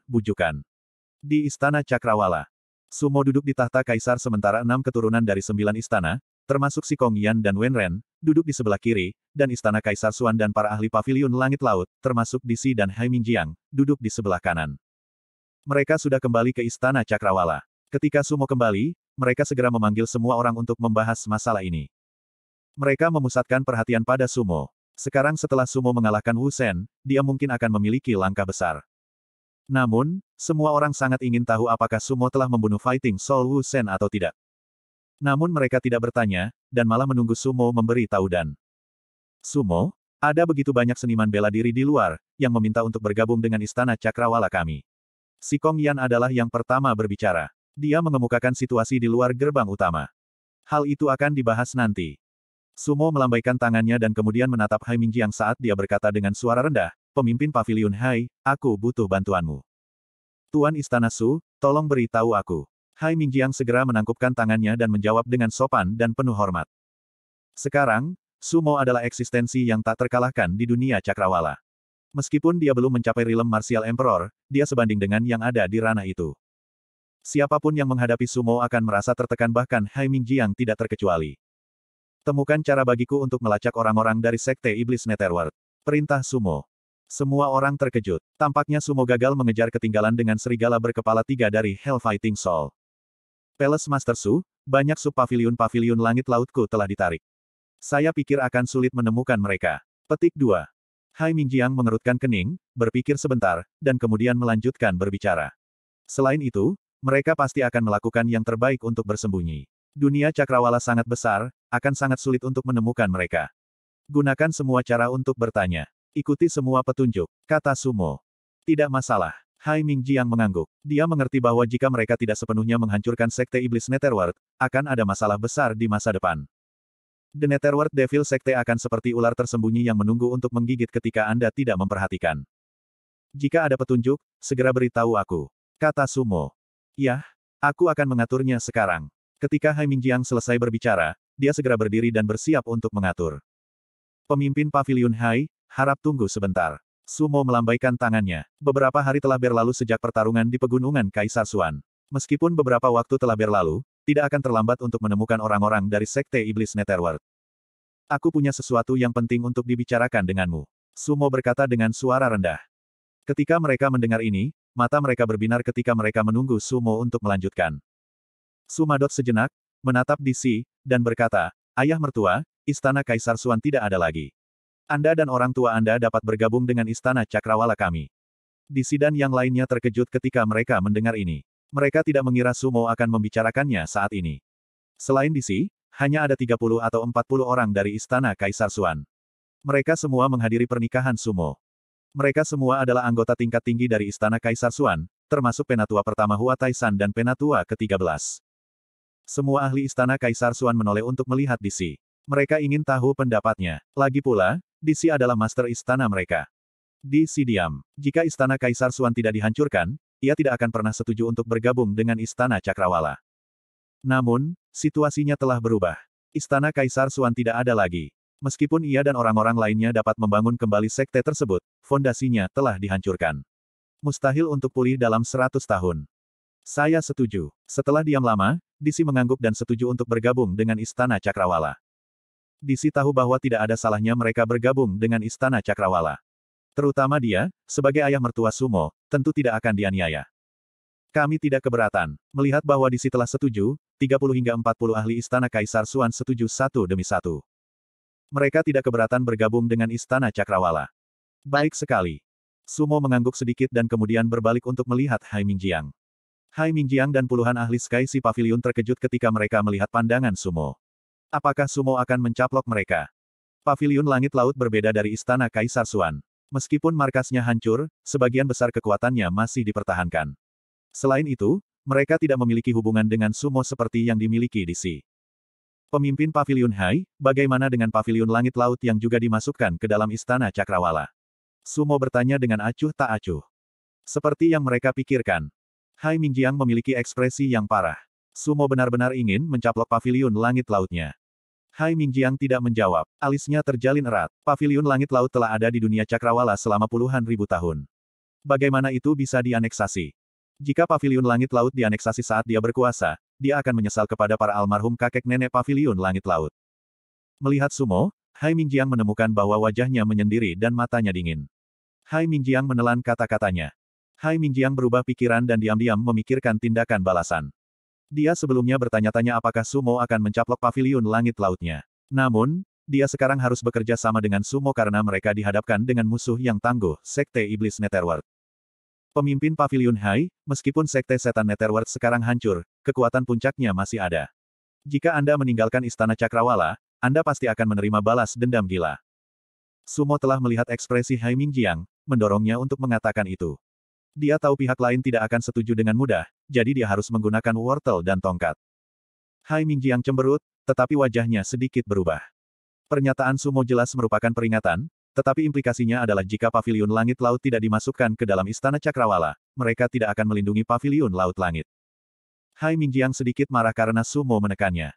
Bujukan. Di Istana Cakrawala. Sumo duduk di tahta kaisar sementara enam keturunan dari sembilan istana, termasuk si Kong Yan dan Wenren duduk di sebelah kiri, dan Istana Kaisar Suan dan para ahli pavilion langit laut, termasuk Disi dan Haimingjiang, duduk di sebelah kanan. Mereka sudah kembali ke Istana Cakrawala. Ketika Sumo kembali, mereka segera memanggil semua orang untuk membahas masalah ini. Mereka memusatkan perhatian pada Sumo. Sekarang setelah Sumo mengalahkan Wu Shen, dia mungkin akan memiliki langkah besar. Namun, semua orang sangat ingin tahu apakah Sumo telah membunuh Fighting Soul Wu Shen atau tidak. Namun mereka tidak bertanya, dan malah menunggu Sumo memberi tahu dan. Sumo, ada begitu banyak seniman bela diri di luar, yang meminta untuk bergabung dengan istana cakrawala kami. Si Kong Yan adalah yang pertama berbicara. Dia mengemukakan situasi di luar gerbang utama. Hal itu akan dibahas nanti. Sumo melambaikan tangannya dan kemudian menatap Hai Mingjiang saat dia berkata dengan suara rendah, Pemimpin Paviliun Hai, aku butuh bantuanmu. Tuan Istana Su, tolong beritahu aku. Hai Mingjiang segera menangkupkan tangannya dan menjawab dengan sopan dan penuh hormat. Sekarang, sumo adalah eksistensi yang tak terkalahkan di dunia cakrawala. Meskipun dia belum mencapai Rilem martial emperor, dia sebanding dengan yang ada di ranah itu. Siapapun yang menghadapi sumo akan merasa tertekan bahkan Hai Mingjiang tidak terkecuali. Temukan cara bagiku untuk melacak orang-orang dari Sekte Iblis Netherworld. Perintah Sumo. Semua orang terkejut. Tampaknya Sumo gagal mengejar ketinggalan dengan serigala berkepala tiga dari Hell Fighting Soul. Palace Master Su, banyak sub-pavilion-pavilion langit lautku telah ditarik. Saya pikir akan sulit menemukan mereka. Petik 2. Hai Mingjiang mengerutkan kening, berpikir sebentar, dan kemudian melanjutkan berbicara. Selain itu, mereka pasti akan melakukan yang terbaik untuk bersembunyi. Dunia cakrawala sangat besar, akan sangat sulit untuk menemukan mereka. Gunakan semua cara untuk bertanya. Ikuti semua petunjuk, kata Sumo. Tidak masalah. Hai yang mengangguk. Dia mengerti bahwa jika mereka tidak sepenuhnya menghancurkan Sekte Iblis Netherworld, akan ada masalah besar di masa depan. The Netherworld Devil Sekte akan seperti ular tersembunyi yang menunggu untuk menggigit ketika Anda tidak memperhatikan. Jika ada petunjuk, segera beritahu aku. Kata Sumo. Yah, aku akan mengaturnya sekarang. Ketika Hai Mingjiang selesai berbicara, dia segera berdiri dan bersiap untuk mengatur. Pemimpin Paviliun Hai, harap tunggu sebentar. Sumo melambaikan tangannya. Beberapa hari telah berlalu sejak pertarungan di pegunungan Kaisar Suan. Meskipun beberapa waktu telah berlalu, tidak akan terlambat untuk menemukan orang-orang dari Sekte Iblis Netherworld. Aku punya sesuatu yang penting untuk dibicarakan denganmu. Sumo berkata dengan suara rendah. Ketika mereka mendengar ini, mata mereka berbinar ketika mereka menunggu Sumo untuk melanjutkan. Sumadot sejenak, menatap DC, dan berkata, Ayah mertua, istana Kaisar Suan tidak ada lagi. Anda dan orang tua Anda dapat bergabung dengan istana cakrawala kami. Di dan yang lainnya terkejut ketika mereka mendengar ini. Mereka tidak mengira Sumo akan membicarakannya saat ini. Selain Disi, hanya ada 30 atau 40 orang dari istana Kaisar Suan. Mereka semua menghadiri pernikahan Sumo. Mereka semua adalah anggota tingkat tinggi dari istana Kaisar Suan, termasuk penatua pertama Hua Taisan dan penatua ke-13. Semua ahli istana Kaisar Suan menoleh untuk melihat Disi. Mereka ingin tahu pendapatnya. Lagi pula, DC adalah master istana mereka. DC diam. Jika istana Kaisar Suan tidak dihancurkan, ia tidak akan pernah setuju untuk bergabung dengan istana Cakrawala. Namun, situasinya telah berubah. Istana Kaisar Suan tidak ada lagi. Meskipun ia dan orang-orang lainnya dapat membangun kembali sekte tersebut, fondasinya telah dihancurkan. Mustahil untuk pulih dalam 100 tahun. Saya setuju. Setelah diam lama, Disi mengangguk dan setuju untuk bergabung dengan Istana Cakrawala. Disi tahu bahwa tidak ada salahnya mereka bergabung dengan Istana Cakrawala. Terutama dia, sebagai ayah mertua Sumo, tentu tidak akan dianiaya. Kami tidak keberatan. Melihat bahwa Disi telah setuju, 30 hingga 40 ahli Istana Kaisar Suan setuju satu demi satu. Mereka tidak keberatan bergabung dengan Istana Cakrawala. Baik sekali. Sumo mengangguk sedikit dan kemudian berbalik untuk melihat Hai Mingjiang. Hai Mingjiang dan puluhan ahli Sky Si Pavilion terkejut ketika mereka melihat pandangan Sumo. Apakah Sumo akan mencaplok mereka? Pavilion Langit Laut berbeda dari Istana Kaisar Suan. Meskipun markasnya hancur, sebagian besar kekuatannya masih dipertahankan. Selain itu, mereka tidak memiliki hubungan dengan Sumo seperti yang dimiliki di Si. Pemimpin Pavilion Hai, bagaimana dengan Pavilion Langit Laut yang juga dimasukkan ke dalam Istana Cakrawala? Sumo bertanya dengan acuh tak acuh. Seperti yang mereka pikirkan. Hai Mingjiang memiliki ekspresi yang parah. Sumo benar-benar ingin mencaplok pavilion langit lautnya. Hai Mingjiang tidak menjawab. Alisnya terjalin erat. Paviliun langit laut telah ada di dunia cakrawala selama puluhan ribu tahun. Bagaimana itu bisa dianeksasi? Jika paviliun langit laut dianeksasi saat dia berkuasa, dia akan menyesal kepada para almarhum kakek nenek paviliun langit laut. Melihat Sumo, Hai Mingjiang menemukan bahwa wajahnya menyendiri dan matanya dingin. Hai Mingjiang menelan kata-katanya. Hai Mingjiang berubah pikiran dan diam-diam memikirkan tindakan balasan. Dia sebelumnya bertanya-tanya apakah Sumo akan mencaplok pavilion langit lautnya. Namun, dia sekarang harus bekerja sama dengan Sumo karena mereka dihadapkan dengan musuh yang tangguh, Sekte Iblis Netherworld. Pemimpin Pavilion Hai, meskipun Sekte Setan Netherworld sekarang hancur, kekuatan puncaknya masih ada. Jika Anda meninggalkan Istana Cakrawala, Anda pasti akan menerima balas dendam gila. Sumo telah melihat ekspresi Hai Mingjiang, mendorongnya untuk mengatakan itu. Dia tahu pihak lain tidak akan setuju dengan mudah, jadi dia harus menggunakan wortel dan tongkat. Hai Mingjiang cemberut, tetapi wajahnya sedikit berubah. Pernyataan Sumo jelas merupakan peringatan, tetapi implikasinya adalah jika paviliun langit laut tidak dimasukkan ke dalam istana Cakrawala, mereka tidak akan melindungi paviliun laut langit. Hai Mingjiang sedikit marah karena Sumo menekannya.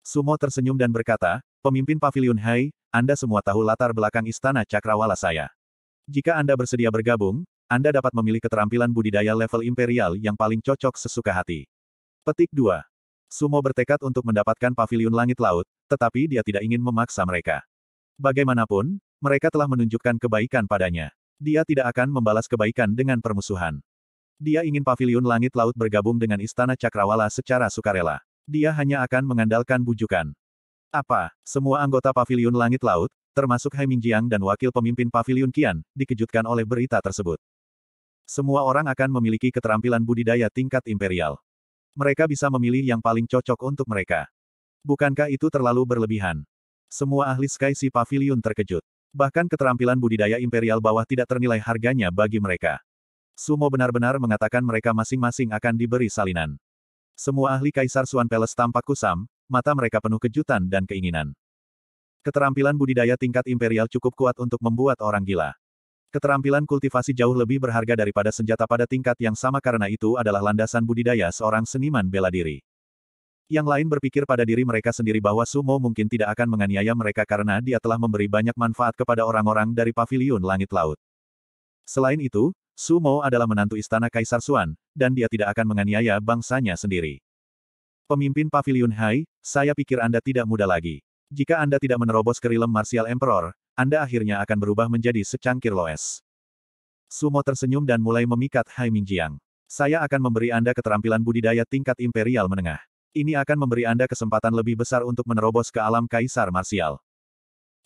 Sumo tersenyum dan berkata, Pemimpin Paviliun Hai, Anda semua tahu latar belakang istana Cakrawala saya. Jika Anda bersedia bergabung, anda dapat memilih keterampilan budidaya level imperial yang paling cocok sesuka hati. Petik 2. Sumo bertekad untuk mendapatkan pavilion langit laut, tetapi dia tidak ingin memaksa mereka. Bagaimanapun, mereka telah menunjukkan kebaikan padanya. Dia tidak akan membalas kebaikan dengan permusuhan. Dia ingin pavilion langit laut bergabung dengan istana cakrawala secara sukarela. Dia hanya akan mengandalkan bujukan. Apa, semua anggota pavilion langit laut, termasuk Hai Mingjiang dan wakil pemimpin pavilion Qian, dikejutkan oleh berita tersebut. Semua orang akan memiliki keterampilan budidaya tingkat imperial. Mereka bisa memilih yang paling cocok untuk mereka. Bukankah itu terlalu berlebihan? Semua ahli Sky Sea Pavilion terkejut. Bahkan keterampilan budidaya imperial bawah tidak ternilai harganya bagi mereka. Sumo benar-benar mengatakan mereka masing-masing akan diberi salinan. Semua ahli Kaisar Suan peles tampak kusam, mata mereka penuh kejutan dan keinginan. Keterampilan budidaya tingkat imperial cukup kuat untuk membuat orang gila. Keterampilan kultivasi jauh lebih berharga daripada senjata pada tingkat yang sama karena itu adalah landasan budidaya seorang seniman bela diri. Yang lain berpikir pada diri mereka sendiri bahwa sumo mungkin tidak akan menganiaya mereka karena dia telah memberi banyak manfaat kepada orang-orang dari paviliun langit laut. Selain itu, sumo adalah menantu istana Kaisar Suan, dan dia tidak akan menganiaya bangsanya sendiri. Pemimpin paviliun Hai, saya pikir Anda tidak muda lagi. Jika Anda tidak menerobos kerilem Martial Emperor, anda akhirnya akan berubah menjadi secangkir loes. Sumo tersenyum dan mulai memikat Hai Mingjiang. Saya akan memberi Anda keterampilan budidaya tingkat imperial menengah. Ini akan memberi Anda kesempatan lebih besar untuk menerobos ke alam kaisar marsial.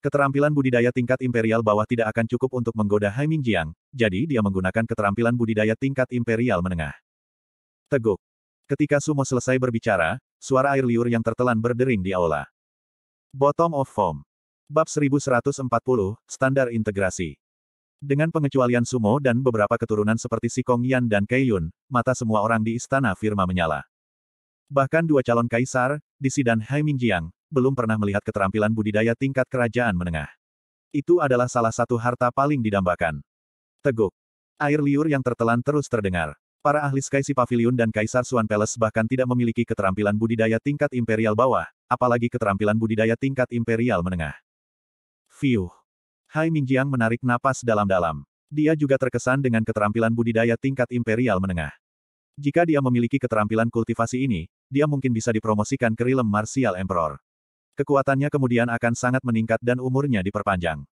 Keterampilan budidaya tingkat imperial bawah tidak akan cukup untuk menggoda Hai Mingjiang, jadi dia menggunakan keterampilan budidaya tingkat imperial menengah. Teguk. Ketika Sumo selesai berbicara, suara air liur yang tertelan berdering di aula. Bottom of foam. Bab 1140, Standar Integrasi Dengan pengecualian Sumo dan beberapa keturunan seperti si Kong Yan dan Kei Yun, mata semua orang di Istana Firma menyala. Bahkan dua calon kaisar, Disi dan Hai Mingjiang, belum pernah melihat keterampilan budidaya tingkat kerajaan menengah. Itu adalah salah satu harta paling didambakan. Teguk. Air liur yang tertelan terus terdengar. Para ahli Sky si Pavilion dan Kaisar Suan Palace bahkan tidak memiliki keterampilan budidaya tingkat imperial bawah, apalagi keterampilan budidaya tingkat imperial menengah. Fiuh. Hai Mingjiang menarik napas dalam-dalam. Dia juga terkesan dengan keterampilan budidaya tingkat imperial menengah. Jika dia memiliki keterampilan kultivasi ini, dia mungkin bisa dipromosikan ke rilem martial emperor. Kekuatannya kemudian akan sangat meningkat dan umurnya diperpanjang.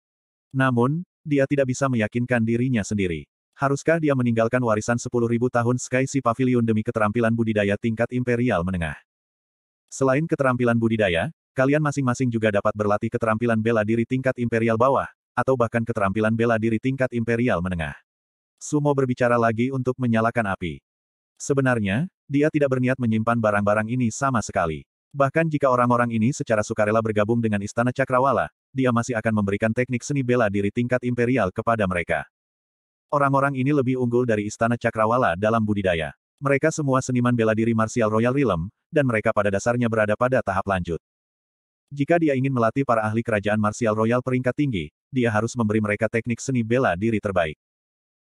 Namun, dia tidak bisa meyakinkan dirinya sendiri. Haruskah dia meninggalkan warisan 10.000 tahun Sky Sea Pavilion demi keterampilan budidaya tingkat imperial menengah? Selain keterampilan budidaya, Kalian masing-masing juga dapat berlatih keterampilan bela diri tingkat imperial bawah, atau bahkan keterampilan bela diri tingkat imperial menengah. Sumo berbicara lagi untuk menyalakan api. Sebenarnya, dia tidak berniat menyimpan barang-barang ini sama sekali. Bahkan jika orang-orang ini secara sukarela bergabung dengan Istana Cakrawala, dia masih akan memberikan teknik seni bela diri tingkat imperial kepada mereka. Orang-orang ini lebih unggul dari Istana Cakrawala dalam budidaya. Mereka semua seniman bela diri martial Royal Realm, dan mereka pada dasarnya berada pada tahap lanjut. Jika dia ingin melatih para ahli kerajaan marsial royal peringkat tinggi, dia harus memberi mereka teknik seni bela diri terbaik.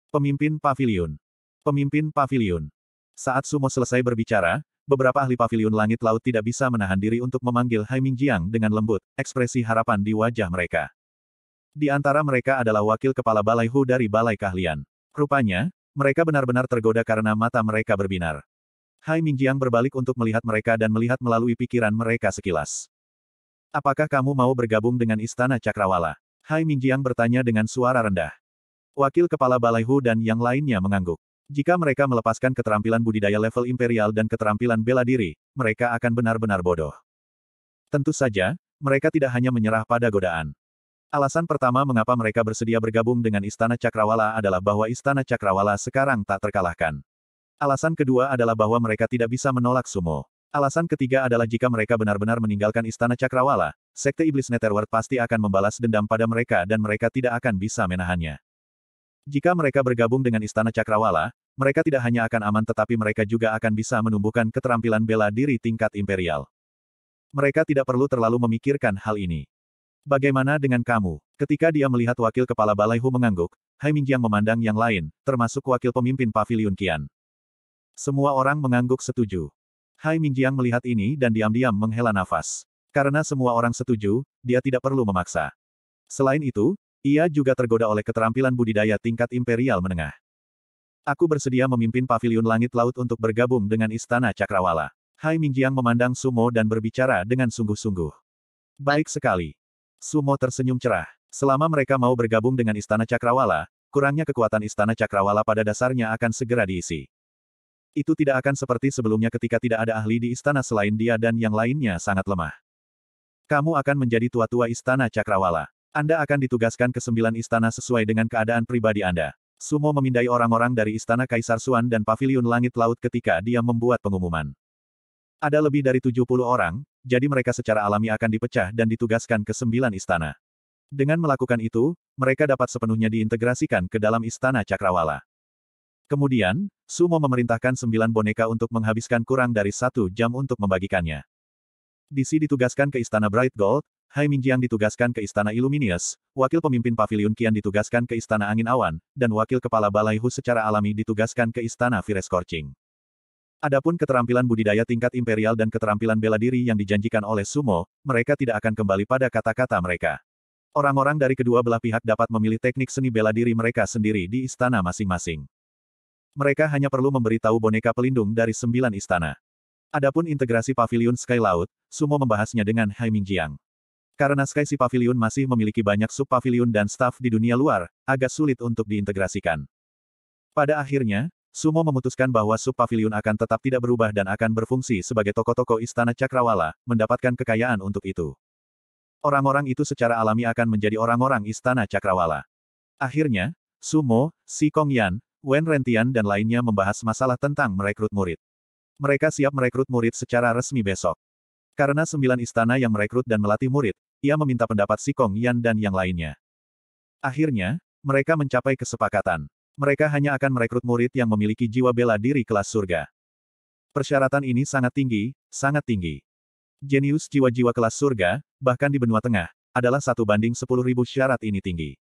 Pemimpin Pavilion Pemimpin Pavilion Saat Sumo selesai berbicara, beberapa ahli pavilion langit laut tidak bisa menahan diri untuk memanggil Hai Mingjiang dengan lembut, ekspresi harapan di wajah mereka. Di antara mereka adalah wakil kepala Balai Hu dari Balai Kahlian. Rupanya, mereka benar-benar tergoda karena mata mereka berbinar. Hai Mingjiang berbalik untuk melihat mereka dan melihat melalui pikiran mereka sekilas. Apakah kamu mau bergabung dengan Istana Cakrawala? Hai Mingjiang bertanya dengan suara rendah. Wakil Kepala Balai Hu dan yang lainnya mengangguk. Jika mereka melepaskan keterampilan budidaya level imperial dan keterampilan bela diri, mereka akan benar-benar bodoh. Tentu saja, mereka tidak hanya menyerah pada godaan. Alasan pertama mengapa mereka bersedia bergabung dengan Istana Cakrawala adalah bahwa Istana Cakrawala sekarang tak terkalahkan. Alasan kedua adalah bahwa mereka tidak bisa menolak sumo. Alasan ketiga adalah jika mereka benar-benar meninggalkan istana Cakrawala, Sekte Iblis Netherworld pasti akan membalas dendam pada mereka dan mereka tidak akan bisa menahannya. Jika mereka bergabung dengan istana Cakrawala, mereka tidak hanya akan aman tetapi mereka juga akan bisa menumbuhkan keterampilan bela diri tingkat imperial. Mereka tidak perlu terlalu memikirkan hal ini. Bagaimana dengan kamu? Ketika dia melihat wakil kepala Balai Hu mengangguk, Hai Mingjiang memandang yang lain, termasuk wakil pemimpin Paviliun Qian. Semua orang mengangguk setuju. Hai Mingjiang melihat ini dan diam-diam menghela nafas. Karena semua orang setuju, dia tidak perlu memaksa. Selain itu, ia juga tergoda oleh keterampilan budidaya tingkat imperial menengah. Aku bersedia memimpin pavilion langit laut untuk bergabung dengan istana Cakrawala. Hai Mingjiang memandang Sumo dan berbicara dengan sungguh-sungguh. Baik sekali. Sumo tersenyum cerah. Selama mereka mau bergabung dengan istana Cakrawala, kurangnya kekuatan istana Cakrawala pada dasarnya akan segera diisi. Itu tidak akan seperti sebelumnya ketika tidak ada ahli di istana selain dia dan yang lainnya sangat lemah. Kamu akan menjadi tua-tua istana Cakrawala. Anda akan ditugaskan ke sembilan istana sesuai dengan keadaan pribadi Anda. Sumo memindai orang-orang dari Istana Kaisar Suan dan Paviliun Langit Laut ketika dia membuat pengumuman. Ada lebih dari 70 orang, jadi mereka secara alami akan dipecah dan ditugaskan ke sembilan istana. Dengan melakukan itu, mereka dapat sepenuhnya diintegrasikan ke dalam Istana Cakrawala. Kemudian, Sumo memerintahkan sembilan boneka untuk menghabiskan kurang dari satu jam untuk membagikannya. DC ditugaskan ke Istana Bright Gold, Hai Mingjiang ditugaskan ke Istana Illuminius, Wakil Pemimpin Pavilion Kian ditugaskan ke Istana Angin Awan, dan Wakil Kepala Balai Hu secara alami ditugaskan ke Istana Fires Korching. Adapun keterampilan budidaya tingkat imperial dan keterampilan bela diri yang dijanjikan oleh Sumo, mereka tidak akan kembali pada kata-kata mereka. Orang-orang dari kedua belah pihak dapat memilih teknik seni bela diri mereka sendiri di istana masing-masing. Mereka hanya perlu memberitahu boneka pelindung dari sembilan istana. Adapun integrasi pavilion Sky Laut, Sumo membahasnya dengan Hai Mingjiang. Karena Sky si pavilion masih memiliki banyak sub-pavilion dan staf di dunia luar, agak sulit untuk diintegrasikan. Pada akhirnya, Sumo memutuskan bahwa sub-pavilion akan tetap tidak berubah dan akan berfungsi sebagai toko-toko istana Cakrawala, mendapatkan kekayaan untuk itu. Orang-orang itu secara alami akan menjadi orang-orang istana Cakrawala. Akhirnya, Sumo, Si Kong Yan, Wen Rentian dan lainnya membahas masalah tentang merekrut murid. Mereka siap merekrut murid secara resmi besok. Karena sembilan istana yang merekrut dan melatih murid, ia meminta pendapat si Kong Yan dan yang lainnya. Akhirnya, mereka mencapai kesepakatan. Mereka hanya akan merekrut murid yang memiliki jiwa bela diri kelas surga. Persyaratan ini sangat tinggi, sangat tinggi. Jenius jiwa-jiwa kelas surga, bahkan di benua tengah, adalah satu banding sepuluh ribu syarat ini tinggi.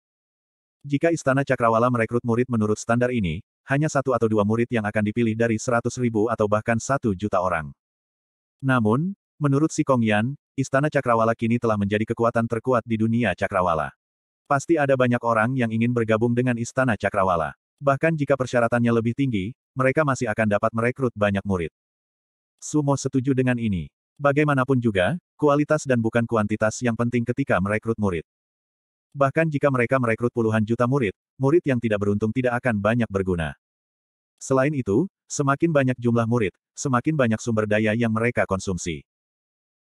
Jika Istana Cakrawala merekrut murid menurut standar ini, hanya satu atau dua murid yang akan dipilih dari seratus ribu atau bahkan satu juta orang. Namun, menurut si Kong Yan, Istana Cakrawala kini telah menjadi kekuatan terkuat di dunia Cakrawala. Pasti ada banyak orang yang ingin bergabung dengan Istana Cakrawala. Bahkan jika persyaratannya lebih tinggi, mereka masih akan dapat merekrut banyak murid. Sumo setuju dengan ini. Bagaimanapun juga, kualitas dan bukan kuantitas yang penting ketika merekrut murid. Bahkan jika mereka merekrut puluhan juta murid, murid yang tidak beruntung tidak akan banyak berguna. Selain itu, semakin banyak jumlah murid, semakin banyak sumber daya yang mereka konsumsi.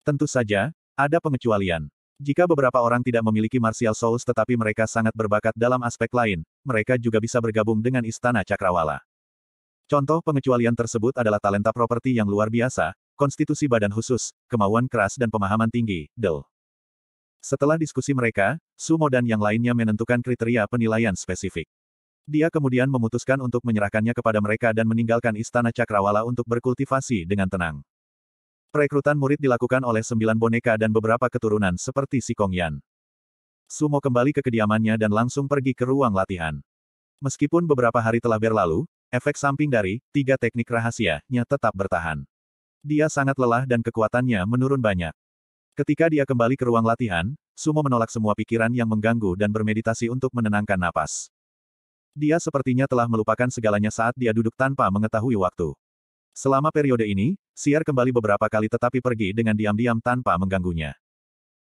Tentu saja, ada pengecualian. Jika beberapa orang tidak memiliki martial souls tetapi mereka sangat berbakat dalam aspek lain, mereka juga bisa bergabung dengan Istana Cakrawala. Contoh pengecualian tersebut adalah talenta properti yang luar biasa, konstitusi badan khusus, kemauan keras dan pemahaman tinggi, del. Setelah diskusi mereka, Sumo dan yang lainnya menentukan kriteria penilaian spesifik. Dia kemudian memutuskan untuk menyerahkannya kepada mereka dan meninggalkan istana Cakrawala untuk berkultivasi dengan tenang. Perekrutan murid dilakukan oleh sembilan boneka dan beberapa keturunan seperti si Kongyan. Sumo kembali ke kediamannya dan langsung pergi ke ruang latihan. Meskipun beberapa hari telah berlalu, efek samping dari tiga teknik rahasia-nya tetap bertahan. Dia sangat lelah dan kekuatannya menurun banyak. Ketika dia kembali ke ruang latihan, Sumo menolak semua pikiran yang mengganggu dan bermeditasi untuk menenangkan napas. Dia sepertinya telah melupakan segalanya saat dia duduk tanpa mengetahui waktu. Selama periode ini, Siar kembali beberapa kali tetapi pergi dengan diam-diam tanpa mengganggunya.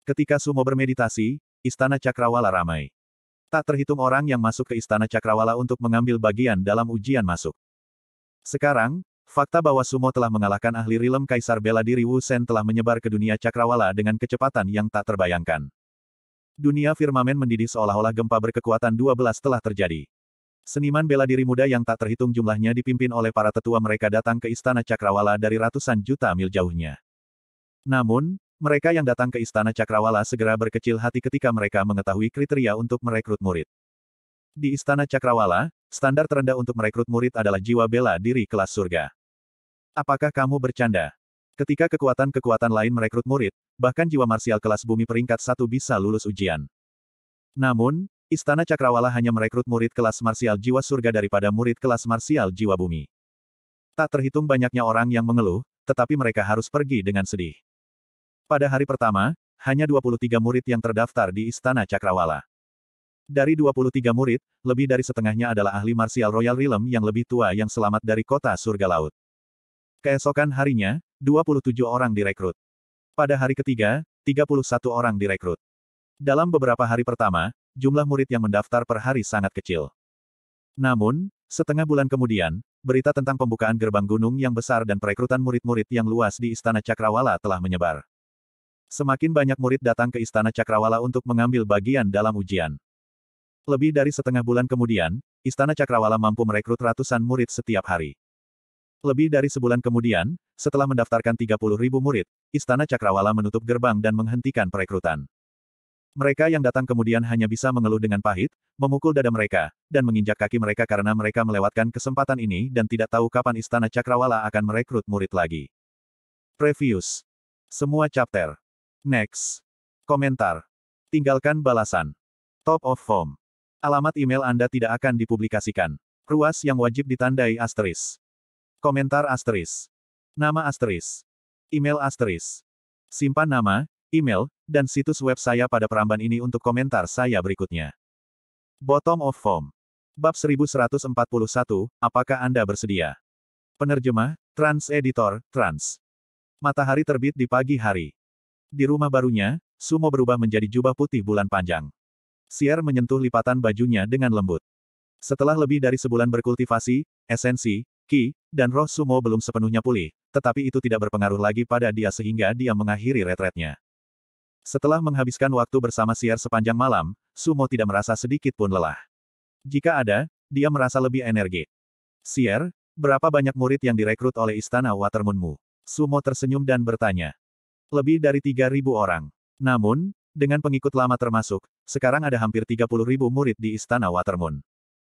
Ketika Sumo bermeditasi, istana Cakrawala ramai. Tak terhitung orang yang masuk ke istana Cakrawala untuk mengambil bagian dalam ujian masuk. Sekarang, Fakta bahwa sumo telah mengalahkan ahli rilem Kaisar bela diri Wu Sen telah menyebar ke dunia cakrawala dengan kecepatan yang tak terbayangkan. Dunia firmamen mendidih seolah-olah gempa berkekuatan 12 telah terjadi. Seniman bela diri muda yang tak terhitung jumlahnya dipimpin oleh para tetua mereka datang ke istana cakrawala dari ratusan juta mil jauhnya. Namun, mereka yang datang ke istana cakrawala segera berkecil hati ketika mereka mengetahui kriteria untuk merekrut murid. Di istana cakrawala, Standar terendah untuk merekrut murid adalah jiwa bela diri kelas surga. Apakah kamu bercanda? Ketika kekuatan-kekuatan lain merekrut murid, bahkan jiwa marsial kelas bumi peringkat satu bisa lulus ujian. Namun, Istana Cakrawala hanya merekrut murid kelas marsial jiwa surga daripada murid kelas marsial jiwa bumi. Tak terhitung banyaknya orang yang mengeluh, tetapi mereka harus pergi dengan sedih. Pada hari pertama, hanya 23 murid yang terdaftar di Istana Cakrawala. Dari 23 murid, lebih dari setengahnya adalah ahli martial Royal Realm yang lebih tua yang selamat dari kota surga laut. Keesokan harinya, 27 orang direkrut. Pada hari ketiga, 31 orang direkrut. Dalam beberapa hari pertama, jumlah murid yang mendaftar per hari sangat kecil. Namun, setengah bulan kemudian, berita tentang pembukaan gerbang gunung yang besar dan perekrutan murid-murid yang luas di Istana Cakrawala telah menyebar. Semakin banyak murid datang ke Istana Cakrawala untuk mengambil bagian dalam ujian. Lebih dari setengah bulan kemudian, Istana Cakrawala mampu merekrut ratusan murid setiap hari. Lebih dari sebulan kemudian, setelah mendaftarkan 30 ribu murid, Istana Cakrawala menutup gerbang dan menghentikan perekrutan. Mereka yang datang kemudian hanya bisa mengeluh dengan pahit, memukul dada mereka, dan menginjak kaki mereka karena mereka melewatkan kesempatan ini dan tidak tahu kapan Istana Cakrawala akan merekrut murid lagi. Previous. Semua chapter. Next. Komentar. Tinggalkan balasan. Top of form. Alamat email Anda tidak akan dipublikasikan. Ruas yang wajib ditandai asteris. Komentar asteris. Nama asteris. Email asteris. Simpan nama, email, dan situs web saya pada peramban ini untuk komentar saya berikutnya. Bottom of Form. Bab 1141, Apakah Anda bersedia? Penerjemah, Trans Editor, Trans. Matahari terbit di pagi hari. Di rumah barunya, Sumo berubah menjadi jubah putih bulan panjang. Si'er menyentuh lipatan bajunya dengan lembut. Setelah lebih dari sebulan berkultivasi, esensi, ki, dan roh sumo belum sepenuhnya pulih, tetapi itu tidak berpengaruh lagi pada dia sehingga dia mengakhiri retretnya. Setelah menghabiskan waktu bersama Si'er sepanjang malam, Sumo tidak merasa sedikit pun lelah. Jika ada, dia merasa lebih energi. Si'er, berapa banyak murid yang direkrut oleh Istana Watermoonmu? Sumo tersenyum dan bertanya. Lebih dari 3.000 orang. Namun, dengan pengikut lama termasuk, sekarang ada hampir 30 ribu murid di Istana Watermoon.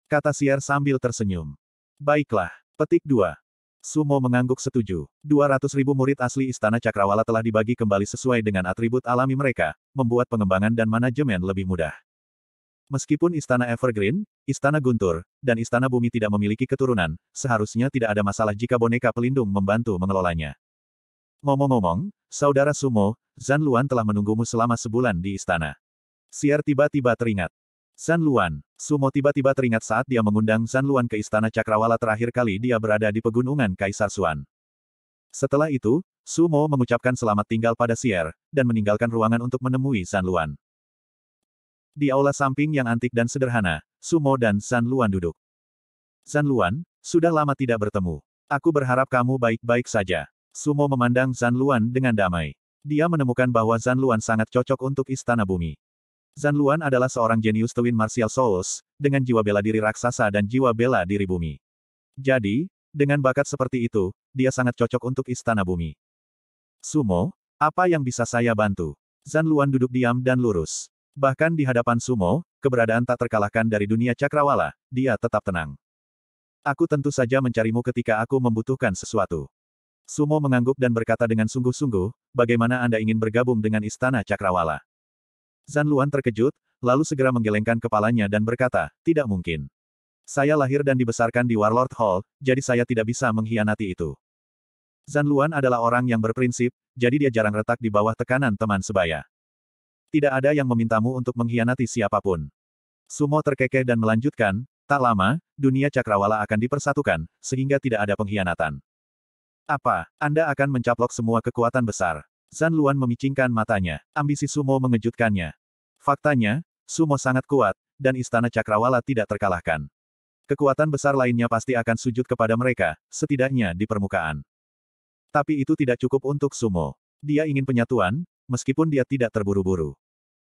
Kata Siar sambil tersenyum. Baiklah. Petik dua. Sumo mengangguk setuju. 200 ribu murid asli Istana Cakrawala telah dibagi kembali sesuai dengan atribut alami mereka, membuat pengembangan dan manajemen lebih mudah. Meskipun Istana Evergreen, Istana Guntur, dan Istana Bumi tidak memiliki keturunan, seharusnya tidak ada masalah jika boneka pelindung membantu mengelolanya. Ngomong-ngomong, Saudara Sumo, Zan Luan telah menunggumu selama sebulan di istana. Siar tiba-tiba teringat. San Luan, Sumo tiba-tiba teringat saat dia mengundang San Luan ke istana Cakrawala terakhir kali dia berada di pegunungan Kaisar Suan. Setelah itu, Sumo mengucapkan selamat tinggal pada Sier, dan meninggalkan ruangan untuk menemui San Luan. Di aula samping yang antik dan sederhana, Sumo dan San Luan duduk. San Luan, sudah lama tidak bertemu. Aku berharap kamu baik-baik saja. Sumo memandang San Luan dengan damai. Dia menemukan bahwa San Luan sangat cocok untuk istana bumi. Zan Luan adalah seorang jenius twin martial souls, dengan jiwa bela diri raksasa dan jiwa bela diri bumi. Jadi, dengan bakat seperti itu, dia sangat cocok untuk istana bumi. Sumo, apa yang bisa saya bantu? Zan Luan duduk diam dan lurus. Bahkan di hadapan Sumo, keberadaan tak terkalahkan dari dunia cakrawala, dia tetap tenang. Aku tentu saja mencarimu ketika aku membutuhkan sesuatu. Sumo mengangguk dan berkata dengan sungguh-sungguh, bagaimana Anda ingin bergabung dengan istana cakrawala? Zan Luan terkejut, lalu segera menggelengkan kepalanya dan berkata, tidak mungkin. Saya lahir dan dibesarkan di Warlord Hall, jadi saya tidak bisa mengkhianati itu. Zan Luan adalah orang yang berprinsip, jadi dia jarang retak di bawah tekanan teman sebaya. Tidak ada yang memintamu untuk mengkhianati siapapun. Sumo terkekeh dan melanjutkan, tak lama, dunia cakrawala akan dipersatukan, sehingga tidak ada pengkhianatan. Apa, Anda akan mencaplok semua kekuatan besar? Zan Luan memicingkan matanya. Ambisi Sumo mengejutkannya. Faktanya, Sumo sangat kuat, dan istana Cakrawala tidak terkalahkan. Kekuatan besar lainnya pasti akan sujud kepada mereka, setidaknya di permukaan. Tapi itu tidak cukup untuk Sumo. Dia ingin penyatuan, meskipun dia tidak terburu-buru.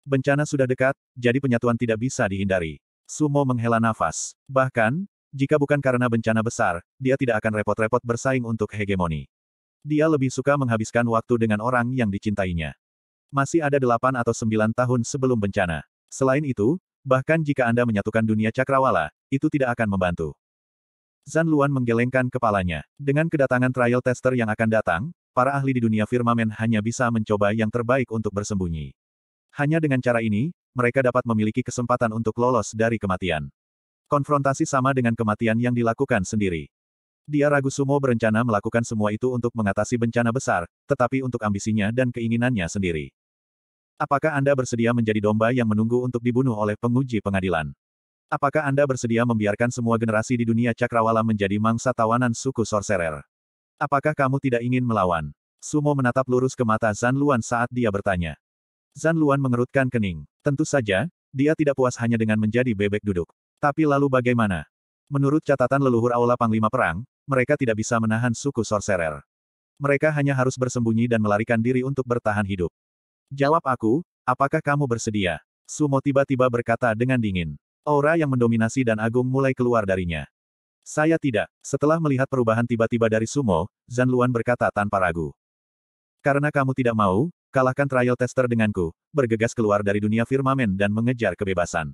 Bencana sudah dekat, jadi penyatuan tidak bisa dihindari. Sumo menghela nafas. Bahkan, jika bukan karena bencana besar, dia tidak akan repot-repot bersaing untuk hegemoni. Dia lebih suka menghabiskan waktu dengan orang yang dicintainya. Masih ada delapan atau sembilan tahun sebelum bencana. Selain itu, bahkan jika Anda menyatukan dunia cakrawala, itu tidak akan membantu. Zan Luan menggelengkan kepalanya. Dengan kedatangan trial tester yang akan datang, para ahli di dunia firmamen hanya bisa mencoba yang terbaik untuk bersembunyi. Hanya dengan cara ini, mereka dapat memiliki kesempatan untuk lolos dari kematian. Konfrontasi sama dengan kematian yang dilakukan sendiri. Dia ragu Sumo berencana melakukan semua itu untuk mengatasi bencana besar, tetapi untuk ambisinya dan keinginannya sendiri. Apakah Anda bersedia menjadi domba yang menunggu untuk dibunuh oleh penguji pengadilan? Apakah Anda bersedia membiarkan semua generasi di dunia cakrawala menjadi mangsa tawanan suku sorcerer? Apakah kamu tidak ingin melawan? Sumo menatap lurus ke mata Zan Luan saat dia bertanya. Zan Luan mengerutkan kening. Tentu saja, dia tidak puas hanya dengan menjadi bebek duduk. Tapi lalu bagaimana? Menurut catatan leluhur Aula Panglima Perang, mereka tidak bisa menahan suku sorcerer. Mereka hanya harus bersembunyi dan melarikan diri untuk bertahan hidup. Jawab aku, apakah kamu bersedia? Sumo tiba-tiba berkata dengan dingin. Aura yang mendominasi dan agung mulai keluar darinya. Saya tidak. Setelah melihat perubahan tiba-tiba dari Sumo, Zan Luan berkata tanpa ragu. Karena kamu tidak mau, kalahkan trial tester denganku, bergegas keluar dari dunia firmamen dan mengejar kebebasan.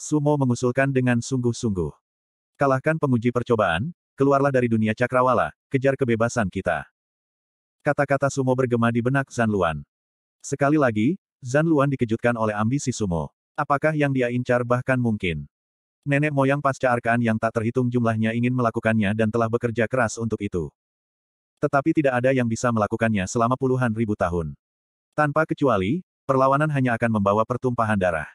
Sumo mengusulkan dengan sungguh-sungguh. Kalahkan penguji percobaan, keluarlah dari dunia cakrawala, kejar kebebasan kita. Kata-kata sumo bergema di benak Zan Luan. Sekali lagi, Zan Luan dikejutkan oleh ambisi sumo. Apakah yang dia incar bahkan mungkin? Nenek moyang pasca arkaan yang tak terhitung jumlahnya ingin melakukannya dan telah bekerja keras untuk itu. Tetapi tidak ada yang bisa melakukannya selama puluhan ribu tahun. Tanpa kecuali, perlawanan hanya akan membawa pertumpahan darah.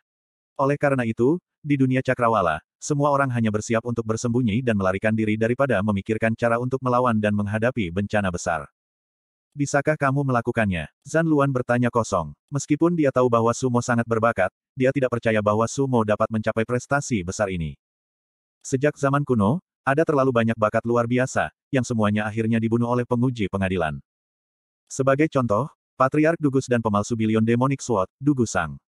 Oleh karena itu, di dunia cakrawala, semua orang hanya bersiap untuk bersembunyi dan melarikan diri daripada memikirkan cara untuk melawan dan menghadapi bencana besar. Bisakah kamu melakukannya? Zan Luan bertanya kosong. Meskipun dia tahu bahwa Sumo sangat berbakat, dia tidak percaya bahwa Sumo dapat mencapai prestasi besar ini. Sejak zaman kuno, ada terlalu banyak bakat luar biasa, yang semuanya akhirnya dibunuh oleh penguji pengadilan. Sebagai contoh, Patriark Dugus dan pemalsu bilion demonik Sword, Dugusang.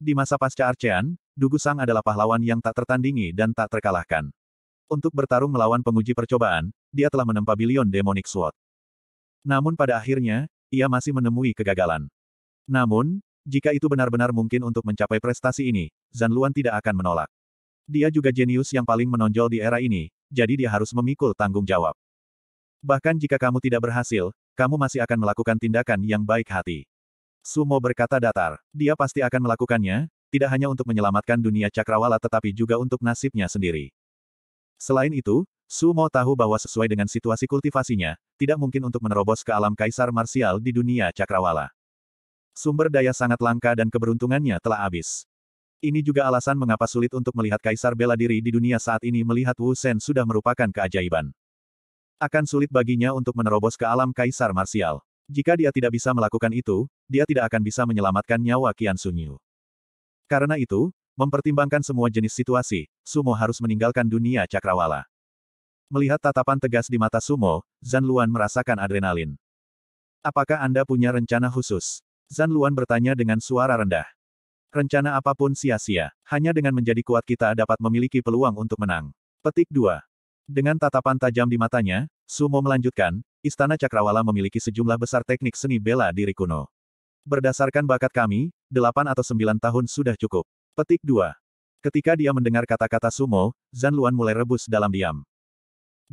Di masa pasca Archean, Sang adalah pahlawan yang tak tertandingi dan tak terkalahkan. Untuk bertarung melawan penguji percobaan, dia telah menempa bilion demonic sword. Namun pada akhirnya, ia masih menemui kegagalan. Namun, jika itu benar-benar mungkin untuk mencapai prestasi ini, Zan Luan tidak akan menolak. Dia juga jenius yang paling menonjol di era ini, jadi dia harus memikul tanggung jawab. Bahkan jika kamu tidak berhasil, kamu masih akan melakukan tindakan yang baik hati. Sumo berkata datar, dia pasti akan melakukannya, tidak hanya untuk menyelamatkan dunia cakrawala tetapi juga untuk nasibnya sendiri. Selain itu, Sumo tahu bahwa sesuai dengan situasi kultivasinya, tidak mungkin untuk menerobos ke alam kaisar marsial di dunia cakrawala. Sumber daya sangat langka dan keberuntungannya telah habis. Ini juga alasan mengapa sulit untuk melihat kaisar bela diri di dunia saat ini melihat Wu Shen sudah merupakan keajaiban akan sulit baginya untuk menerobos ke alam kaisar marsial. Jika dia tidak bisa melakukan itu, dia tidak akan bisa menyelamatkan nyawa Qian Sunyu. Karena itu, mempertimbangkan semua jenis situasi, Sumo harus meninggalkan dunia cakrawala. Melihat tatapan tegas di mata Sumo, Zan Luan merasakan adrenalin. Apakah Anda punya rencana khusus? Zan Luan bertanya dengan suara rendah. Rencana apapun sia-sia, hanya dengan menjadi kuat kita dapat memiliki peluang untuk menang. Petik 2. Dengan tatapan tajam di matanya, Sumo melanjutkan, Istana Cakrawala memiliki sejumlah besar teknik seni bela diri kuno. Berdasarkan bakat kami, delapan atau sembilan tahun sudah cukup. Petik 2. Ketika dia mendengar kata-kata sumo, Zan Luan mulai rebus dalam diam.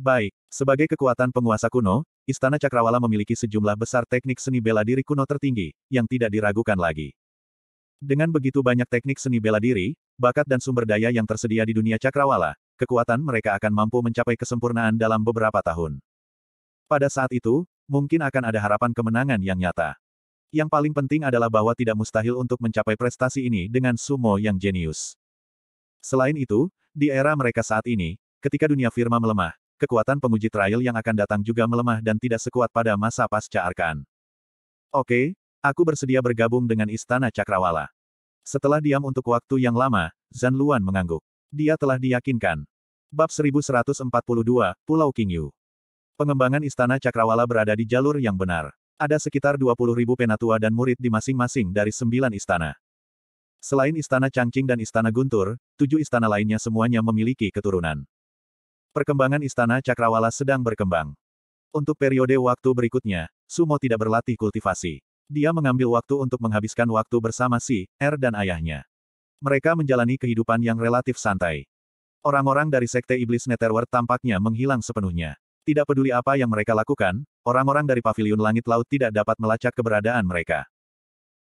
Baik, sebagai kekuatan penguasa kuno, Istana Cakrawala memiliki sejumlah besar teknik seni bela diri kuno tertinggi, yang tidak diragukan lagi. Dengan begitu banyak teknik seni bela diri, bakat dan sumber daya yang tersedia di dunia cakrawala, kekuatan mereka akan mampu mencapai kesempurnaan dalam beberapa tahun. Pada saat itu, mungkin akan ada harapan kemenangan yang nyata. Yang paling penting adalah bahwa tidak mustahil untuk mencapai prestasi ini dengan sumo yang jenius. Selain itu, di era mereka saat ini, ketika dunia firma melemah, kekuatan penguji trial yang akan datang juga melemah dan tidak sekuat pada masa pasca arkan. Oke, aku bersedia bergabung dengan Istana Cakrawala. Setelah diam untuk waktu yang lama, Zan Luan mengangguk. Dia telah diyakinkan. Bab 1142, Pulau Kingyu. Pengembangan Istana Cakrawala berada di jalur yang benar. Ada sekitar ribu penatua dan murid di masing-masing dari sembilan istana. Selain Istana Cangcing dan Istana Guntur, tujuh istana lainnya semuanya memiliki keturunan. Perkembangan Istana Cakrawala sedang berkembang. Untuk periode waktu berikutnya, Sumo tidak berlatih kultivasi. Dia mengambil waktu untuk menghabiskan waktu bersama si, Er dan ayahnya. Mereka menjalani kehidupan yang relatif santai. Orang-orang dari Sekte Iblis Netherworld tampaknya menghilang sepenuhnya. Tidak peduli apa yang mereka lakukan, orang-orang dari Paviliun Langit Laut tidak dapat melacak keberadaan mereka.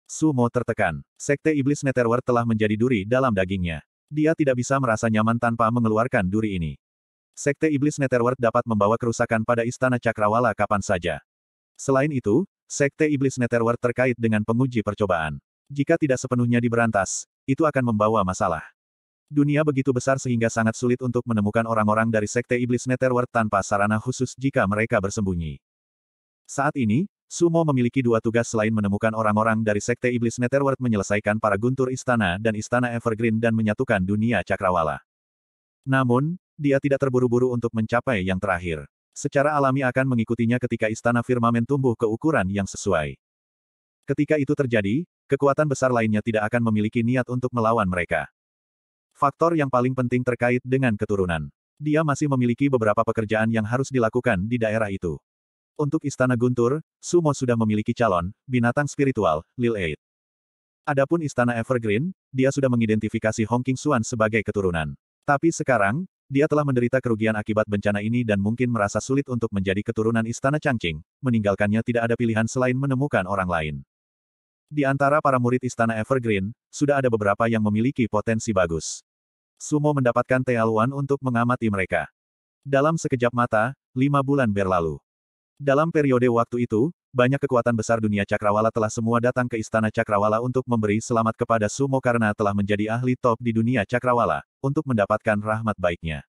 Sumo tertekan. Sekte Iblis Netherworld telah menjadi duri dalam dagingnya. Dia tidak bisa merasa nyaman tanpa mengeluarkan duri ini. Sekte Iblis Netherworld dapat membawa kerusakan pada Istana Cakrawala kapan saja. Selain itu, Sekte Iblis Netherworld terkait dengan penguji percobaan. Jika tidak sepenuhnya diberantas, itu akan membawa masalah. Dunia begitu besar sehingga sangat sulit untuk menemukan orang-orang dari Sekte Iblis Netherworld tanpa sarana khusus jika mereka bersembunyi. Saat ini, Sumo memiliki dua tugas selain menemukan orang-orang dari Sekte Iblis Netherworld menyelesaikan para guntur istana dan istana Evergreen dan menyatukan dunia cakrawala. Namun, dia tidak terburu-buru untuk mencapai yang terakhir. Secara alami akan mengikutinya ketika istana firmamen tumbuh ke ukuran yang sesuai. Ketika itu terjadi, kekuatan besar lainnya tidak akan memiliki niat untuk melawan mereka. Faktor yang paling penting terkait dengan keturunan. Dia masih memiliki beberapa pekerjaan yang harus dilakukan di daerah itu. Untuk Istana Guntur, Sumo sudah memiliki calon, binatang spiritual, Lil Eight. Adapun Istana Evergreen, dia sudah mengidentifikasi Hong King Suan sebagai keturunan. Tapi sekarang, dia telah menderita kerugian akibat bencana ini dan mungkin merasa sulit untuk menjadi keturunan Istana Changqing, meninggalkannya tidak ada pilihan selain menemukan orang lain. Di antara para murid Istana Evergreen, sudah ada beberapa yang memiliki potensi bagus. Sumo mendapatkan Tealuan untuk mengamati mereka. Dalam sekejap mata, lima bulan berlalu. Dalam periode waktu itu, banyak kekuatan besar dunia Cakrawala telah semua datang ke Istana Cakrawala untuk memberi selamat kepada Sumo karena telah menjadi ahli top di dunia Cakrawala, untuk mendapatkan rahmat baiknya.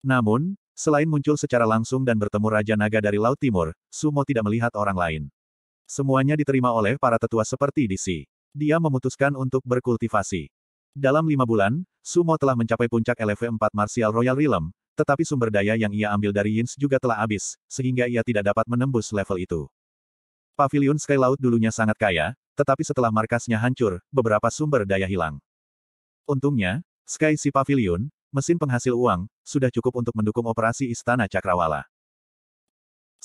Namun, selain muncul secara langsung dan bertemu Raja Naga dari Laut Timur, Sumo tidak melihat orang lain. Semuanya diterima oleh para tetua seperti DC. Dia memutuskan untuk berkultivasi. Dalam lima bulan, Sumo telah mencapai puncak LV4 Martial Royal Realm, tetapi sumber daya yang ia ambil dari Yins juga telah habis, sehingga ia tidak dapat menembus level itu. Pavilion Sky Laut dulunya sangat kaya, tetapi setelah markasnya hancur, beberapa sumber daya hilang. Untungnya, Sky Sea Pavilion, mesin penghasil uang, sudah cukup untuk mendukung operasi Istana Cakrawala.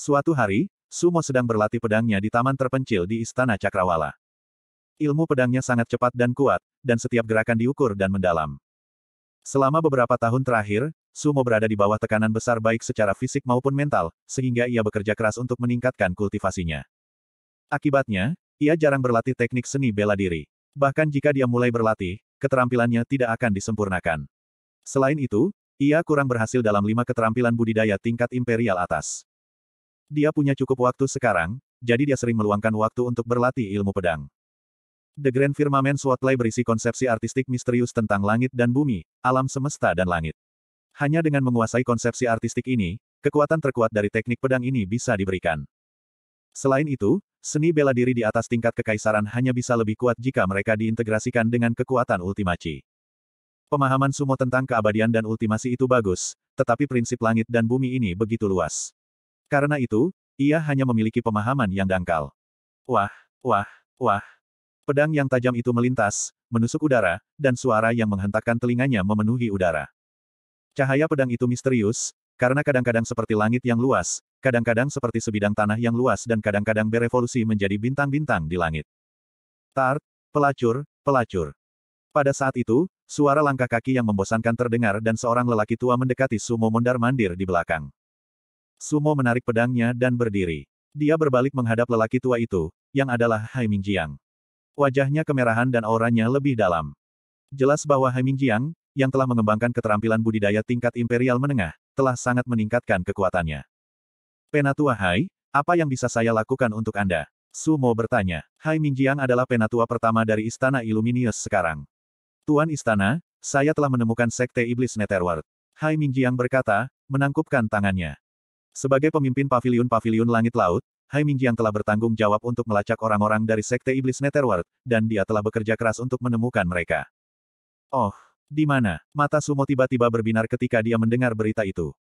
Suatu hari, Sumo sedang berlatih pedangnya di taman terpencil di Istana Cakrawala. Ilmu pedangnya sangat cepat dan kuat, dan setiap gerakan diukur dan mendalam. Selama beberapa tahun terakhir, Sumo berada di bawah tekanan besar baik secara fisik maupun mental, sehingga ia bekerja keras untuk meningkatkan kultivasinya. Akibatnya, ia jarang berlatih teknik seni bela diri. Bahkan jika dia mulai berlatih, keterampilannya tidak akan disempurnakan. Selain itu, ia kurang berhasil dalam lima keterampilan budidaya tingkat imperial atas. Dia punya cukup waktu sekarang, jadi dia sering meluangkan waktu untuk berlatih ilmu pedang. The Grand Firmament Swordplay berisi konsepsi artistik misterius tentang langit dan bumi, alam semesta dan langit. Hanya dengan menguasai konsepsi artistik ini, kekuatan terkuat dari teknik pedang ini bisa diberikan. Selain itu, seni bela diri di atas tingkat kekaisaran hanya bisa lebih kuat jika mereka diintegrasikan dengan kekuatan ultimaci. Pemahaman sumo tentang keabadian dan ultimasi itu bagus, tetapi prinsip langit dan bumi ini begitu luas. Karena itu, ia hanya memiliki pemahaman yang dangkal. Wah, wah, wah. Pedang yang tajam itu melintas, menusuk udara, dan suara yang menghentakkan telinganya memenuhi udara. Cahaya pedang itu misterius, karena kadang-kadang seperti langit yang luas, kadang-kadang seperti sebidang tanah yang luas dan kadang-kadang berevolusi menjadi bintang-bintang di langit. Tart, pelacur, pelacur. Pada saat itu, suara langkah kaki yang membosankan terdengar dan seorang lelaki tua mendekati Sumo mondar-mandir di belakang. Sumo menarik pedangnya dan berdiri. Dia berbalik menghadap lelaki tua itu, yang adalah Hai Mingjiang. Wajahnya kemerahan dan auranya lebih dalam. Jelas bahwa Hai Mingjiang, yang telah mengembangkan keterampilan budidaya tingkat imperial menengah, telah sangat meningkatkan kekuatannya. Penatua Hai, apa yang bisa saya lakukan untuk Anda? Sumo bertanya. Hai Mingjiang adalah penatua pertama dari Istana Illuminius sekarang. Tuan Istana, saya telah menemukan Sekte Iblis Netherworld. Hai Mingjiang berkata, menangkupkan tangannya. Sebagai pemimpin pavilion-pavilion langit laut, Hai Mingjiang telah bertanggung jawab untuk melacak orang-orang dari Sekte Iblis Netherworld, dan dia telah bekerja keras untuk menemukan mereka. Oh, di mana? Mata Sumo tiba-tiba berbinar ketika dia mendengar berita itu.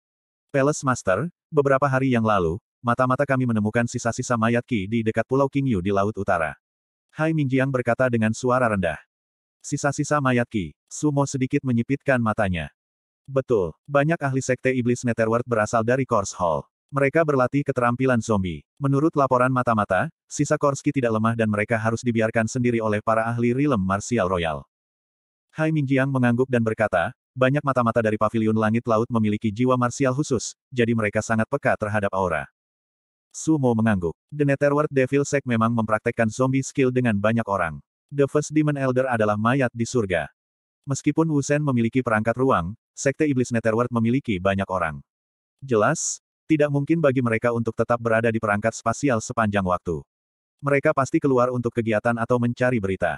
Palace Master, beberapa hari yang lalu, mata-mata kami menemukan sisa-sisa mayat Ki di dekat Pulau Qingyu di Laut Utara. Hai Mingjiang berkata dengan suara rendah. Sisa-sisa mayat Ki. Sumo sedikit menyipitkan matanya. Betul, banyak ahli sekte iblis Netherworld berasal dari Kors Hall. Mereka berlatih keterampilan zombie. Menurut laporan mata-mata, sisa Korski tidak lemah dan mereka harus dibiarkan sendiri oleh para ahli realm martial royal. Hai Mingjiang mengangguk dan berkata, banyak mata-mata dari Paviliun langit laut memiliki jiwa martial khusus, jadi mereka sangat peka terhadap aura. Sumo mengangguk. The Netherworld Devil Sect memang mempraktekkan zombie skill dengan banyak orang. The First Demon Elder adalah mayat di surga. Meskipun Wusen memiliki perangkat ruang, Sekte Iblis Netherworld memiliki banyak orang. Jelas, tidak mungkin bagi mereka untuk tetap berada di perangkat spasial sepanjang waktu. Mereka pasti keluar untuk kegiatan atau mencari berita.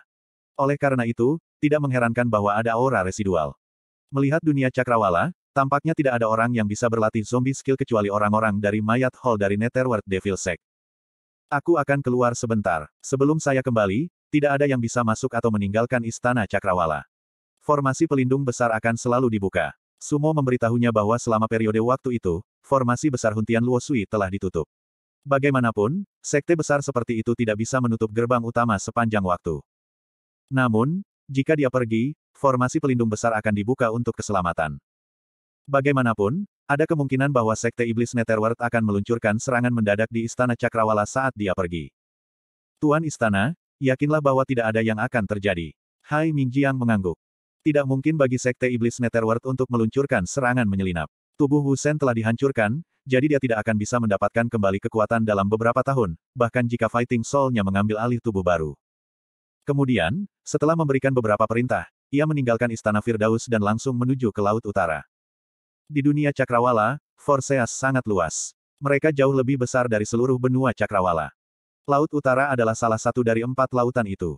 Oleh karena itu, tidak mengherankan bahwa ada aura residual. Melihat dunia cakrawala, tampaknya tidak ada orang yang bisa berlatih zombie skill kecuali orang-orang dari mayat hall dari Netherworld Devil Sect. Aku akan keluar sebentar. Sebelum saya kembali, tidak ada yang bisa masuk atau meninggalkan istana cakrawala formasi pelindung besar akan selalu dibuka. Sumo memberitahunya bahwa selama periode waktu itu, formasi besar Huntian Luosui telah ditutup. Bagaimanapun, sekte besar seperti itu tidak bisa menutup gerbang utama sepanjang waktu. Namun, jika dia pergi, formasi pelindung besar akan dibuka untuk keselamatan. Bagaimanapun, ada kemungkinan bahwa Sekte Iblis Netherworld akan meluncurkan serangan mendadak di Istana Cakrawala saat dia pergi. Tuan Istana, yakinlah bahwa tidak ada yang akan terjadi. Hai Mingjiang mengangguk. Tidak mungkin bagi Sekte Iblis Netherworld untuk meluncurkan serangan menyelinap. Tubuh Wu telah dihancurkan, jadi dia tidak akan bisa mendapatkan kembali kekuatan dalam beberapa tahun, bahkan jika Fighting Soul-nya mengambil alih tubuh baru. Kemudian, setelah memberikan beberapa perintah, ia meninggalkan Istana Firdaus dan langsung menuju ke Laut Utara. Di dunia Cakrawala, Forseas sangat luas. Mereka jauh lebih besar dari seluruh benua Cakrawala. Laut Utara adalah salah satu dari empat lautan itu.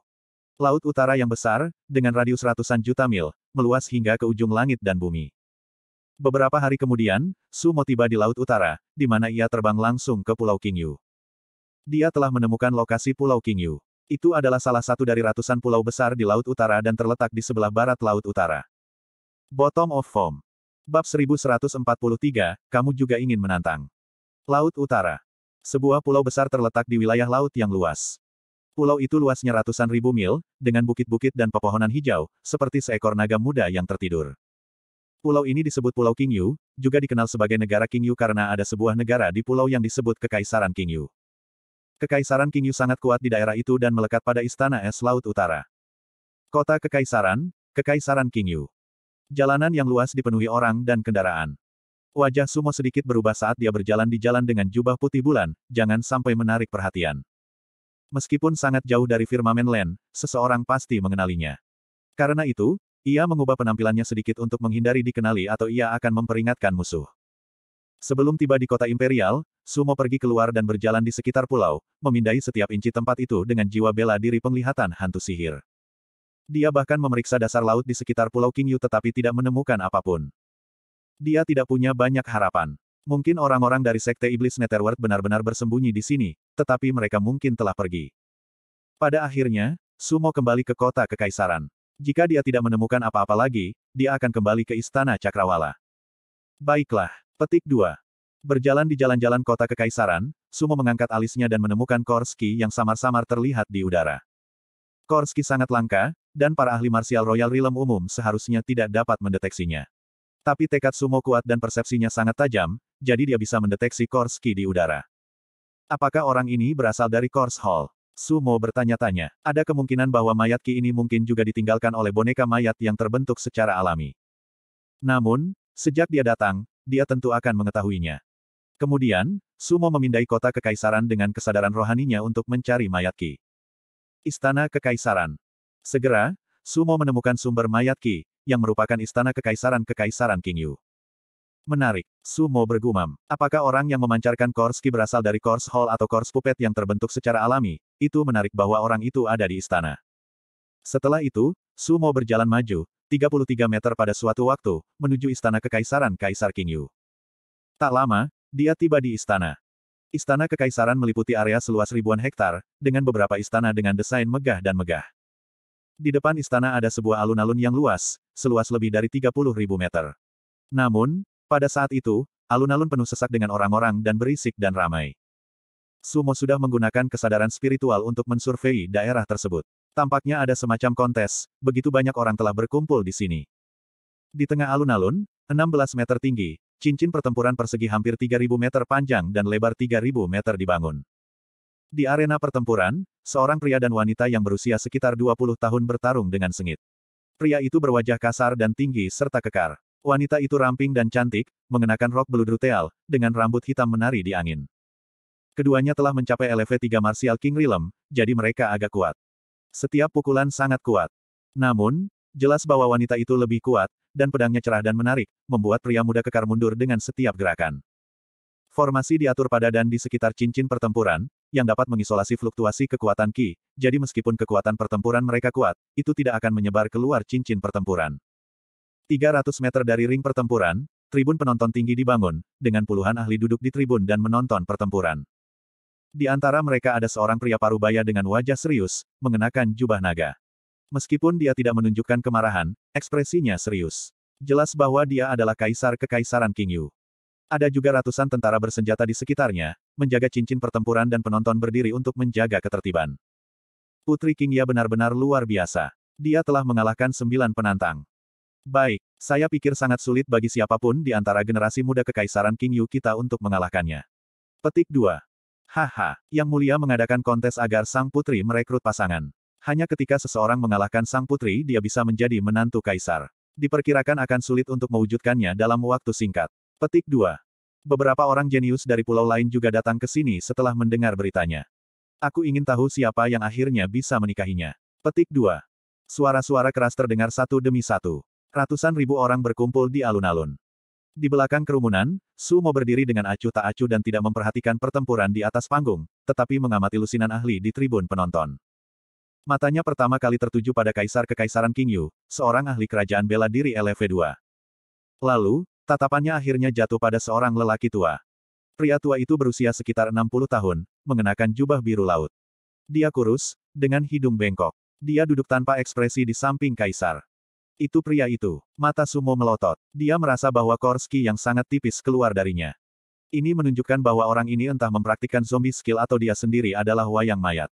Laut utara yang besar, dengan radius ratusan juta mil, meluas hingga ke ujung langit dan bumi. Beberapa hari kemudian, Sumo tiba di Laut Utara, di mana ia terbang langsung ke Pulau Kingyu. Dia telah menemukan lokasi Pulau Kingyu. Itu adalah salah satu dari ratusan pulau besar di Laut Utara dan terletak di sebelah barat Laut Utara. Bottom of Form. Bab 1143, kamu juga ingin menantang. Laut Utara. Sebuah pulau besar terletak di wilayah laut yang luas. Pulau itu luasnya ratusan ribu mil, dengan bukit-bukit dan pepohonan hijau, seperti seekor naga muda yang tertidur. Pulau ini disebut Pulau Kingyu, juga dikenal sebagai negara Kingyu karena ada sebuah negara di pulau yang disebut Kekaisaran Kingyu. Kekaisaran Kingyu sangat kuat di daerah itu dan melekat pada istana es laut utara. Kota Kekaisaran, Kekaisaran Kingyu. Jalanan yang luas dipenuhi orang dan kendaraan. Wajah Sumo sedikit berubah saat dia berjalan di jalan dengan jubah putih bulan, jangan sampai menarik perhatian. Meskipun sangat jauh dari Firmamen Len, seseorang pasti mengenalinya. Karena itu, ia mengubah penampilannya sedikit untuk menghindari dikenali atau ia akan memperingatkan musuh. Sebelum tiba di kota imperial, Sumo pergi keluar dan berjalan di sekitar pulau, memindai setiap inci tempat itu dengan jiwa bela diri penglihatan hantu sihir. Dia bahkan memeriksa dasar laut di sekitar pulau Kingyu tetapi tidak menemukan apapun. Dia tidak punya banyak harapan. Mungkin orang-orang dari Sekte Iblis Netherworld benar-benar bersembunyi di sini, tetapi mereka mungkin telah pergi. Pada akhirnya, Sumo kembali ke kota Kekaisaran. Jika dia tidak menemukan apa-apa lagi, dia akan kembali ke Istana Cakrawala. Baiklah, petik dua. Berjalan di jalan-jalan kota Kekaisaran, Sumo mengangkat alisnya dan menemukan Korski yang samar-samar terlihat di udara. Korski sangat langka, dan para ahli martial Royal Realm umum seharusnya tidak dapat mendeteksinya. Tapi tekad Sumo kuat dan persepsinya sangat tajam, jadi dia bisa mendeteksi Korski di udara. Apakah orang ini berasal dari Kors Hall? Sumo bertanya-tanya. Ada kemungkinan bahwa mayat Ki ini mungkin juga ditinggalkan oleh boneka mayat yang terbentuk secara alami. Namun, sejak dia datang, dia tentu akan mengetahuinya. Kemudian, Sumo memindai kota kekaisaran dengan kesadaran rohaninya untuk mencari mayat Ki. Istana Kekaisaran. Segera, Sumo menemukan sumber mayat Ki, yang merupakan istana kekaisaran Kekaisaran King Yu. Menarik. Sumo bergumam. Apakah orang yang memancarkan Korski berasal dari Kors Hall atau Kors pupet yang terbentuk secara alami? Itu menarik bahwa orang itu ada di istana. Setelah itu, Sumo berjalan maju, 33 meter pada suatu waktu, menuju istana kekaisaran Kaisar King Yu. Tak lama, dia tiba di istana. Istana kekaisaran meliputi area seluas ribuan hektar, dengan beberapa istana dengan desain megah dan megah. Di depan istana ada sebuah alun-alun yang luas, seluas lebih dari 30.000 meter. Namun, pada saat itu, alun-alun penuh sesak dengan orang-orang dan berisik dan ramai. Sumo sudah menggunakan kesadaran spiritual untuk mensurvei daerah tersebut. Tampaknya ada semacam kontes, begitu banyak orang telah berkumpul di sini. Di tengah alun-alun, 16 meter tinggi, cincin pertempuran persegi hampir 3.000 meter panjang dan lebar 3.000 meter dibangun. Di arena pertempuran, seorang pria dan wanita yang berusia sekitar 20 tahun bertarung dengan sengit. Pria itu berwajah kasar dan tinggi serta kekar. Wanita itu ramping dan cantik, mengenakan rok beludru teal, dengan rambut hitam menari di angin. Keduanya telah mencapai LV3 Martial King Realm, jadi mereka agak kuat. Setiap pukulan sangat kuat. Namun, jelas bahwa wanita itu lebih kuat, dan pedangnya cerah dan menarik, membuat pria muda kekar mundur dengan setiap gerakan. Formasi diatur pada dan di sekitar cincin pertempuran, yang dapat mengisolasi fluktuasi kekuatan Ki, jadi meskipun kekuatan pertempuran mereka kuat, itu tidak akan menyebar keluar cincin pertempuran. 300 meter dari ring pertempuran, tribun penonton tinggi dibangun, dengan puluhan ahli duduk di tribun dan menonton pertempuran. Di antara mereka ada seorang pria parubaya dengan wajah serius, mengenakan jubah naga. Meskipun dia tidak menunjukkan kemarahan, ekspresinya serius. Jelas bahwa dia adalah kaisar kekaisaran King Yu. Ada juga ratusan tentara bersenjata di sekitarnya, menjaga cincin pertempuran dan penonton berdiri untuk menjaga ketertiban. Putri King Ya benar-benar luar biasa. Dia telah mengalahkan sembilan penantang. Baik, saya pikir sangat sulit bagi siapapun di antara generasi muda kekaisaran King Yu kita untuk mengalahkannya. Petik 2. Haha, Yang Mulia mengadakan kontes agar sang putri merekrut pasangan. Hanya ketika seseorang mengalahkan sang putri dia bisa menjadi menantu kaisar. Diperkirakan akan sulit untuk mewujudkannya dalam waktu singkat. Petik 2. Beberapa orang jenius dari pulau lain juga datang ke sini setelah mendengar beritanya. Aku ingin tahu siapa yang akhirnya bisa menikahinya. Petik 2. Suara-suara keras terdengar satu demi satu ratusan ribu orang berkumpul di alun-alun. Di belakang kerumunan, Su Mo berdiri dengan acuh tak acuh dan tidak memperhatikan pertempuran di atas panggung, tetapi mengamati lusinan ahli di tribun penonton. Matanya pertama kali tertuju pada Kaisar Kekaisaran King Yu, seorang ahli kerajaan bela diri LV2. Lalu, tatapannya akhirnya jatuh pada seorang lelaki tua. Pria tua itu berusia sekitar 60 tahun, mengenakan jubah biru laut. Dia kurus, dengan hidung bengkok. Dia duduk tanpa ekspresi di samping Kaisar. Itu pria itu. Mata Sumo melotot. Dia merasa bahwa Korski yang sangat tipis keluar darinya. Ini menunjukkan bahwa orang ini entah mempraktikkan zombie skill atau dia sendiri adalah wayang mayat.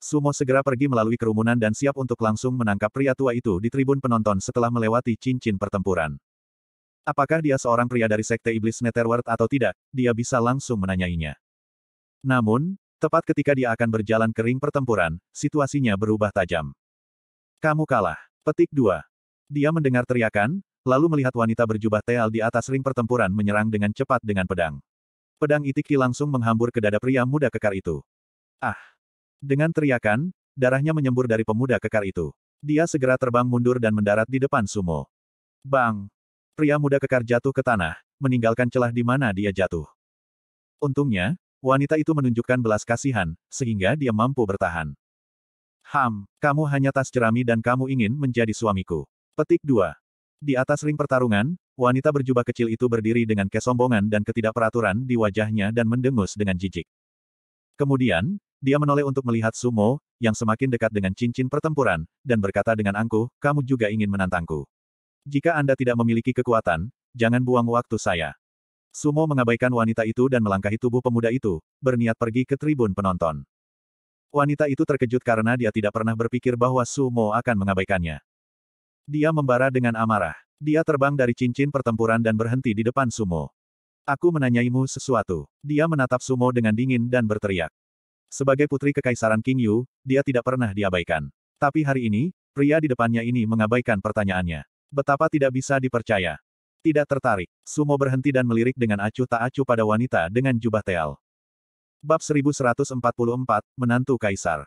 Sumo segera pergi melalui kerumunan dan siap untuk langsung menangkap pria tua itu di tribun penonton setelah melewati cincin pertempuran. Apakah dia seorang pria dari sekte iblis Netherworld atau tidak, dia bisa langsung menanyainya. Namun, Tepat ketika dia akan berjalan kering pertempuran, situasinya berubah tajam. Kamu kalah. Petik 2. Dia mendengar teriakan, lalu melihat wanita berjubah teal di atas ring pertempuran menyerang dengan cepat dengan pedang. Pedang itiki langsung menghambur ke dada pria muda kekar itu. Ah! Dengan teriakan, darahnya menyembur dari pemuda kekar itu. Dia segera terbang mundur dan mendarat di depan sumo. Bang! Pria muda kekar jatuh ke tanah, meninggalkan celah di mana dia jatuh. Untungnya, wanita itu menunjukkan belas kasihan, sehingga dia mampu bertahan. Ham, kamu hanya tas jerami dan kamu ingin menjadi suamiku. Petik 2. Di atas ring pertarungan, wanita berjubah kecil itu berdiri dengan kesombongan dan ketidakperaturan di wajahnya dan mendengus dengan jijik. Kemudian, dia menoleh untuk melihat Sumo, yang semakin dekat dengan cincin pertempuran, dan berkata dengan angkuh, kamu juga ingin menantangku. Jika Anda tidak memiliki kekuatan, jangan buang waktu saya. Sumo mengabaikan wanita itu dan melangkahi tubuh pemuda itu, berniat pergi ke tribun penonton. Wanita itu terkejut karena dia tidak pernah berpikir bahwa Sumo akan mengabaikannya. Dia membara dengan amarah. Dia terbang dari cincin pertempuran dan berhenti di depan Sumo. Aku menanyaimu sesuatu. Dia menatap Sumo dengan dingin dan berteriak. Sebagai putri kekaisaran King Yu, dia tidak pernah diabaikan. Tapi hari ini, pria di depannya ini mengabaikan pertanyaannya. Betapa tidak bisa dipercaya. Tidak tertarik, Sumo berhenti dan melirik dengan acuh tak acuh pada wanita dengan jubah teal. Bab 1144, Menantu Kaisar.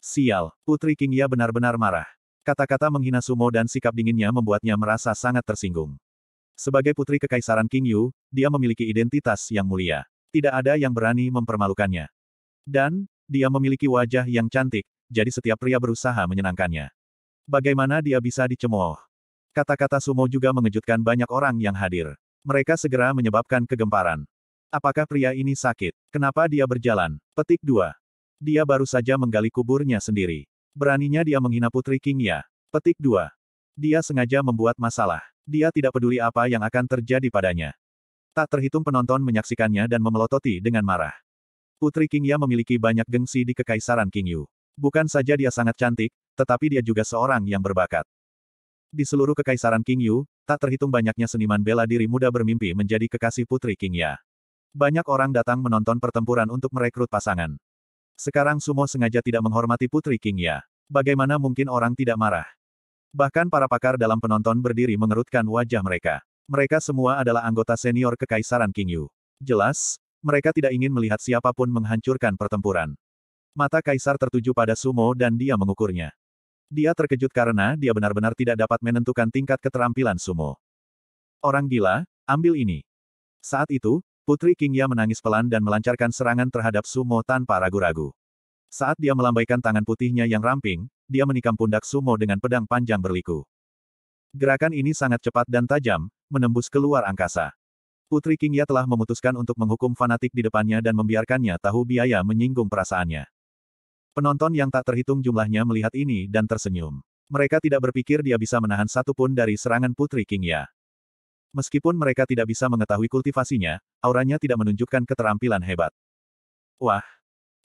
Sial, Putri King Ya benar-benar marah. Kata-kata menghina Sumo dan sikap dinginnya membuatnya merasa sangat tersinggung. Sebagai putri kekaisaran King Yu, dia memiliki identitas yang mulia. Tidak ada yang berani mempermalukannya. Dan, dia memiliki wajah yang cantik, jadi setiap pria berusaha menyenangkannya. Bagaimana dia bisa dicemooh? Kata-kata Sumo juga mengejutkan banyak orang yang hadir. Mereka segera menyebabkan kegemparan. Apakah pria ini sakit? Kenapa dia berjalan? Petik 2. Dia baru saja menggali kuburnya sendiri. Beraninya dia menghina Putri King ya. Petik 2. Dia sengaja membuat masalah. Dia tidak peduli apa yang akan terjadi padanya. Tak terhitung penonton menyaksikannya dan memelototi dengan marah. Putri King Kingya memiliki banyak gengsi di Kekaisaran King Yu. Bukan saja dia sangat cantik, tetapi dia juga seorang yang berbakat. Di seluruh Kekaisaran King Yu, tak terhitung banyaknya seniman bela diri muda bermimpi menjadi kekasih Putri Kingya. Banyak orang datang menonton pertempuran untuk merekrut pasangan. Sekarang Sumo sengaja tidak menghormati Putri King Ya. Bagaimana mungkin orang tidak marah? Bahkan para pakar dalam penonton berdiri mengerutkan wajah mereka. Mereka semua adalah anggota senior Kekaisaran King Yu. Jelas, mereka tidak ingin melihat siapapun menghancurkan pertempuran. Mata Kaisar tertuju pada Sumo dan dia mengukurnya. Dia terkejut karena dia benar-benar tidak dapat menentukan tingkat keterampilan sumo. Orang gila, ambil ini. Saat itu, Putri Kingya menangis pelan dan melancarkan serangan terhadap Sumo tanpa ragu-ragu. Saat dia melambaikan tangan putihnya yang ramping, dia menikam pundak Sumo dengan pedang panjang berliku. Gerakan ini sangat cepat dan tajam, menembus keluar angkasa. Putri Kingya telah memutuskan untuk menghukum fanatik di depannya dan membiarkannya tahu biaya menyinggung perasaannya. Penonton yang tak terhitung jumlahnya melihat ini dan tersenyum. Mereka tidak berpikir dia bisa menahan satupun dari serangan Putri Kingya. Meskipun mereka tidak bisa mengetahui kultivasinya, auranya tidak menunjukkan keterampilan hebat. Wah!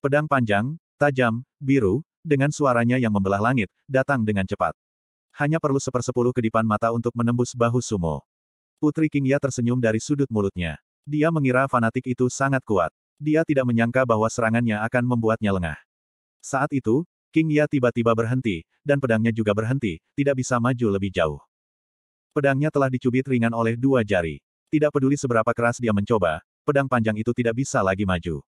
Pedang panjang, tajam, biru, dengan suaranya yang membelah langit, datang dengan cepat. Hanya perlu sepersepuluh kedipan mata untuk menembus bahu sumo. Putri Kingya tersenyum dari sudut mulutnya. Dia mengira fanatik itu sangat kuat. Dia tidak menyangka bahwa serangannya akan membuatnya lengah. Saat itu, King Ya tiba-tiba berhenti, dan pedangnya juga berhenti, tidak bisa maju lebih jauh. Pedangnya telah dicubit ringan oleh dua jari. Tidak peduli seberapa keras dia mencoba, pedang panjang itu tidak bisa lagi maju.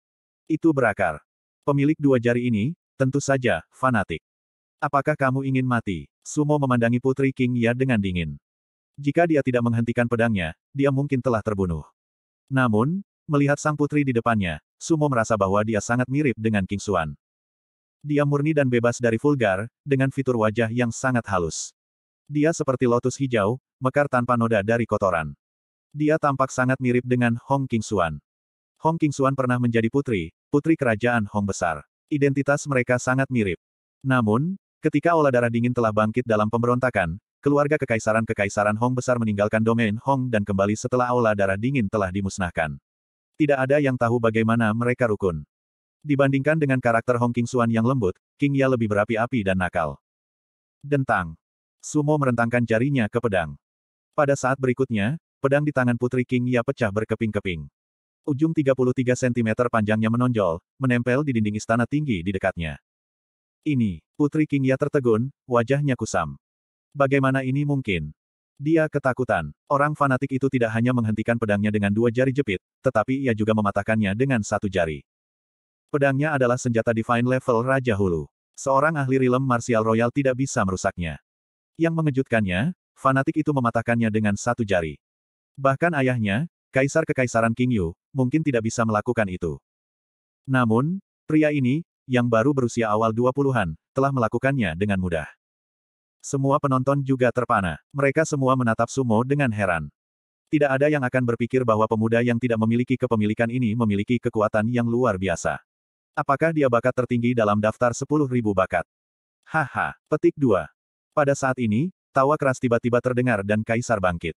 Itu berakar. Pemilik dua jari ini, tentu saja, fanatik. Apakah kamu ingin mati? Sumo memandangi Putri King Ya dengan dingin. Jika dia tidak menghentikan pedangnya, dia mungkin telah terbunuh. Namun, melihat sang putri di depannya, Sumo merasa bahwa dia sangat mirip dengan King Suan. Dia murni dan bebas dari vulgar, dengan fitur wajah yang sangat halus. Dia seperti lotus hijau, mekar tanpa noda dari kotoran. Dia tampak sangat mirip dengan Hong King Suan. Hong King Suan pernah menjadi putri, putri kerajaan Hong besar. Identitas mereka sangat mirip. Namun, ketika olah darah dingin telah bangkit dalam pemberontakan, keluarga kekaisaran-kekaisaran Hong besar meninggalkan domain Hong dan kembali setelah olah darah dingin telah dimusnahkan. Tidak ada yang tahu bagaimana mereka rukun. Dibandingkan dengan karakter Hong King Suan yang lembut, King Ya lebih berapi-api dan nakal. Dentang. Sumo merentangkan jarinya ke pedang. Pada saat berikutnya, pedang di tangan Putri King Ya pecah berkeping-keping. Ujung 33 cm panjangnya menonjol, menempel di dinding istana tinggi di dekatnya. Ini, Putri King Ya tertegun, wajahnya kusam. Bagaimana ini mungkin? Dia ketakutan. Orang fanatik itu tidak hanya menghentikan pedangnya dengan dua jari jepit, tetapi ia juga mematahkannya dengan satu jari. Pedangnya adalah senjata divine level Raja Hulu. Seorang ahli rilem martial royal tidak bisa merusaknya. Yang mengejutkannya, fanatik itu mematahkannya dengan satu jari. Bahkan ayahnya, Kaisar Kekaisaran King Yu, mungkin tidak bisa melakukan itu. Namun, pria ini, yang baru berusia awal 20-an, telah melakukannya dengan mudah. Semua penonton juga terpana. Mereka semua menatap Sumo dengan heran. Tidak ada yang akan berpikir bahwa pemuda yang tidak memiliki kepemilikan ini memiliki kekuatan yang luar biasa. Apakah dia bakat tertinggi dalam daftar 10.000 bakat? Haha, petik 2. Pada saat ini, Tawa keras tiba-tiba terdengar dan Kaisar bangkit.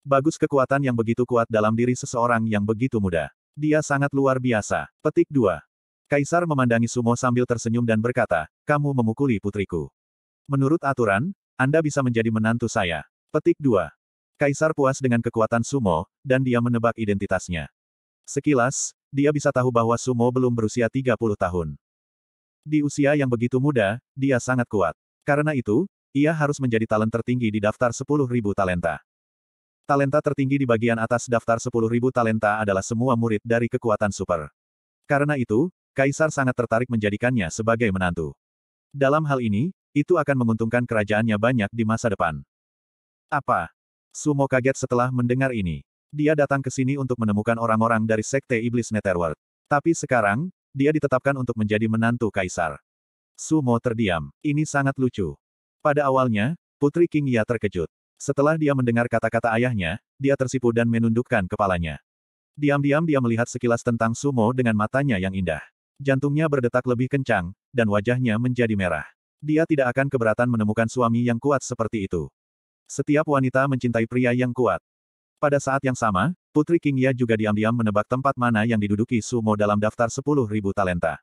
Bagus kekuatan yang begitu kuat dalam diri seseorang yang begitu muda. Dia sangat luar biasa. Petik 2. Kaisar memandangi Sumo sambil tersenyum dan berkata, kamu memukuli putriku. Menurut aturan, Anda bisa menjadi menantu saya. Petik 2. Kaisar puas dengan kekuatan Sumo, dan dia menebak identitasnya. Sekilas, dia bisa tahu bahwa Sumo belum berusia 30 tahun. Di usia yang begitu muda, dia sangat kuat. Karena itu, ia harus menjadi talent tertinggi di daftar 10.000 talenta. Talenta tertinggi di bagian atas daftar 10.000 talenta adalah semua murid dari kekuatan super. Karena itu, Kaisar sangat tertarik menjadikannya sebagai menantu. Dalam hal ini, itu akan menguntungkan kerajaannya banyak di masa depan. Apa? Sumo kaget setelah mendengar ini. Dia datang ke sini untuk menemukan orang-orang dari Sekte Iblis Netherworld. Tapi sekarang, dia ditetapkan untuk menjadi menantu Kaisar. Sumo terdiam. Ini sangat lucu. Pada awalnya, Putri King Ya terkejut. Setelah dia mendengar kata-kata ayahnya, dia tersipu dan menundukkan kepalanya. Diam-diam dia melihat sekilas tentang Sumo dengan matanya yang indah. Jantungnya berdetak lebih kencang, dan wajahnya menjadi merah. Dia tidak akan keberatan menemukan suami yang kuat seperti itu. Setiap wanita mencintai pria yang kuat. Pada saat yang sama, Putri King Ya juga diam-diam menebak tempat mana yang diduduki Sumo dalam daftar 10.000 talenta.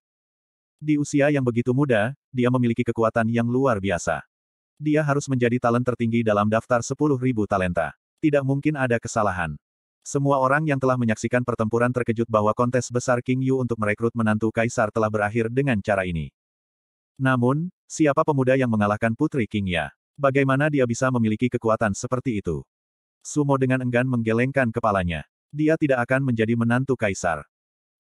Di usia yang begitu muda, dia memiliki kekuatan yang luar biasa. Dia harus menjadi talent tertinggi dalam daftar 10.000 talenta. Tidak mungkin ada kesalahan. Semua orang yang telah menyaksikan pertempuran terkejut bahwa kontes besar King Yu untuk merekrut menantu kaisar telah berakhir dengan cara ini. Namun, siapa pemuda yang mengalahkan putri King Ya? Bagaimana dia bisa memiliki kekuatan seperti itu? Sumo dengan enggan menggelengkan kepalanya. Dia tidak akan menjadi menantu kaisar.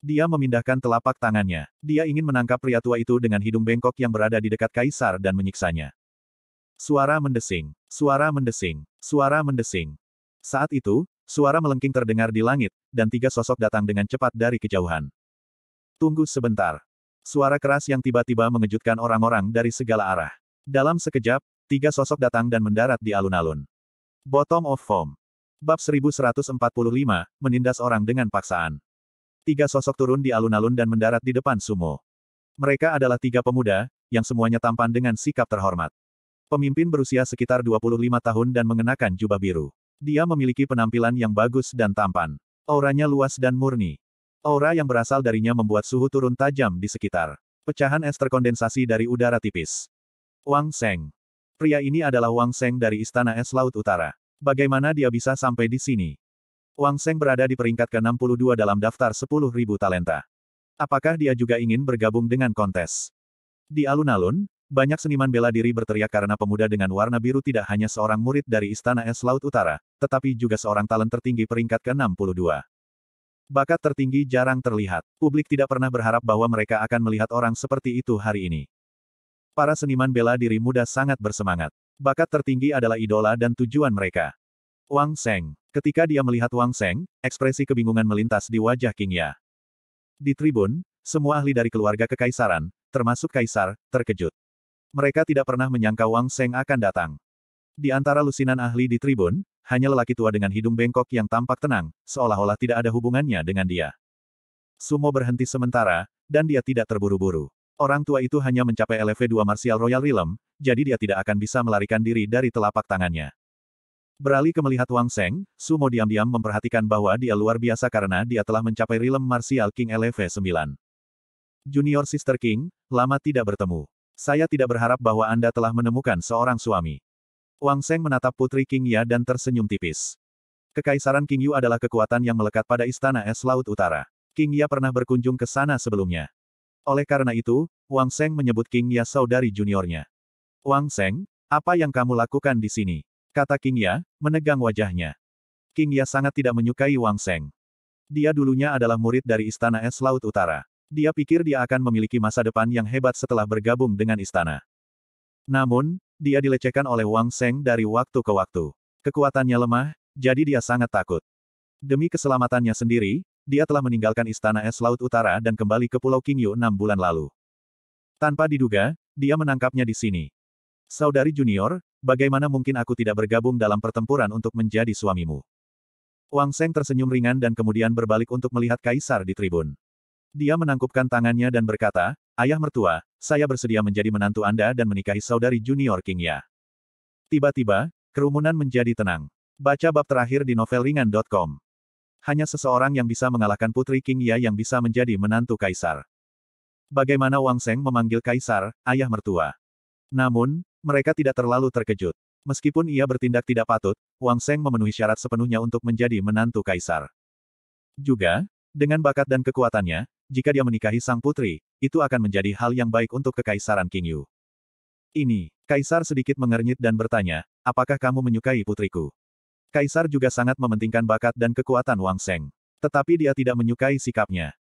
Dia memindahkan telapak tangannya. Dia ingin menangkap pria tua itu dengan hidung bengkok yang berada di dekat kaisar dan menyiksanya. Suara mendesing, suara mendesing, suara mendesing. Saat itu, suara melengking terdengar di langit, dan tiga sosok datang dengan cepat dari kejauhan. Tunggu sebentar. Suara keras yang tiba-tiba mengejutkan orang-orang dari segala arah. Dalam sekejap, tiga sosok datang dan mendarat di alun-alun. Bottom of foam. Bab 1145, menindas orang dengan paksaan. Tiga sosok turun di alun-alun dan mendarat di depan sumo. Mereka adalah tiga pemuda, yang semuanya tampan dengan sikap terhormat. Pemimpin berusia sekitar 25 tahun dan mengenakan jubah biru. Dia memiliki penampilan yang bagus dan tampan. Auranya luas dan murni. Aura yang berasal darinya membuat suhu turun tajam di sekitar. Pecahan es terkondensasi dari udara tipis. Wang Seng. Pria ini adalah Wang Seng dari Istana Es Laut Utara. Bagaimana dia bisa sampai di sini? Wang Seng berada di peringkat ke-62 dalam daftar 10.000 talenta. Apakah dia juga ingin bergabung dengan kontes? Di alun-alun, banyak seniman bela diri berteriak karena pemuda dengan warna biru tidak hanya seorang murid dari Istana Es Laut Utara, tetapi juga seorang talent tertinggi peringkat ke-62. Bakat tertinggi jarang terlihat. Publik tidak pernah berharap bahwa mereka akan melihat orang seperti itu hari ini. Para seniman bela diri muda sangat bersemangat. Bakat tertinggi adalah idola dan tujuan mereka. Wang Seng. Ketika dia melihat Wang Seng, ekspresi kebingungan melintas di wajah King Ya. Di tribun, semua ahli dari keluarga kekaisaran, termasuk kaisar, terkejut. Mereka tidak pernah menyangka Wang Seng akan datang. Di antara lusinan ahli di tribun, hanya lelaki tua dengan hidung bengkok yang tampak tenang, seolah-olah tidak ada hubungannya dengan dia. Sumo berhenti sementara, dan dia tidak terburu-buru. Orang tua itu hanya mencapai LV2 Martial Royal Realm, jadi dia tidak akan bisa melarikan diri dari telapak tangannya. Beralih ke melihat Wang Seng, Sumo diam-diam memperhatikan bahwa dia luar biasa karena dia telah mencapai Realm Martial King LV9. Junior Sister King, lama tidak bertemu. Saya tidak berharap bahwa Anda telah menemukan seorang suami. Wang Seng menatap Putri King Ya dan tersenyum tipis. Kekaisaran King Yu adalah kekuatan yang melekat pada Istana Es Laut Utara. King Ya pernah berkunjung ke sana sebelumnya. Oleh karena itu, Wang Seng menyebut King Ya saudari juniornya. Wang Seng, apa yang kamu lakukan di sini? Kata King Ya, menegang wajahnya. King Ya sangat tidak menyukai Wang Seng. Dia dulunya adalah murid dari Istana Es Laut Utara dia pikir dia akan memiliki masa depan yang hebat setelah bergabung dengan istana. Namun, dia dilecehkan oleh Wang Seng dari waktu ke waktu. Kekuatannya lemah, jadi dia sangat takut. Demi keselamatannya sendiri, dia telah meninggalkan istana es laut utara dan kembali ke Pulau Qingyu enam bulan lalu. Tanpa diduga, dia menangkapnya di sini. Saudari junior, bagaimana mungkin aku tidak bergabung dalam pertempuran untuk menjadi suamimu? Wang Seng tersenyum ringan dan kemudian berbalik untuk melihat kaisar di tribun. Dia menangkupkan tangannya dan berkata, Ayah mertua, saya bersedia menjadi menantu Anda dan menikahi saudari junior ya. Tiba-tiba, kerumunan menjadi tenang. Baca bab terakhir di novelringan.com. Hanya seseorang yang bisa mengalahkan Putri King Kingya yang bisa menjadi menantu Kaisar. Bagaimana Wang Seng memanggil Kaisar, ayah mertua. Namun, mereka tidak terlalu terkejut. Meskipun ia bertindak tidak patut, Wang Seng memenuhi syarat sepenuhnya untuk menjadi menantu Kaisar. Juga, dengan bakat dan kekuatannya, jika dia menikahi sang putri, itu akan menjadi hal yang baik untuk kekaisaran King Yu. Ini, Kaisar sedikit mengernyit dan bertanya, apakah kamu menyukai putriku? Kaisar juga sangat mementingkan bakat dan kekuatan Wang Seng. Tetapi dia tidak menyukai sikapnya.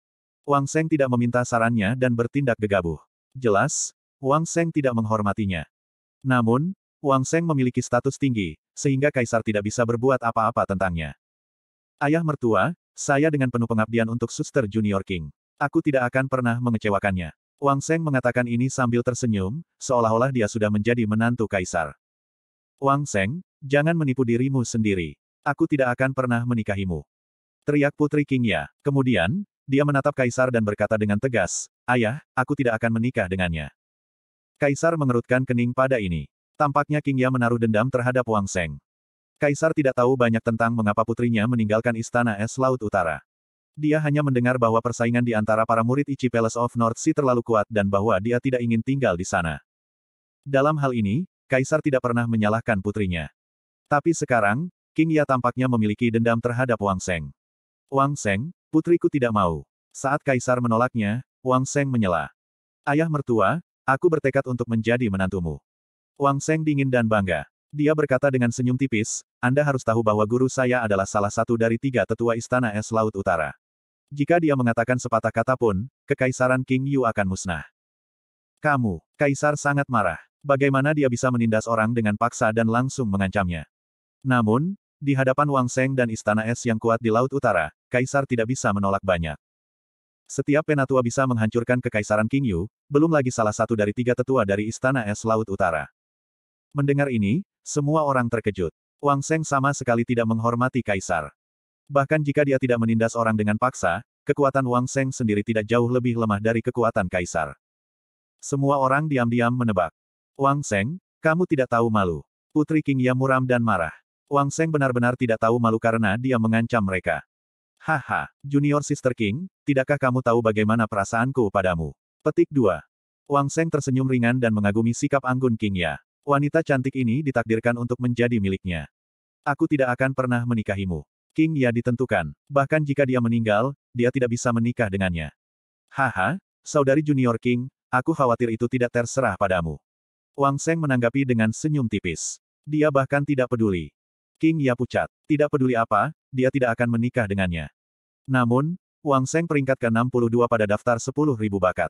Wang Seng tidak meminta sarannya dan bertindak gegabah. Jelas, Wang Seng tidak menghormatinya. Namun, Wang Seng memiliki status tinggi, sehingga Kaisar tidak bisa berbuat apa-apa tentangnya. Ayah mertua, saya dengan penuh pengabdian untuk Suster Junior King. Aku tidak akan pernah mengecewakannya. Wang Seng mengatakan ini sambil tersenyum, seolah-olah dia sudah menjadi menantu kaisar. Wang Seng, jangan menipu dirimu sendiri. Aku tidak akan pernah menikahimu. Teriak Putri King Ya. Kemudian, dia menatap kaisar dan berkata dengan tegas, Ayah, aku tidak akan menikah dengannya. Kaisar mengerutkan kening pada ini. Tampaknya King Ya menaruh dendam terhadap Wang Seng. Kaisar tidak tahu banyak tentang mengapa putrinya meninggalkan Istana Es Laut Utara. Dia hanya mendengar bahwa persaingan di antara para murid Ichi Palace of North Sea terlalu kuat dan bahwa dia tidak ingin tinggal di sana. Dalam hal ini, Kaisar tidak pernah menyalahkan putrinya. Tapi sekarang, King Ya tampaknya memiliki dendam terhadap Wang Seng. Wang Seng, putriku tidak mau. Saat Kaisar menolaknya, Wang Seng menyela. Ayah mertua, aku bertekad untuk menjadi menantumu. Wang Seng dingin dan bangga. Dia berkata dengan senyum tipis, Anda harus tahu bahwa guru saya adalah salah satu dari tiga tetua istana es laut utara. Jika dia mengatakan sepatah kata pun, kekaisaran King Yu akan musnah. Kamu, kaisar sangat marah. Bagaimana dia bisa menindas orang dengan paksa dan langsung mengancamnya? Namun, di hadapan Wang Seng dan istana es yang kuat di Laut Utara, kaisar tidak bisa menolak banyak. Setiap penatua bisa menghancurkan kekaisaran King Yu, belum lagi salah satu dari tiga tetua dari istana es Laut Utara. Mendengar ini, semua orang terkejut. Wang Seng sama sekali tidak menghormati kaisar. Bahkan jika dia tidak menindas orang dengan paksa, kekuatan Wang Seng sendiri tidak jauh lebih lemah dari kekuatan kaisar. Semua orang diam-diam menebak. Wang Seng, kamu tidak tahu malu. Putri King Ya muram dan marah. Wang Seng benar-benar tidak tahu malu karena dia mengancam mereka. Haha, Junior Sister King, tidakkah kamu tahu bagaimana perasaanku padamu? Petik 2. Wang Seng tersenyum ringan dan mengagumi sikap anggun King Ya. Wanita cantik ini ditakdirkan untuk menjadi miliknya. Aku tidak akan pernah menikahimu. King Ya ditentukan. Bahkan jika dia meninggal, dia tidak bisa menikah dengannya. Haha, saudari junior King, aku khawatir itu tidak terserah padamu. Wang Seng menanggapi dengan senyum tipis. Dia bahkan tidak peduli. King Ya pucat. Tidak peduli apa, dia tidak akan menikah dengannya. Namun, Wang Seng peringkat ke-62 pada daftar 10.000 bakat.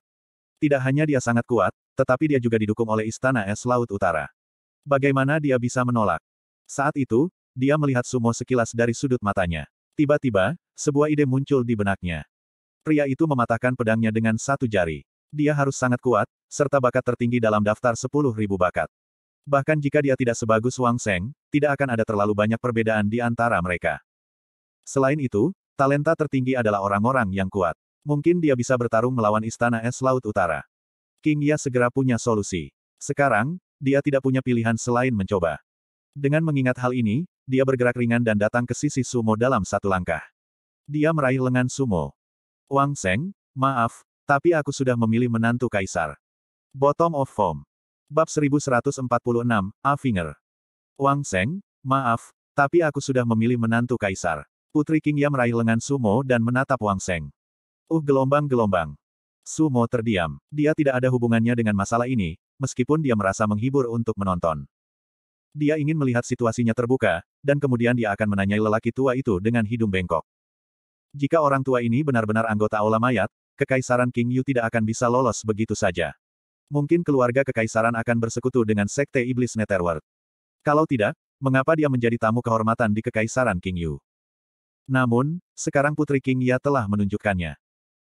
Tidak hanya dia sangat kuat, tetapi dia juga didukung oleh Istana Es Laut Utara. Bagaimana dia bisa menolak? Saat itu, dia melihat Sumo sekilas dari sudut matanya. Tiba-tiba, sebuah ide muncul di benaknya. Pria itu mematahkan pedangnya dengan satu jari. Dia harus sangat kuat, serta bakat tertinggi dalam daftar 10.000 bakat. Bahkan jika dia tidak sebagus Wang Seng, tidak akan ada terlalu banyak perbedaan di antara mereka. Selain itu, talenta tertinggi adalah orang-orang yang kuat. Mungkin dia bisa bertarung melawan Istana Es Laut Utara. King Ya segera punya solusi. Sekarang, dia tidak punya pilihan selain mencoba. Dengan mengingat hal ini, dia bergerak ringan dan datang ke sisi Sumo dalam satu langkah. Dia meraih lengan Sumo. Wang Seng, maaf, tapi aku sudah memilih menantu Kaisar. Bottom of Form. Bab 1146, A Finger. Wang Seng, maaf, tapi aku sudah memilih menantu Kaisar. Putri King Ya meraih lengan Sumo dan menatap Wang Seng. Uh gelombang-gelombang. Sumo terdiam. Dia tidak ada hubungannya dengan masalah ini, meskipun dia merasa menghibur untuk menonton. Dia ingin melihat situasinya terbuka, dan kemudian dia akan menanyai lelaki tua itu dengan hidung bengkok. Jika orang tua ini benar-benar anggota aula mayat, Kekaisaran King Yu tidak akan bisa lolos begitu saja. Mungkin keluarga kekaisaran akan bersekutu dengan Sekte Iblis Netherworld. Kalau tidak, mengapa dia menjadi tamu kehormatan di Kekaisaran King Yu? Namun, sekarang Putri King Ya telah menunjukkannya.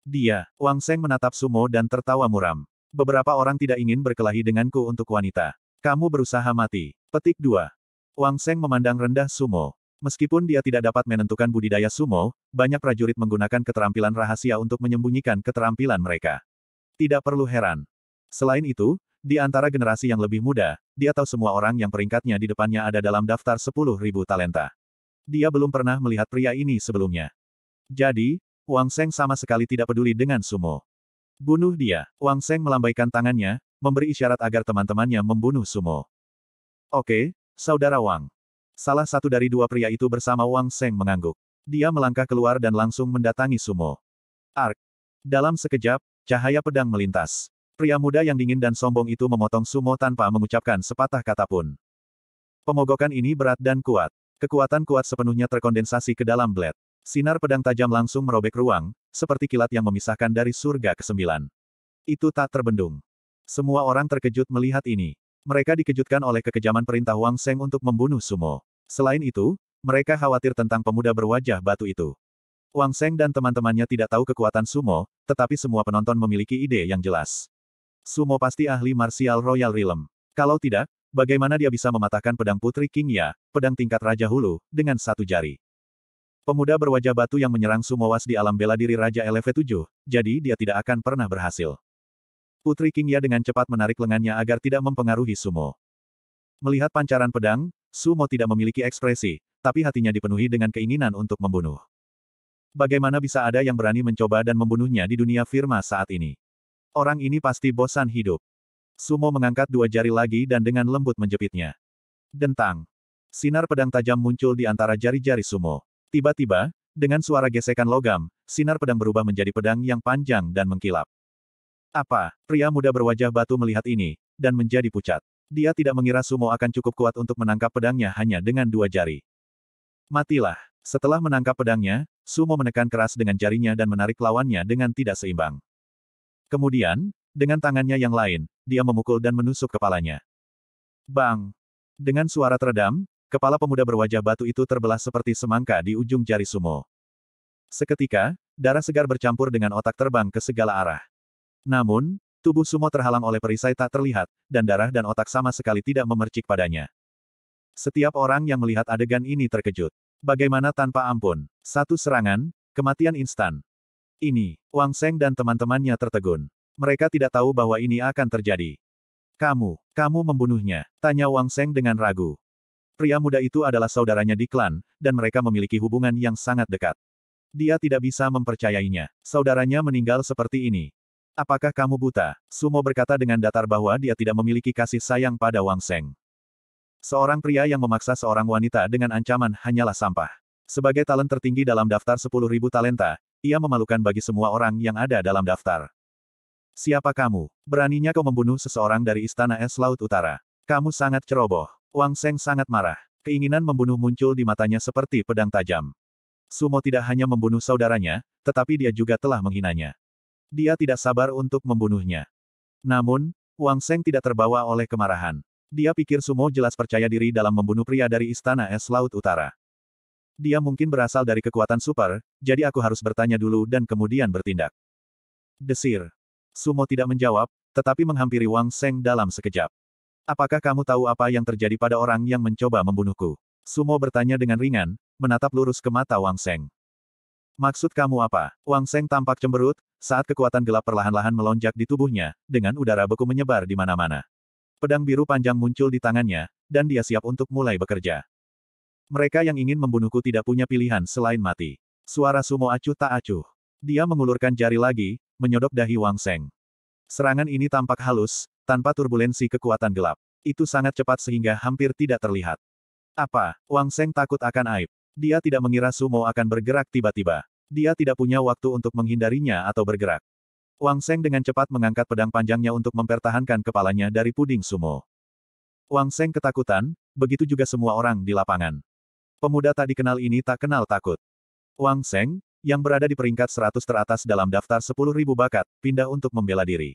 Dia, Wang Seng menatap Sumo dan tertawa muram. Beberapa orang tidak ingin berkelahi denganku untuk wanita. Kamu berusaha mati. Petik 2. Wang Seng memandang rendah Sumo. Meskipun dia tidak dapat menentukan budidaya Sumo, banyak prajurit menggunakan keterampilan rahasia untuk menyembunyikan keterampilan mereka. Tidak perlu heran. Selain itu, di antara generasi yang lebih muda, dia tahu semua orang yang peringkatnya di depannya ada dalam daftar 10.000 talenta. Dia belum pernah melihat pria ini sebelumnya. Jadi, Wang Seng sama sekali tidak peduli dengan Sumo. Bunuh dia. Wang Seng melambaikan tangannya, memberi isyarat agar teman-temannya membunuh Sumo. Oke, Saudara Wang. Salah satu dari dua pria itu bersama Wang Seng mengangguk. Dia melangkah keluar dan langsung mendatangi Sumo. Ark. Dalam sekejap, cahaya pedang melintas. Pria muda yang dingin dan sombong itu memotong Sumo tanpa mengucapkan sepatah kata pun. Pemogokan ini berat dan kuat. Kekuatan kuat sepenuhnya terkondensasi ke dalam blade. Sinar pedang tajam langsung merobek ruang, seperti kilat yang memisahkan dari surga ke kesembilan. Itu tak terbendung. Semua orang terkejut melihat ini. Mereka dikejutkan oleh kekejaman perintah Wang Seng untuk membunuh Sumo. Selain itu, mereka khawatir tentang pemuda berwajah batu itu. Wang Seng dan teman-temannya tidak tahu kekuatan Sumo, tetapi semua penonton memiliki ide yang jelas. Sumo pasti ahli martial Royal Realm. Kalau tidak, bagaimana dia bisa mematahkan pedang Putri King Ya, pedang tingkat Raja Hulu, dengan satu jari? Pemuda berwajah batu yang menyerang Sumowas di alam bela diri Raja LV7, jadi dia tidak akan pernah berhasil. Putri Kingya dengan cepat menarik lengannya agar tidak mempengaruhi Sumo. Melihat pancaran pedang, Sumo tidak memiliki ekspresi, tapi hatinya dipenuhi dengan keinginan untuk membunuh. Bagaimana bisa ada yang berani mencoba dan membunuhnya di dunia firma saat ini? Orang ini pasti bosan hidup. Sumo mengangkat dua jari lagi dan dengan lembut menjepitnya. Dentang. Sinar pedang tajam muncul di antara jari-jari Sumo. Tiba-tiba, dengan suara gesekan logam, sinar pedang berubah menjadi pedang yang panjang dan mengkilap. Apa? Pria muda berwajah batu melihat ini, dan menjadi pucat. Dia tidak mengira Sumo akan cukup kuat untuk menangkap pedangnya hanya dengan dua jari. Matilah. Setelah menangkap pedangnya, Sumo menekan keras dengan jarinya dan menarik lawannya dengan tidak seimbang. Kemudian, dengan tangannya yang lain, dia memukul dan menusuk kepalanya. Bang! Dengan suara teredam, Kepala pemuda berwajah batu itu terbelah seperti semangka di ujung jari sumo. Seketika, darah segar bercampur dengan otak terbang ke segala arah. Namun, tubuh sumo terhalang oleh perisai tak terlihat, dan darah dan otak sama sekali tidak memercik padanya. Setiap orang yang melihat adegan ini terkejut. Bagaimana tanpa ampun? Satu serangan, kematian instan. Ini, Wang Seng dan teman-temannya tertegun. Mereka tidak tahu bahwa ini akan terjadi. Kamu, kamu membunuhnya, tanya Wang Seng dengan ragu. Pria muda itu adalah saudaranya di klan, dan mereka memiliki hubungan yang sangat dekat. Dia tidak bisa mempercayainya. Saudaranya meninggal seperti ini. Apakah kamu buta? Sumo berkata dengan datar bahwa dia tidak memiliki kasih sayang pada Wang Seng. Seorang pria yang memaksa seorang wanita dengan ancaman hanyalah sampah. Sebagai talent tertinggi dalam daftar 10.000 talenta, ia memalukan bagi semua orang yang ada dalam daftar. Siapa kamu? Beraninya kau membunuh seseorang dari Istana Es Laut Utara. Kamu sangat ceroboh. Wang Seng sangat marah. Keinginan membunuh muncul di matanya seperti pedang tajam. Sumo tidak hanya membunuh saudaranya, tetapi dia juga telah menghinanya. Dia tidak sabar untuk membunuhnya. Namun, Wang Seng tidak terbawa oleh kemarahan. Dia pikir Sumo jelas percaya diri dalam membunuh pria dari Istana Es Laut Utara. Dia mungkin berasal dari kekuatan super, jadi aku harus bertanya dulu dan kemudian bertindak. Desir. Sumo tidak menjawab, tetapi menghampiri Wang Seng dalam sekejap. Apakah kamu tahu apa yang terjadi pada orang yang mencoba membunuhku? Sumo bertanya dengan ringan, menatap lurus ke mata Wang Seng. Maksud kamu apa? Wang Seng tampak cemberut, saat kekuatan gelap perlahan-lahan melonjak di tubuhnya, dengan udara beku menyebar di mana-mana. Pedang biru panjang muncul di tangannya, dan dia siap untuk mulai bekerja. Mereka yang ingin membunuhku tidak punya pilihan selain mati. Suara sumo acuh tak acuh. Dia mengulurkan jari lagi, menyodok dahi Wang Seng. Serangan ini tampak halus, tanpa turbulensi kekuatan gelap. Itu sangat cepat sehingga hampir tidak terlihat. Apa, Wang Seng takut akan aib. Dia tidak mengira Sumo akan bergerak tiba-tiba. Dia tidak punya waktu untuk menghindarinya atau bergerak. Wang Seng dengan cepat mengangkat pedang panjangnya untuk mempertahankan kepalanya dari puding Sumo. Wang Seng ketakutan, begitu juga semua orang di lapangan. Pemuda tak dikenal ini tak kenal takut. Wang Seng, yang berada di peringkat 100 teratas dalam daftar 10.000 bakat, pindah untuk membela diri.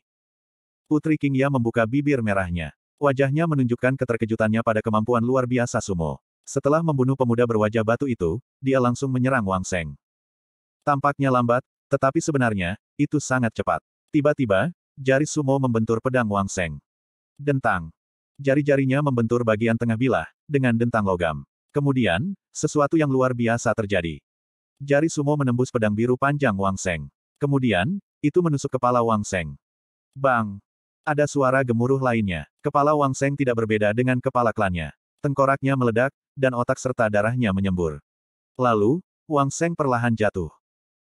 Putri King Kingya membuka bibir merahnya. Wajahnya menunjukkan keterkejutannya pada kemampuan luar biasa sumo. Setelah membunuh pemuda berwajah batu itu, dia langsung menyerang Wang Seng. Tampaknya lambat, tetapi sebenarnya, itu sangat cepat. Tiba-tiba, jari sumo membentur pedang Wang Seng. Dentang. Jari-jarinya membentur bagian tengah bilah, dengan dentang logam. Kemudian, sesuatu yang luar biasa terjadi. Jari sumo menembus pedang biru panjang Wang Seng. Kemudian, itu menusuk kepala Wang Seng. Bang! Ada suara gemuruh lainnya. Kepala Wang Seng tidak berbeda dengan kepala klannya. Tengkoraknya meledak, dan otak serta darahnya menyembur. Lalu, Wang Seng perlahan jatuh.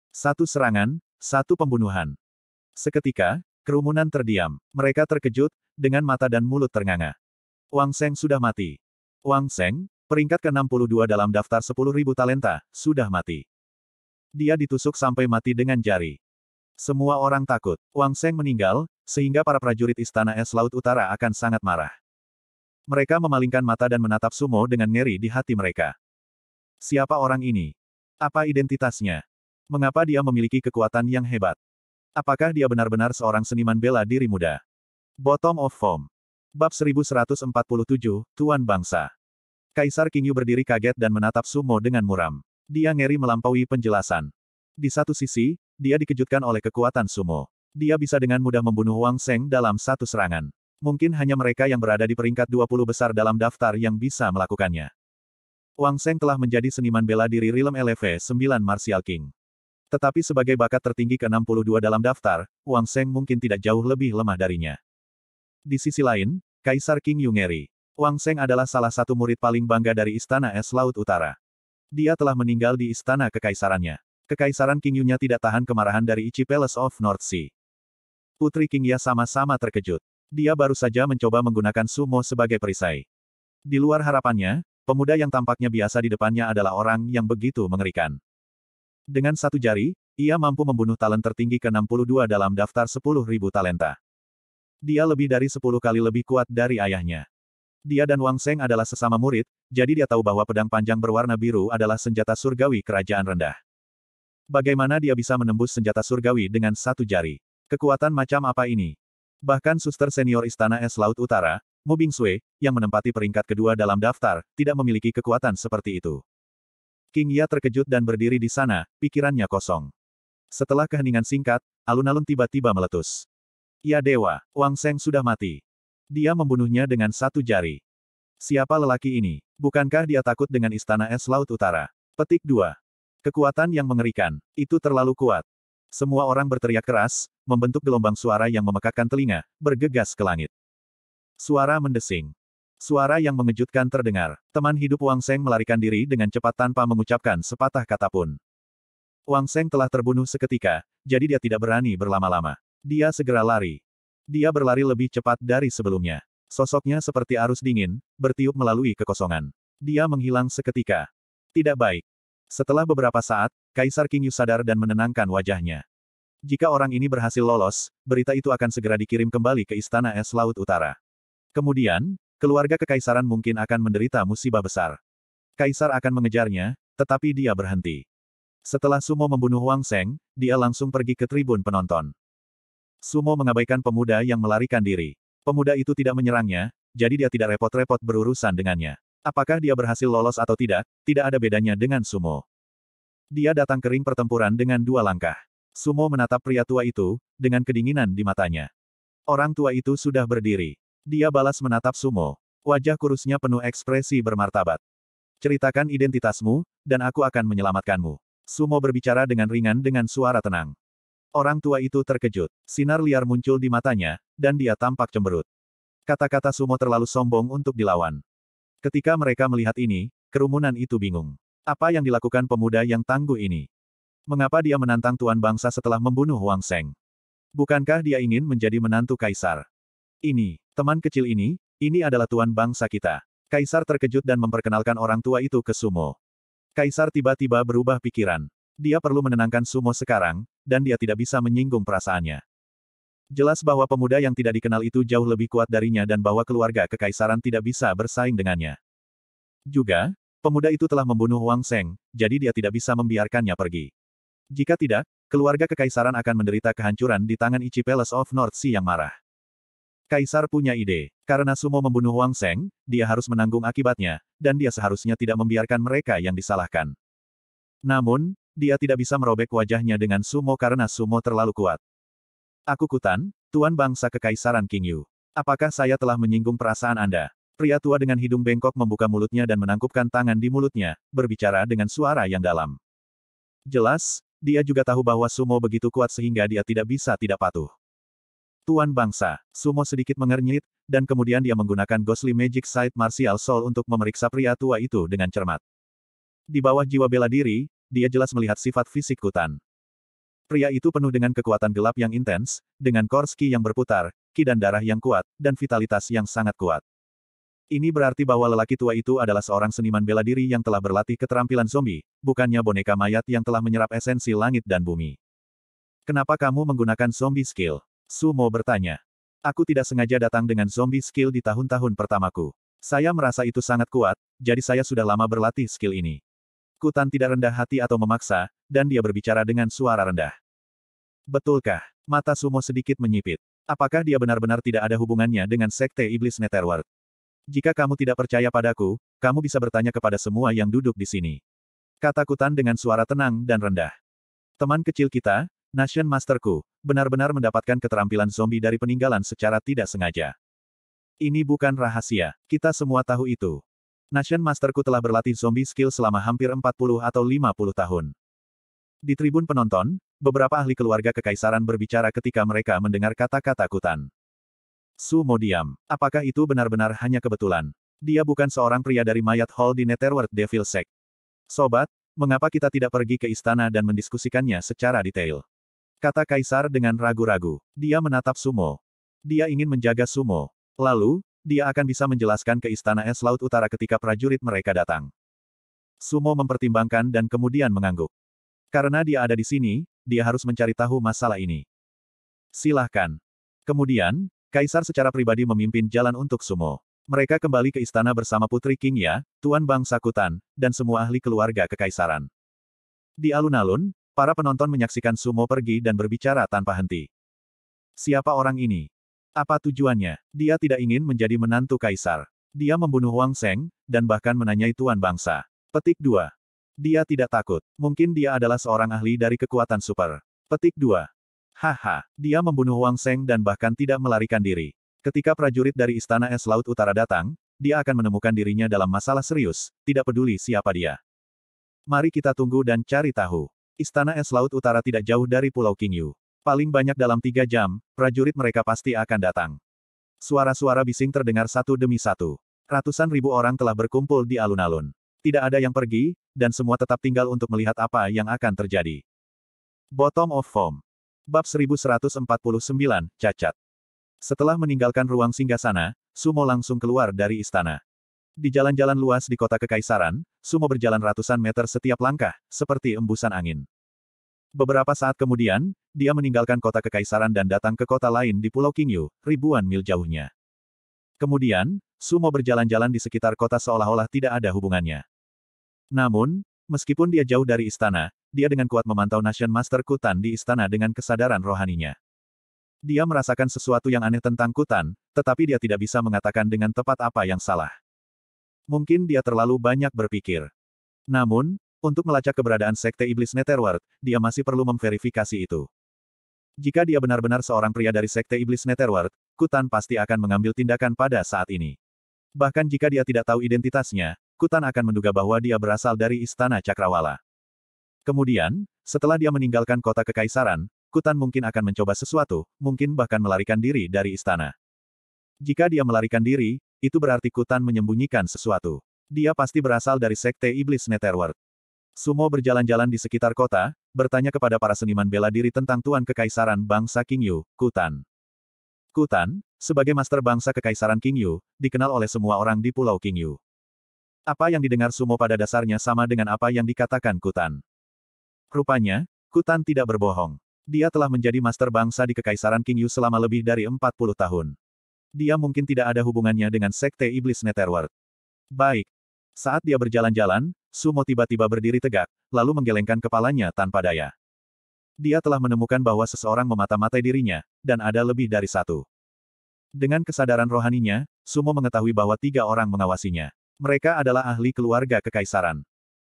Satu serangan, satu pembunuhan. Seketika, kerumunan terdiam. Mereka terkejut, dengan mata dan mulut ternganga. Wang Seng sudah mati. Wang Seng, peringkat ke-62 dalam daftar 10.000 talenta, sudah mati. Dia ditusuk sampai mati dengan jari. Semua orang takut. Wang Seng meninggal, sehingga para prajurit istana es laut utara akan sangat marah. Mereka memalingkan mata dan menatap Sumo dengan ngeri di hati mereka. Siapa orang ini? Apa identitasnya? Mengapa dia memiliki kekuatan yang hebat? Apakah dia benar-benar seorang seniman bela diri muda? Bottom of Form. Bab 1147, Tuan Bangsa. Kaisar Kingyu berdiri kaget dan menatap Sumo dengan muram. Dia ngeri melampaui penjelasan. Di satu sisi, dia dikejutkan oleh kekuatan Sumo. Dia bisa dengan mudah membunuh Wang Seng dalam satu serangan. Mungkin hanya mereka yang berada di peringkat 20 besar dalam daftar yang bisa melakukannya. Wang Seng telah menjadi seniman bela diri rilem LV 9 Martial King. Tetapi sebagai bakat tertinggi ke-62 dalam daftar, Wang Seng mungkin tidak jauh lebih lemah darinya. Di sisi lain, Kaisar King Yungeri. Wang Seng adalah salah satu murid paling bangga dari Istana Es Laut Utara. Dia telah meninggal di istana kekaisarannya. Kekaisaran King Yunya tidak tahan kemarahan dari Ichi Palace of North Sea. Putri Kingya sama-sama terkejut. Dia baru saja mencoba menggunakan sumo sebagai perisai. Di luar harapannya, pemuda yang tampaknya biasa di depannya adalah orang yang begitu mengerikan. Dengan satu jari, ia mampu membunuh talent tertinggi ke-62 dalam daftar 10.000 talenta. Dia lebih dari 10 kali lebih kuat dari ayahnya. Dia dan Wang Seng adalah sesama murid, jadi dia tahu bahwa pedang panjang berwarna biru adalah senjata surgawi kerajaan rendah. Bagaimana dia bisa menembus senjata surgawi dengan satu jari? Kekuatan macam apa ini? Bahkan suster senior Istana Es Laut Utara, Mo Bing Sui, yang menempati peringkat kedua dalam daftar, tidak memiliki kekuatan seperti itu. King Ya terkejut dan berdiri di sana, pikirannya kosong. Setelah keheningan singkat, alun-alun tiba-tiba meletus. Ya Dewa, Wang Seng sudah mati. Dia membunuhnya dengan satu jari. Siapa lelaki ini? Bukankah dia takut dengan Istana Es Laut Utara? Petik 2. Kekuatan yang mengerikan, itu terlalu kuat. Semua orang berteriak keras, membentuk gelombang suara yang memekakkan telinga, bergegas ke langit. Suara mendesing. Suara yang mengejutkan terdengar. Teman hidup Wang Seng melarikan diri dengan cepat tanpa mengucapkan sepatah kata pun. Wang Seng telah terbunuh seketika, jadi dia tidak berani berlama-lama. Dia segera lari. Dia berlari lebih cepat dari sebelumnya. Sosoknya seperti arus dingin, bertiup melalui kekosongan. Dia menghilang seketika. Tidak baik. Setelah beberapa saat, Kaisar King Yu sadar dan menenangkan wajahnya. Jika orang ini berhasil lolos, berita itu akan segera dikirim kembali ke Istana Es Laut Utara. Kemudian, keluarga kekaisaran mungkin akan menderita musibah besar. Kaisar akan mengejarnya, tetapi dia berhenti. Setelah Sumo membunuh Wang Seng, dia langsung pergi ke tribun penonton. Sumo mengabaikan pemuda yang melarikan diri. Pemuda itu tidak menyerangnya, jadi dia tidak repot-repot berurusan dengannya. Apakah dia berhasil lolos atau tidak, tidak ada bedanya dengan Sumo. Dia datang kering pertempuran dengan dua langkah. Sumo menatap pria tua itu, dengan kedinginan di matanya. Orang tua itu sudah berdiri. Dia balas menatap Sumo. Wajah kurusnya penuh ekspresi bermartabat. Ceritakan identitasmu, dan aku akan menyelamatkanmu. Sumo berbicara dengan ringan dengan suara tenang. Orang tua itu terkejut. Sinar liar muncul di matanya, dan dia tampak cemberut. Kata-kata Sumo terlalu sombong untuk dilawan. Ketika mereka melihat ini, kerumunan itu bingung. Apa yang dilakukan pemuda yang tangguh ini? Mengapa dia menantang tuan bangsa setelah membunuh Wang Seng? Bukankah dia ingin menjadi menantu kaisar? Ini, teman kecil ini, ini adalah tuan bangsa kita. Kaisar terkejut dan memperkenalkan orang tua itu ke Sumo. Kaisar tiba-tiba berubah pikiran. Dia perlu menenangkan Sumo sekarang, dan dia tidak bisa menyinggung perasaannya. Jelas bahwa pemuda yang tidak dikenal itu jauh lebih kuat darinya dan bahwa keluarga kekaisaran tidak bisa bersaing dengannya. Juga, pemuda itu telah membunuh Wang Seng, jadi dia tidak bisa membiarkannya pergi. Jika tidak, keluarga kekaisaran akan menderita kehancuran di tangan Ichi Palace of North Sea yang marah. Kaisar punya ide, karena Sumo membunuh Wang Seng, dia harus menanggung akibatnya, dan dia seharusnya tidak membiarkan mereka yang disalahkan. Namun, dia tidak bisa merobek wajahnya dengan Sumo karena Sumo terlalu kuat. Aku Kutan, Tuan Bangsa Kekaisaran Yu. Apakah saya telah menyinggung perasaan Anda? Pria tua dengan hidung bengkok membuka mulutnya dan menangkupkan tangan di mulutnya, berbicara dengan suara yang dalam. Jelas, dia juga tahu bahwa sumo begitu kuat sehingga dia tidak bisa tidak patuh. Tuan bangsa, sumo sedikit mengernyit, dan kemudian dia menggunakan Ghostly Magic Sight Martial Soul untuk memeriksa pria tua itu dengan cermat. Di bawah jiwa bela diri, dia jelas melihat sifat fisik Kutan. Pria itu penuh dengan kekuatan gelap yang intens, dengan korski yang berputar, ki dan darah yang kuat, dan vitalitas yang sangat kuat. Ini berarti bahwa lelaki tua itu adalah seorang seniman bela diri yang telah berlatih keterampilan zombie, bukannya boneka mayat yang telah menyerap esensi langit dan bumi. Kenapa kamu menggunakan zombie skill? Sumo bertanya. Aku tidak sengaja datang dengan zombie skill di tahun-tahun pertamaku. Saya merasa itu sangat kuat, jadi saya sudah lama berlatih skill ini. Kutan tidak rendah hati atau memaksa, dan dia berbicara dengan suara rendah. Betulkah? Mata Sumo sedikit menyipit. Apakah dia benar-benar tidak ada hubungannya dengan Sekte Iblis Netherworld? Jika kamu tidak percaya padaku, kamu bisa bertanya kepada semua yang duduk di sini. Kata Kutan dengan suara tenang dan rendah. Teman kecil kita, Nation Masterku, benar-benar mendapatkan keterampilan zombie dari peninggalan secara tidak sengaja. Ini bukan rahasia, kita semua tahu itu. Nation Masterku telah berlatih zombie skill selama hampir 40 atau 50 tahun. Di tribun penonton, beberapa ahli keluarga kekaisaran berbicara ketika mereka mendengar kata-kata Kutan. Sumo diam. Apakah itu benar-benar hanya kebetulan? Dia bukan seorang pria dari mayat hall di Netherworld Devil Sect. Sobat, mengapa kita tidak pergi ke istana dan mendiskusikannya secara detail? Kata Kaisar dengan ragu-ragu. Dia menatap Sumo. Dia ingin menjaga Sumo. Lalu, dia akan bisa menjelaskan ke istana es laut utara ketika prajurit mereka datang. Sumo mempertimbangkan dan kemudian mengangguk. Karena dia ada di sini, dia harus mencari tahu masalah ini. Silahkan. Kemudian, Kaisar secara pribadi memimpin jalan untuk Sumo. Mereka kembali ke istana bersama Putri King Ya, Tuan Bang Sakutan, dan semua ahli keluarga kekaisaran. Di alun-alun, para penonton menyaksikan Sumo pergi dan berbicara tanpa henti. Siapa orang ini? Apa tujuannya? Dia tidak ingin menjadi menantu Kaisar. Dia membunuh Wang Seng, dan bahkan menanyai Tuan Bangsa. Petik 2. Dia tidak takut. Mungkin dia adalah seorang ahli dari kekuatan super. Petik 2. Haha, dia membunuh Wang Seng dan bahkan tidak melarikan diri. Ketika prajurit dari Istana Es Laut Utara datang, dia akan menemukan dirinya dalam masalah serius, tidak peduli siapa dia. Mari kita tunggu dan cari tahu. Istana Es Laut Utara tidak jauh dari Pulau Kingyu. Paling banyak dalam tiga jam, prajurit mereka pasti akan datang. Suara-suara bising terdengar satu demi satu. Ratusan ribu orang telah berkumpul di alun-alun. Tidak ada yang pergi, dan semua tetap tinggal untuk melihat apa yang akan terjadi. Bottom of Form. Bab 1149, Cacat. Setelah meninggalkan ruang singgah sana, Sumo langsung keluar dari istana. Di jalan-jalan luas di kota Kekaisaran, Sumo berjalan ratusan meter setiap langkah, seperti embusan angin. Beberapa saat kemudian, dia meninggalkan kota Kekaisaran dan datang ke kota lain di Pulau Kingyu, ribuan mil jauhnya. Kemudian, Sumo berjalan-jalan di sekitar kota seolah-olah tidak ada hubungannya. Namun, meskipun dia jauh dari istana, dia dengan kuat memantau Nation Master Kutan di istana dengan kesadaran rohaninya. Dia merasakan sesuatu yang aneh tentang Kutan, tetapi dia tidak bisa mengatakan dengan tepat apa yang salah. Mungkin dia terlalu banyak berpikir. Namun, untuk melacak keberadaan Sekte Iblis Netherworld, dia masih perlu memverifikasi itu. Jika dia benar-benar seorang pria dari Sekte Iblis Netherworld, Kutan pasti akan mengambil tindakan pada saat ini. Bahkan jika dia tidak tahu identitasnya, Kutan akan menduga bahwa dia berasal dari Istana Cakrawala. Kemudian, setelah dia meninggalkan kota kekaisaran, Kutan mungkin akan mencoba sesuatu, mungkin bahkan melarikan diri dari istana. Jika dia melarikan diri, itu berarti Kutan menyembunyikan sesuatu. Dia pasti berasal dari Sekte Iblis Netherworld. Sumo berjalan-jalan di sekitar kota, bertanya kepada para seniman bela diri tentang Tuan Kekaisaran Bangsa Kingyu, Kutan. Kutan, sebagai master bangsa Kekaisaran Kingyu, dikenal oleh semua orang di Pulau Kingyu. Apa yang didengar Sumo pada dasarnya sama dengan apa yang dikatakan Kutan. Rupanya, Kutan tidak berbohong. Dia telah menjadi master bangsa di Kekaisaran King Yu selama lebih dari 40 tahun. Dia mungkin tidak ada hubungannya dengan Sekte Iblis Netherworld. Baik. Saat dia berjalan-jalan, Sumo tiba-tiba berdiri tegak, lalu menggelengkan kepalanya tanpa daya. Dia telah menemukan bahwa seseorang memata-matai dirinya, dan ada lebih dari satu. Dengan kesadaran rohaninya, Sumo mengetahui bahwa tiga orang mengawasinya. Mereka adalah ahli keluarga kekaisaran.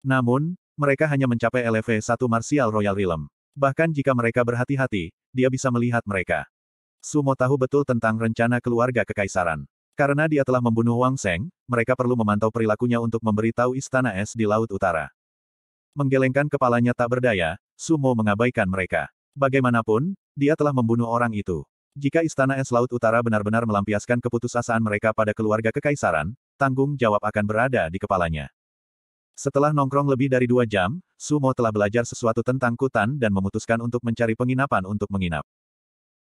Namun, mereka hanya mencapai LV 1 Martial Royal Realm. Bahkan jika mereka berhati-hati, dia bisa melihat mereka. Sumo tahu betul tentang rencana keluarga kekaisaran. Karena dia telah membunuh Wang Seng, mereka perlu memantau perilakunya untuk memberitahu istana es di Laut Utara. Menggelengkan kepalanya tak berdaya, Sumo mengabaikan mereka. Bagaimanapun, dia telah membunuh orang itu. Jika istana es Laut Utara benar-benar melampiaskan keputusasaan mereka pada keluarga kekaisaran, tanggung jawab akan berada di kepalanya. Setelah nongkrong lebih dari dua jam, Sumo telah belajar sesuatu tentang Kutan dan memutuskan untuk mencari penginapan untuk menginap.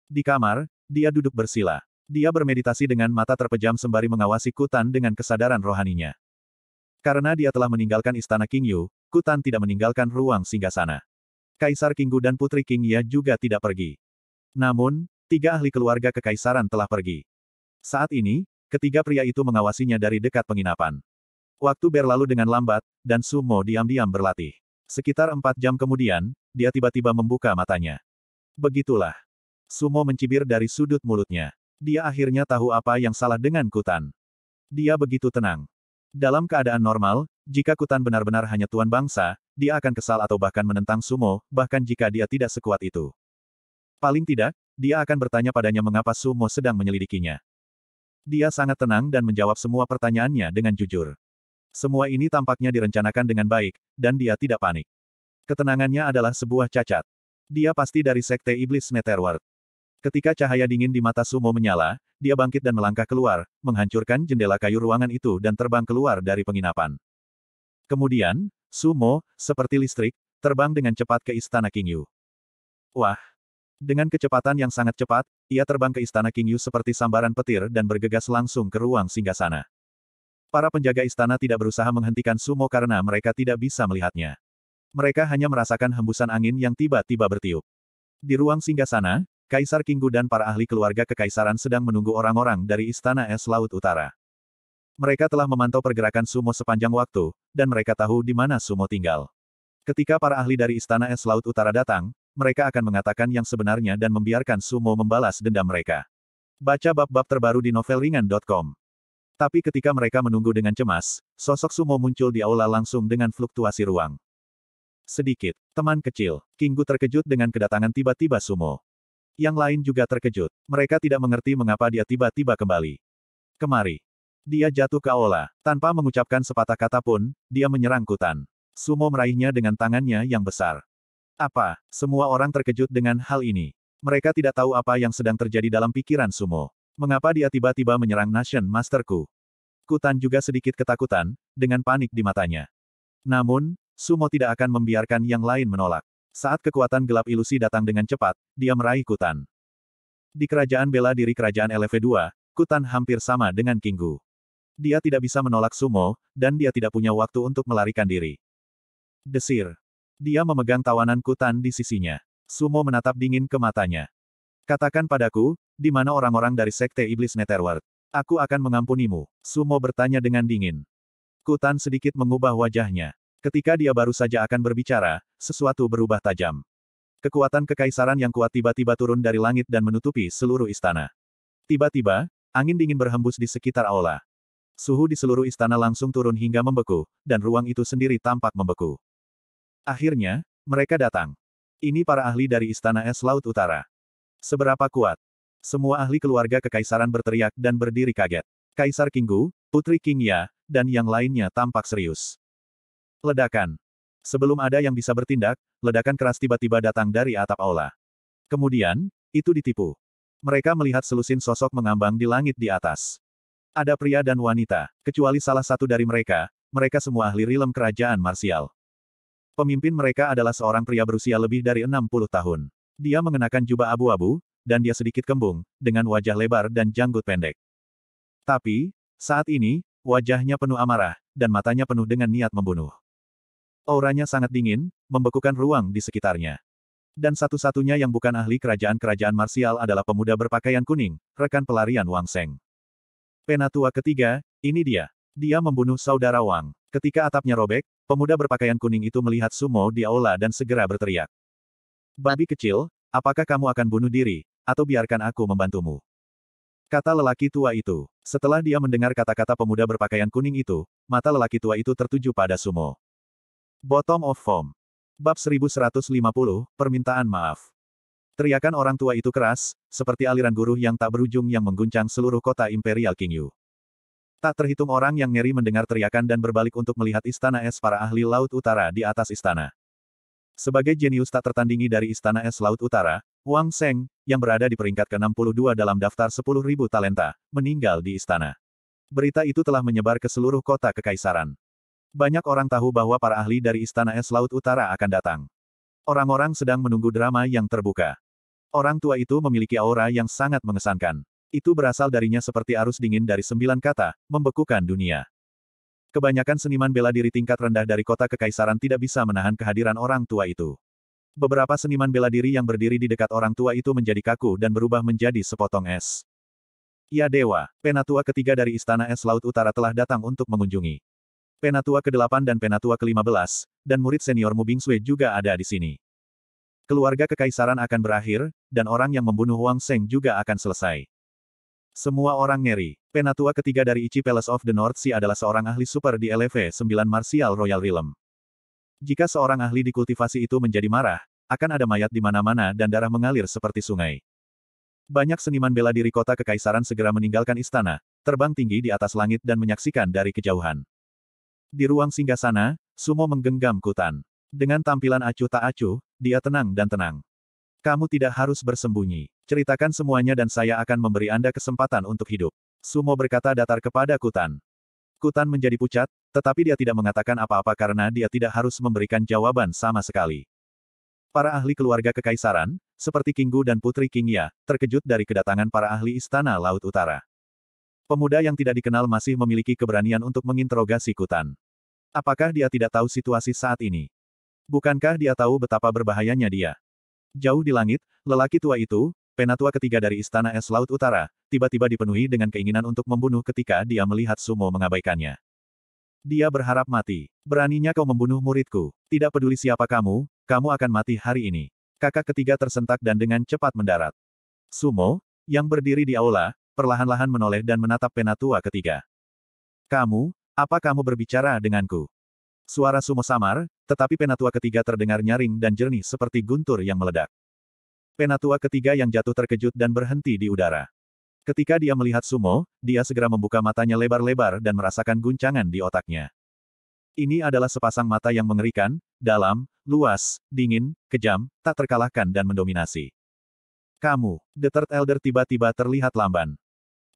Di kamar, dia duduk bersila. Dia bermeditasi dengan mata terpejam sembari mengawasi Kutan dengan kesadaran rohaninya. Karena dia telah meninggalkan istana Kingyu, Kutan tidak meninggalkan ruang singgasana. Kaisar Kinggu dan Putri Ya juga tidak pergi. Namun, tiga ahli keluarga kekaisaran telah pergi. Saat ini, Ketiga pria itu mengawasinya dari dekat penginapan. Waktu berlalu dengan lambat, dan Sumo diam-diam berlatih. Sekitar empat jam kemudian, dia tiba-tiba membuka matanya. Begitulah. Sumo mencibir dari sudut mulutnya. Dia akhirnya tahu apa yang salah dengan Kutan. Dia begitu tenang. Dalam keadaan normal, jika Kutan benar-benar hanya tuan bangsa, dia akan kesal atau bahkan menentang Sumo, bahkan jika dia tidak sekuat itu. Paling tidak, dia akan bertanya padanya mengapa Sumo sedang menyelidikinya. Dia sangat tenang dan menjawab semua pertanyaannya dengan jujur. Semua ini tampaknya direncanakan dengan baik, dan dia tidak panik. Ketenangannya adalah sebuah cacat. Dia pasti dari sekte iblis Netherworld. Ketika cahaya dingin di mata Sumo menyala, dia bangkit dan melangkah keluar, menghancurkan jendela kayu ruangan itu dan terbang keluar dari penginapan. Kemudian, Sumo, seperti listrik, terbang dengan cepat ke istana King Yu. Wah, dengan kecepatan yang sangat cepat, ia terbang ke istana King Yu seperti sambaran petir dan bergegas langsung ke ruang singgasana. Para penjaga istana tidak berusaha menghentikan Sumo karena mereka tidak bisa melihatnya. Mereka hanya merasakan hembusan angin yang tiba-tiba bertiup. Di ruang singgasana, Kaisar Kinggu dan para ahli keluarga kekaisaran sedang menunggu orang-orang dari Istana Es Laut Utara. Mereka telah memantau pergerakan Sumo sepanjang waktu, dan mereka tahu di mana Sumo tinggal. Ketika para ahli dari Istana Es Laut Utara datang, mereka akan mengatakan yang sebenarnya dan membiarkan Sumo membalas dendam mereka. Baca bab-bab terbaru di novelringan.com. Tapi ketika mereka menunggu dengan cemas, sosok Sumo muncul di aula langsung dengan fluktuasi ruang. Sedikit, teman kecil, Kinggu terkejut dengan kedatangan tiba-tiba Sumo. Yang lain juga terkejut. Mereka tidak mengerti mengapa dia tiba-tiba kembali. Kemari. Dia jatuh ke aula. Tanpa mengucapkan sepatah kata pun, dia menyerang Kutan. Sumo meraihnya dengan tangannya yang besar. Apa? Semua orang terkejut dengan hal ini. Mereka tidak tahu apa yang sedang terjadi dalam pikiran Sumo. Mengapa dia tiba-tiba menyerang Nation Masterku? Kutan juga sedikit ketakutan, dengan panik di matanya. Namun, Sumo tidak akan membiarkan yang lain menolak. Saat kekuatan gelap ilusi datang dengan cepat, dia meraih Kutan. Di kerajaan bela diri kerajaan LV2, Kutan hampir sama dengan Kinggu. Dia tidak bisa menolak Sumo, dan dia tidak punya waktu untuk melarikan diri. Desir. Dia memegang tawanan Kutan di sisinya. Sumo menatap dingin ke matanya. Katakan padaku, di mana orang-orang dari Sekte Iblis Netherworld? Aku akan mengampunimu. Sumo bertanya dengan dingin. Kutan sedikit mengubah wajahnya. Ketika dia baru saja akan berbicara, sesuatu berubah tajam. Kekuatan kekaisaran yang kuat tiba-tiba turun dari langit dan menutupi seluruh istana. Tiba-tiba, angin dingin berhembus di sekitar aula. Suhu di seluruh istana langsung turun hingga membeku, dan ruang itu sendiri tampak membeku. Akhirnya, mereka datang. Ini para ahli dari Istana Es Laut Utara. Seberapa kuat? Semua ahli keluarga kekaisaran berteriak dan berdiri kaget. Kaisar Kinggu, Putri Kingya, dan yang lainnya tampak serius. Ledakan. Sebelum ada yang bisa bertindak, ledakan keras tiba-tiba datang dari atap aula. Kemudian, itu ditipu. Mereka melihat selusin sosok mengambang di langit di atas. Ada pria dan wanita, kecuali salah satu dari mereka, mereka semua ahli rilem kerajaan marsial. Pemimpin mereka adalah seorang pria berusia lebih dari 60 tahun. Dia mengenakan jubah abu-abu, dan dia sedikit kembung, dengan wajah lebar dan janggut pendek. Tapi, saat ini, wajahnya penuh amarah, dan matanya penuh dengan niat membunuh. Auranya sangat dingin, membekukan ruang di sekitarnya. Dan satu-satunya yang bukan ahli kerajaan-kerajaan marsial adalah pemuda berpakaian kuning, rekan pelarian Wang Seng. Penatua ketiga, ini dia. Dia membunuh saudara Wang. Ketika atapnya robek, Pemuda berpakaian kuning itu melihat Sumo di aula dan segera berteriak. Babi kecil, apakah kamu akan bunuh diri, atau biarkan aku membantumu? Kata lelaki tua itu. Setelah dia mendengar kata-kata pemuda berpakaian kuning itu, mata lelaki tua itu tertuju pada Sumo. Bottom of Form. Bab 1150, Permintaan Maaf. Teriakan orang tua itu keras, seperti aliran guruh yang tak berujung yang mengguncang seluruh kota Imperial Kingyu. Tak terhitung orang yang ngeri mendengar teriakan dan berbalik untuk melihat istana es para ahli Laut Utara di atas istana. Sebagai jenius tak tertandingi dari istana es Laut Utara, Wang Seng, yang berada di peringkat ke-62 dalam daftar 10.000 talenta, meninggal di istana. Berita itu telah menyebar ke seluruh kota kekaisaran. Banyak orang tahu bahwa para ahli dari istana es Laut Utara akan datang. Orang-orang sedang menunggu drama yang terbuka. Orang tua itu memiliki aura yang sangat mengesankan. Itu berasal darinya seperti arus dingin dari sembilan kata, membekukan dunia. Kebanyakan seniman bela diri tingkat rendah dari kota kekaisaran tidak bisa menahan kehadiran orang tua itu. Beberapa seniman bela diri yang berdiri di dekat orang tua itu menjadi kaku dan berubah menjadi sepotong es. Ya Dewa, penatua ketiga dari Istana Es Laut Utara telah datang untuk mengunjungi. Penatua ke-8 dan penatua ke-15, dan murid senior Bing Sui juga ada di sini. Keluarga kekaisaran akan berakhir, dan orang yang membunuh Wang Seng juga akan selesai. Semua orang ngeri. Penatua ketiga dari Ichi Palace of the North Sea adalah seorang ahli super di LV-9 Martial Royal Realm. Jika seorang ahli di kultivasi itu menjadi marah, akan ada mayat di mana-mana dan darah mengalir seperti sungai. Banyak seniman bela diri kota kekaisaran segera meninggalkan istana, terbang tinggi di atas langit dan menyaksikan dari kejauhan. Di ruang singgah sana, Sumo menggenggam kutan. Dengan tampilan acuh tak acuh, dia tenang dan tenang. Kamu tidak harus bersembunyi. Ceritakan semuanya dan saya akan memberi Anda kesempatan untuk hidup. Sumo berkata datar kepada Kutan. Kutan menjadi pucat, tetapi dia tidak mengatakan apa-apa karena dia tidak harus memberikan jawaban sama sekali. Para ahli keluarga kekaisaran, seperti Kinggu dan Putri Kingya, terkejut dari kedatangan para ahli Istana Laut Utara. Pemuda yang tidak dikenal masih memiliki keberanian untuk menginterogasi Kutan. Apakah dia tidak tahu situasi saat ini? Bukankah dia tahu betapa berbahayanya dia? Jauh di langit, lelaki tua itu, penatua ketiga dari Istana Es Laut Utara, tiba-tiba dipenuhi dengan keinginan untuk membunuh ketika dia melihat Sumo mengabaikannya. Dia berharap mati. Beraninya kau membunuh muridku. Tidak peduli siapa kamu, kamu akan mati hari ini. Kakak ketiga tersentak dan dengan cepat mendarat. Sumo, yang berdiri di aula, perlahan-lahan menoleh dan menatap penatua ketiga. Kamu, apa kamu berbicara denganku? Suara Sumo samar, tetapi penatua ketiga terdengar nyaring dan jernih seperti guntur yang meledak. Penatua ketiga yang jatuh terkejut dan berhenti di udara. Ketika dia melihat Sumo, dia segera membuka matanya lebar-lebar dan merasakan guncangan di otaknya. Ini adalah sepasang mata yang mengerikan, dalam, luas, dingin, kejam, tak terkalahkan dan mendominasi. Kamu, The Third Elder tiba-tiba terlihat lamban.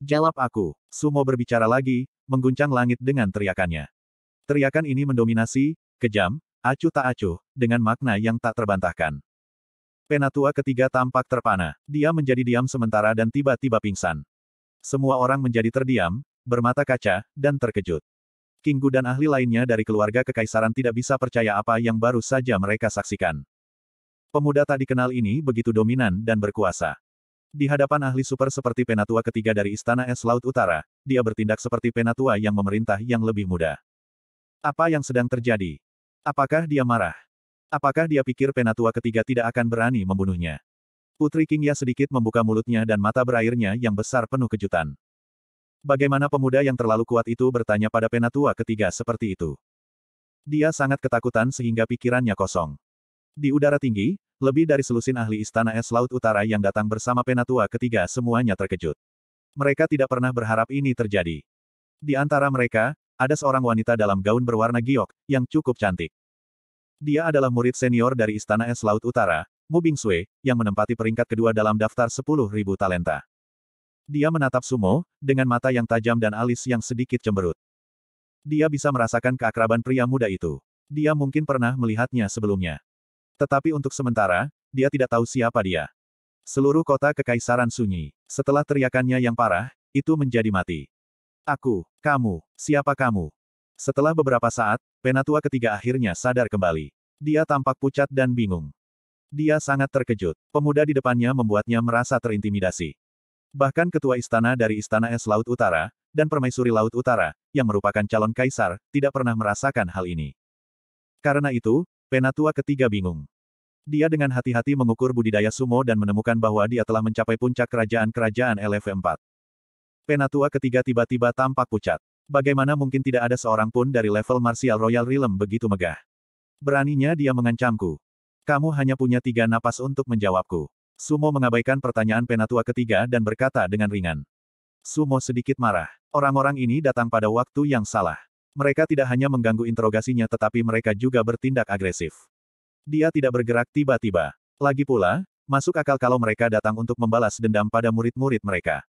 Jawab aku, Sumo berbicara lagi, mengguncang langit dengan teriakannya. Teriakan ini mendominasi, kejam, Acuh tak acuh, dengan makna yang tak terbantahkan. Penatua ketiga tampak terpana. Dia menjadi diam sementara dan tiba-tiba pingsan. Semua orang menjadi terdiam, bermata kaca, dan terkejut. Kinggu dan ahli lainnya dari keluarga kekaisaran tidak bisa percaya apa yang baru saja mereka saksikan. Pemuda tak dikenal ini begitu dominan dan berkuasa. Di hadapan ahli super seperti penatua ketiga dari Istana Es Laut Utara, dia bertindak seperti penatua yang memerintah yang lebih muda. Apa yang sedang terjadi? Apakah dia marah? Apakah dia pikir penatua ketiga tidak akan berani membunuhnya? Putri King Ya sedikit membuka mulutnya dan mata berairnya yang besar penuh kejutan. Bagaimana pemuda yang terlalu kuat itu bertanya pada penatua ketiga seperti itu? Dia sangat ketakutan sehingga pikirannya kosong. Di udara tinggi, lebih dari selusin ahli istana es laut utara yang datang bersama penatua ketiga semuanya terkejut. Mereka tidak pernah berharap ini terjadi. Di antara mereka, ada seorang wanita dalam gaun berwarna giok, yang cukup cantik. Dia adalah murid senior dari Istana Es Laut Utara, Mu Bingsue, yang menempati peringkat kedua dalam daftar 10.000 talenta. Dia menatap Sumo, dengan mata yang tajam dan alis yang sedikit cemberut. Dia bisa merasakan keakraban pria muda itu. Dia mungkin pernah melihatnya sebelumnya. Tetapi untuk sementara, dia tidak tahu siapa dia. Seluruh kota kekaisaran sunyi. Setelah teriakannya yang parah, itu menjadi mati. Aku, kamu, siapa kamu? Setelah beberapa saat, penatua ketiga akhirnya sadar kembali. Dia tampak pucat dan bingung. Dia sangat terkejut. Pemuda di depannya membuatnya merasa terintimidasi. Bahkan ketua istana dari Istana Es Laut Utara, dan Permaisuri Laut Utara, yang merupakan calon kaisar, tidak pernah merasakan hal ini. Karena itu, penatua ketiga bingung. Dia dengan hati-hati mengukur budidaya sumo dan menemukan bahwa dia telah mencapai puncak kerajaan-kerajaan LV4. Penatua ketiga tiba-tiba tampak pucat. Bagaimana mungkin tidak ada seorang pun dari level Martial Royal Realm begitu megah. Beraninya dia mengancamku. Kamu hanya punya tiga napas untuk menjawabku. Sumo mengabaikan pertanyaan penatua ketiga dan berkata dengan ringan. Sumo sedikit marah. Orang-orang ini datang pada waktu yang salah. Mereka tidak hanya mengganggu interogasinya tetapi mereka juga bertindak agresif. Dia tidak bergerak tiba-tiba. Lagi pula, masuk akal kalau mereka datang untuk membalas dendam pada murid-murid mereka.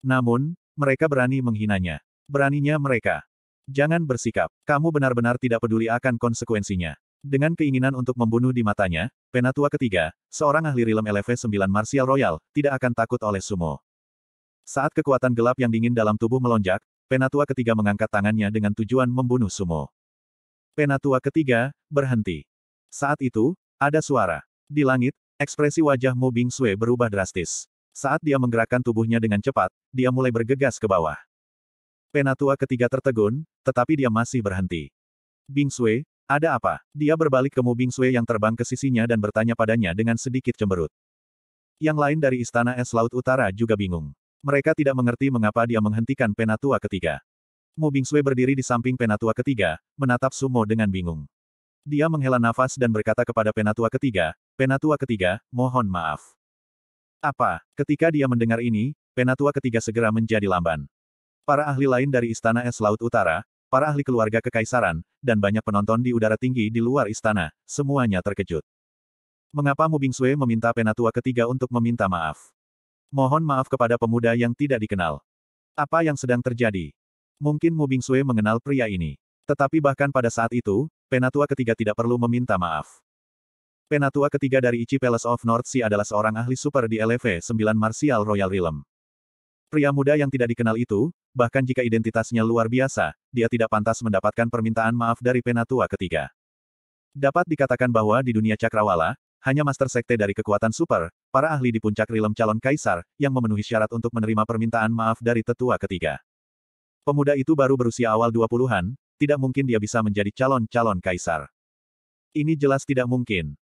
Namun, mereka berani menghinanya. Beraninya mereka. Jangan bersikap. Kamu benar-benar tidak peduli akan konsekuensinya. Dengan keinginan untuk membunuh di matanya, penatua ketiga, seorang ahli rilem LV9 Martial Royal, tidak akan takut oleh sumo. Saat kekuatan gelap yang dingin dalam tubuh melonjak, penatua ketiga mengangkat tangannya dengan tujuan membunuh sumo. Penatua ketiga, berhenti. Saat itu, ada suara. Di langit, ekspresi wajah Mo Bing Sui berubah drastis. Saat dia menggerakkan tubuhnya dengan cepat, dia mulai bergegas ke bawah. Penatua ketiga tertegun, tetapi dia masih berhenti. Bing Sui, ada apa? Dia berbalik ke Mu Bing Sui yang terbang ke sisinya dan bertanya padanya dengan sedikit cemberut. Yang lain dari Istana Es Laut Utara juga bingung. Mereka tidak mengerti mengapa dia menghentikan penatua ketiga. Mu Bing Sui berdiri di samping penatua ketiga, menatap Sumo dengan bingung. Dia menghela nafas dan berkata kepada penatua ketiga, Penatua ketiga, mohon maaf. Apa? Ketika dia mendengar ini, penatua ketiga segera menjadi lamban. Para ahli lain dari Istana Es Laut Utara, para ahli keluarga kekaisaran, dan banyak penonton di udara tinggi di luar istana, semuanya terkejut. Mengapa Mubing Sue meminta penatua ketiga untuk meminta maaf? Mohon maaf kepada pemuda yang tidak dikenal. Apa yang sedang terjadi? Mungkin Mubing Sue mengenal pria ini. Tetapi bahkan pada saat itu, penatua ketiga tidak perlu meminta maaf. Penatua ketiga dari Ichi Palace of North Sea adalah seorang ahli super di LV-9 Martial Royal Realm. Pria muda yang tidak dikenal itu, bahkan jika identitasnya luar biasa, dia tidak pantas mendapatkan permintaan maaf dari Penatua ketiga. Dapat dikatakan bahwa di dunia cakrawala, hanya master sekte dari kekuatan super, para ahli di puncak rilem calon kaisar, yang memenuhi syarat untuk menerima permintaan maaf dari tetua ketiga. Pemuda itu baru berusia awal 20-an, tidak mungkin dia bisa menjadi calon-calon kaisar. Ini jelas tidak mungkin.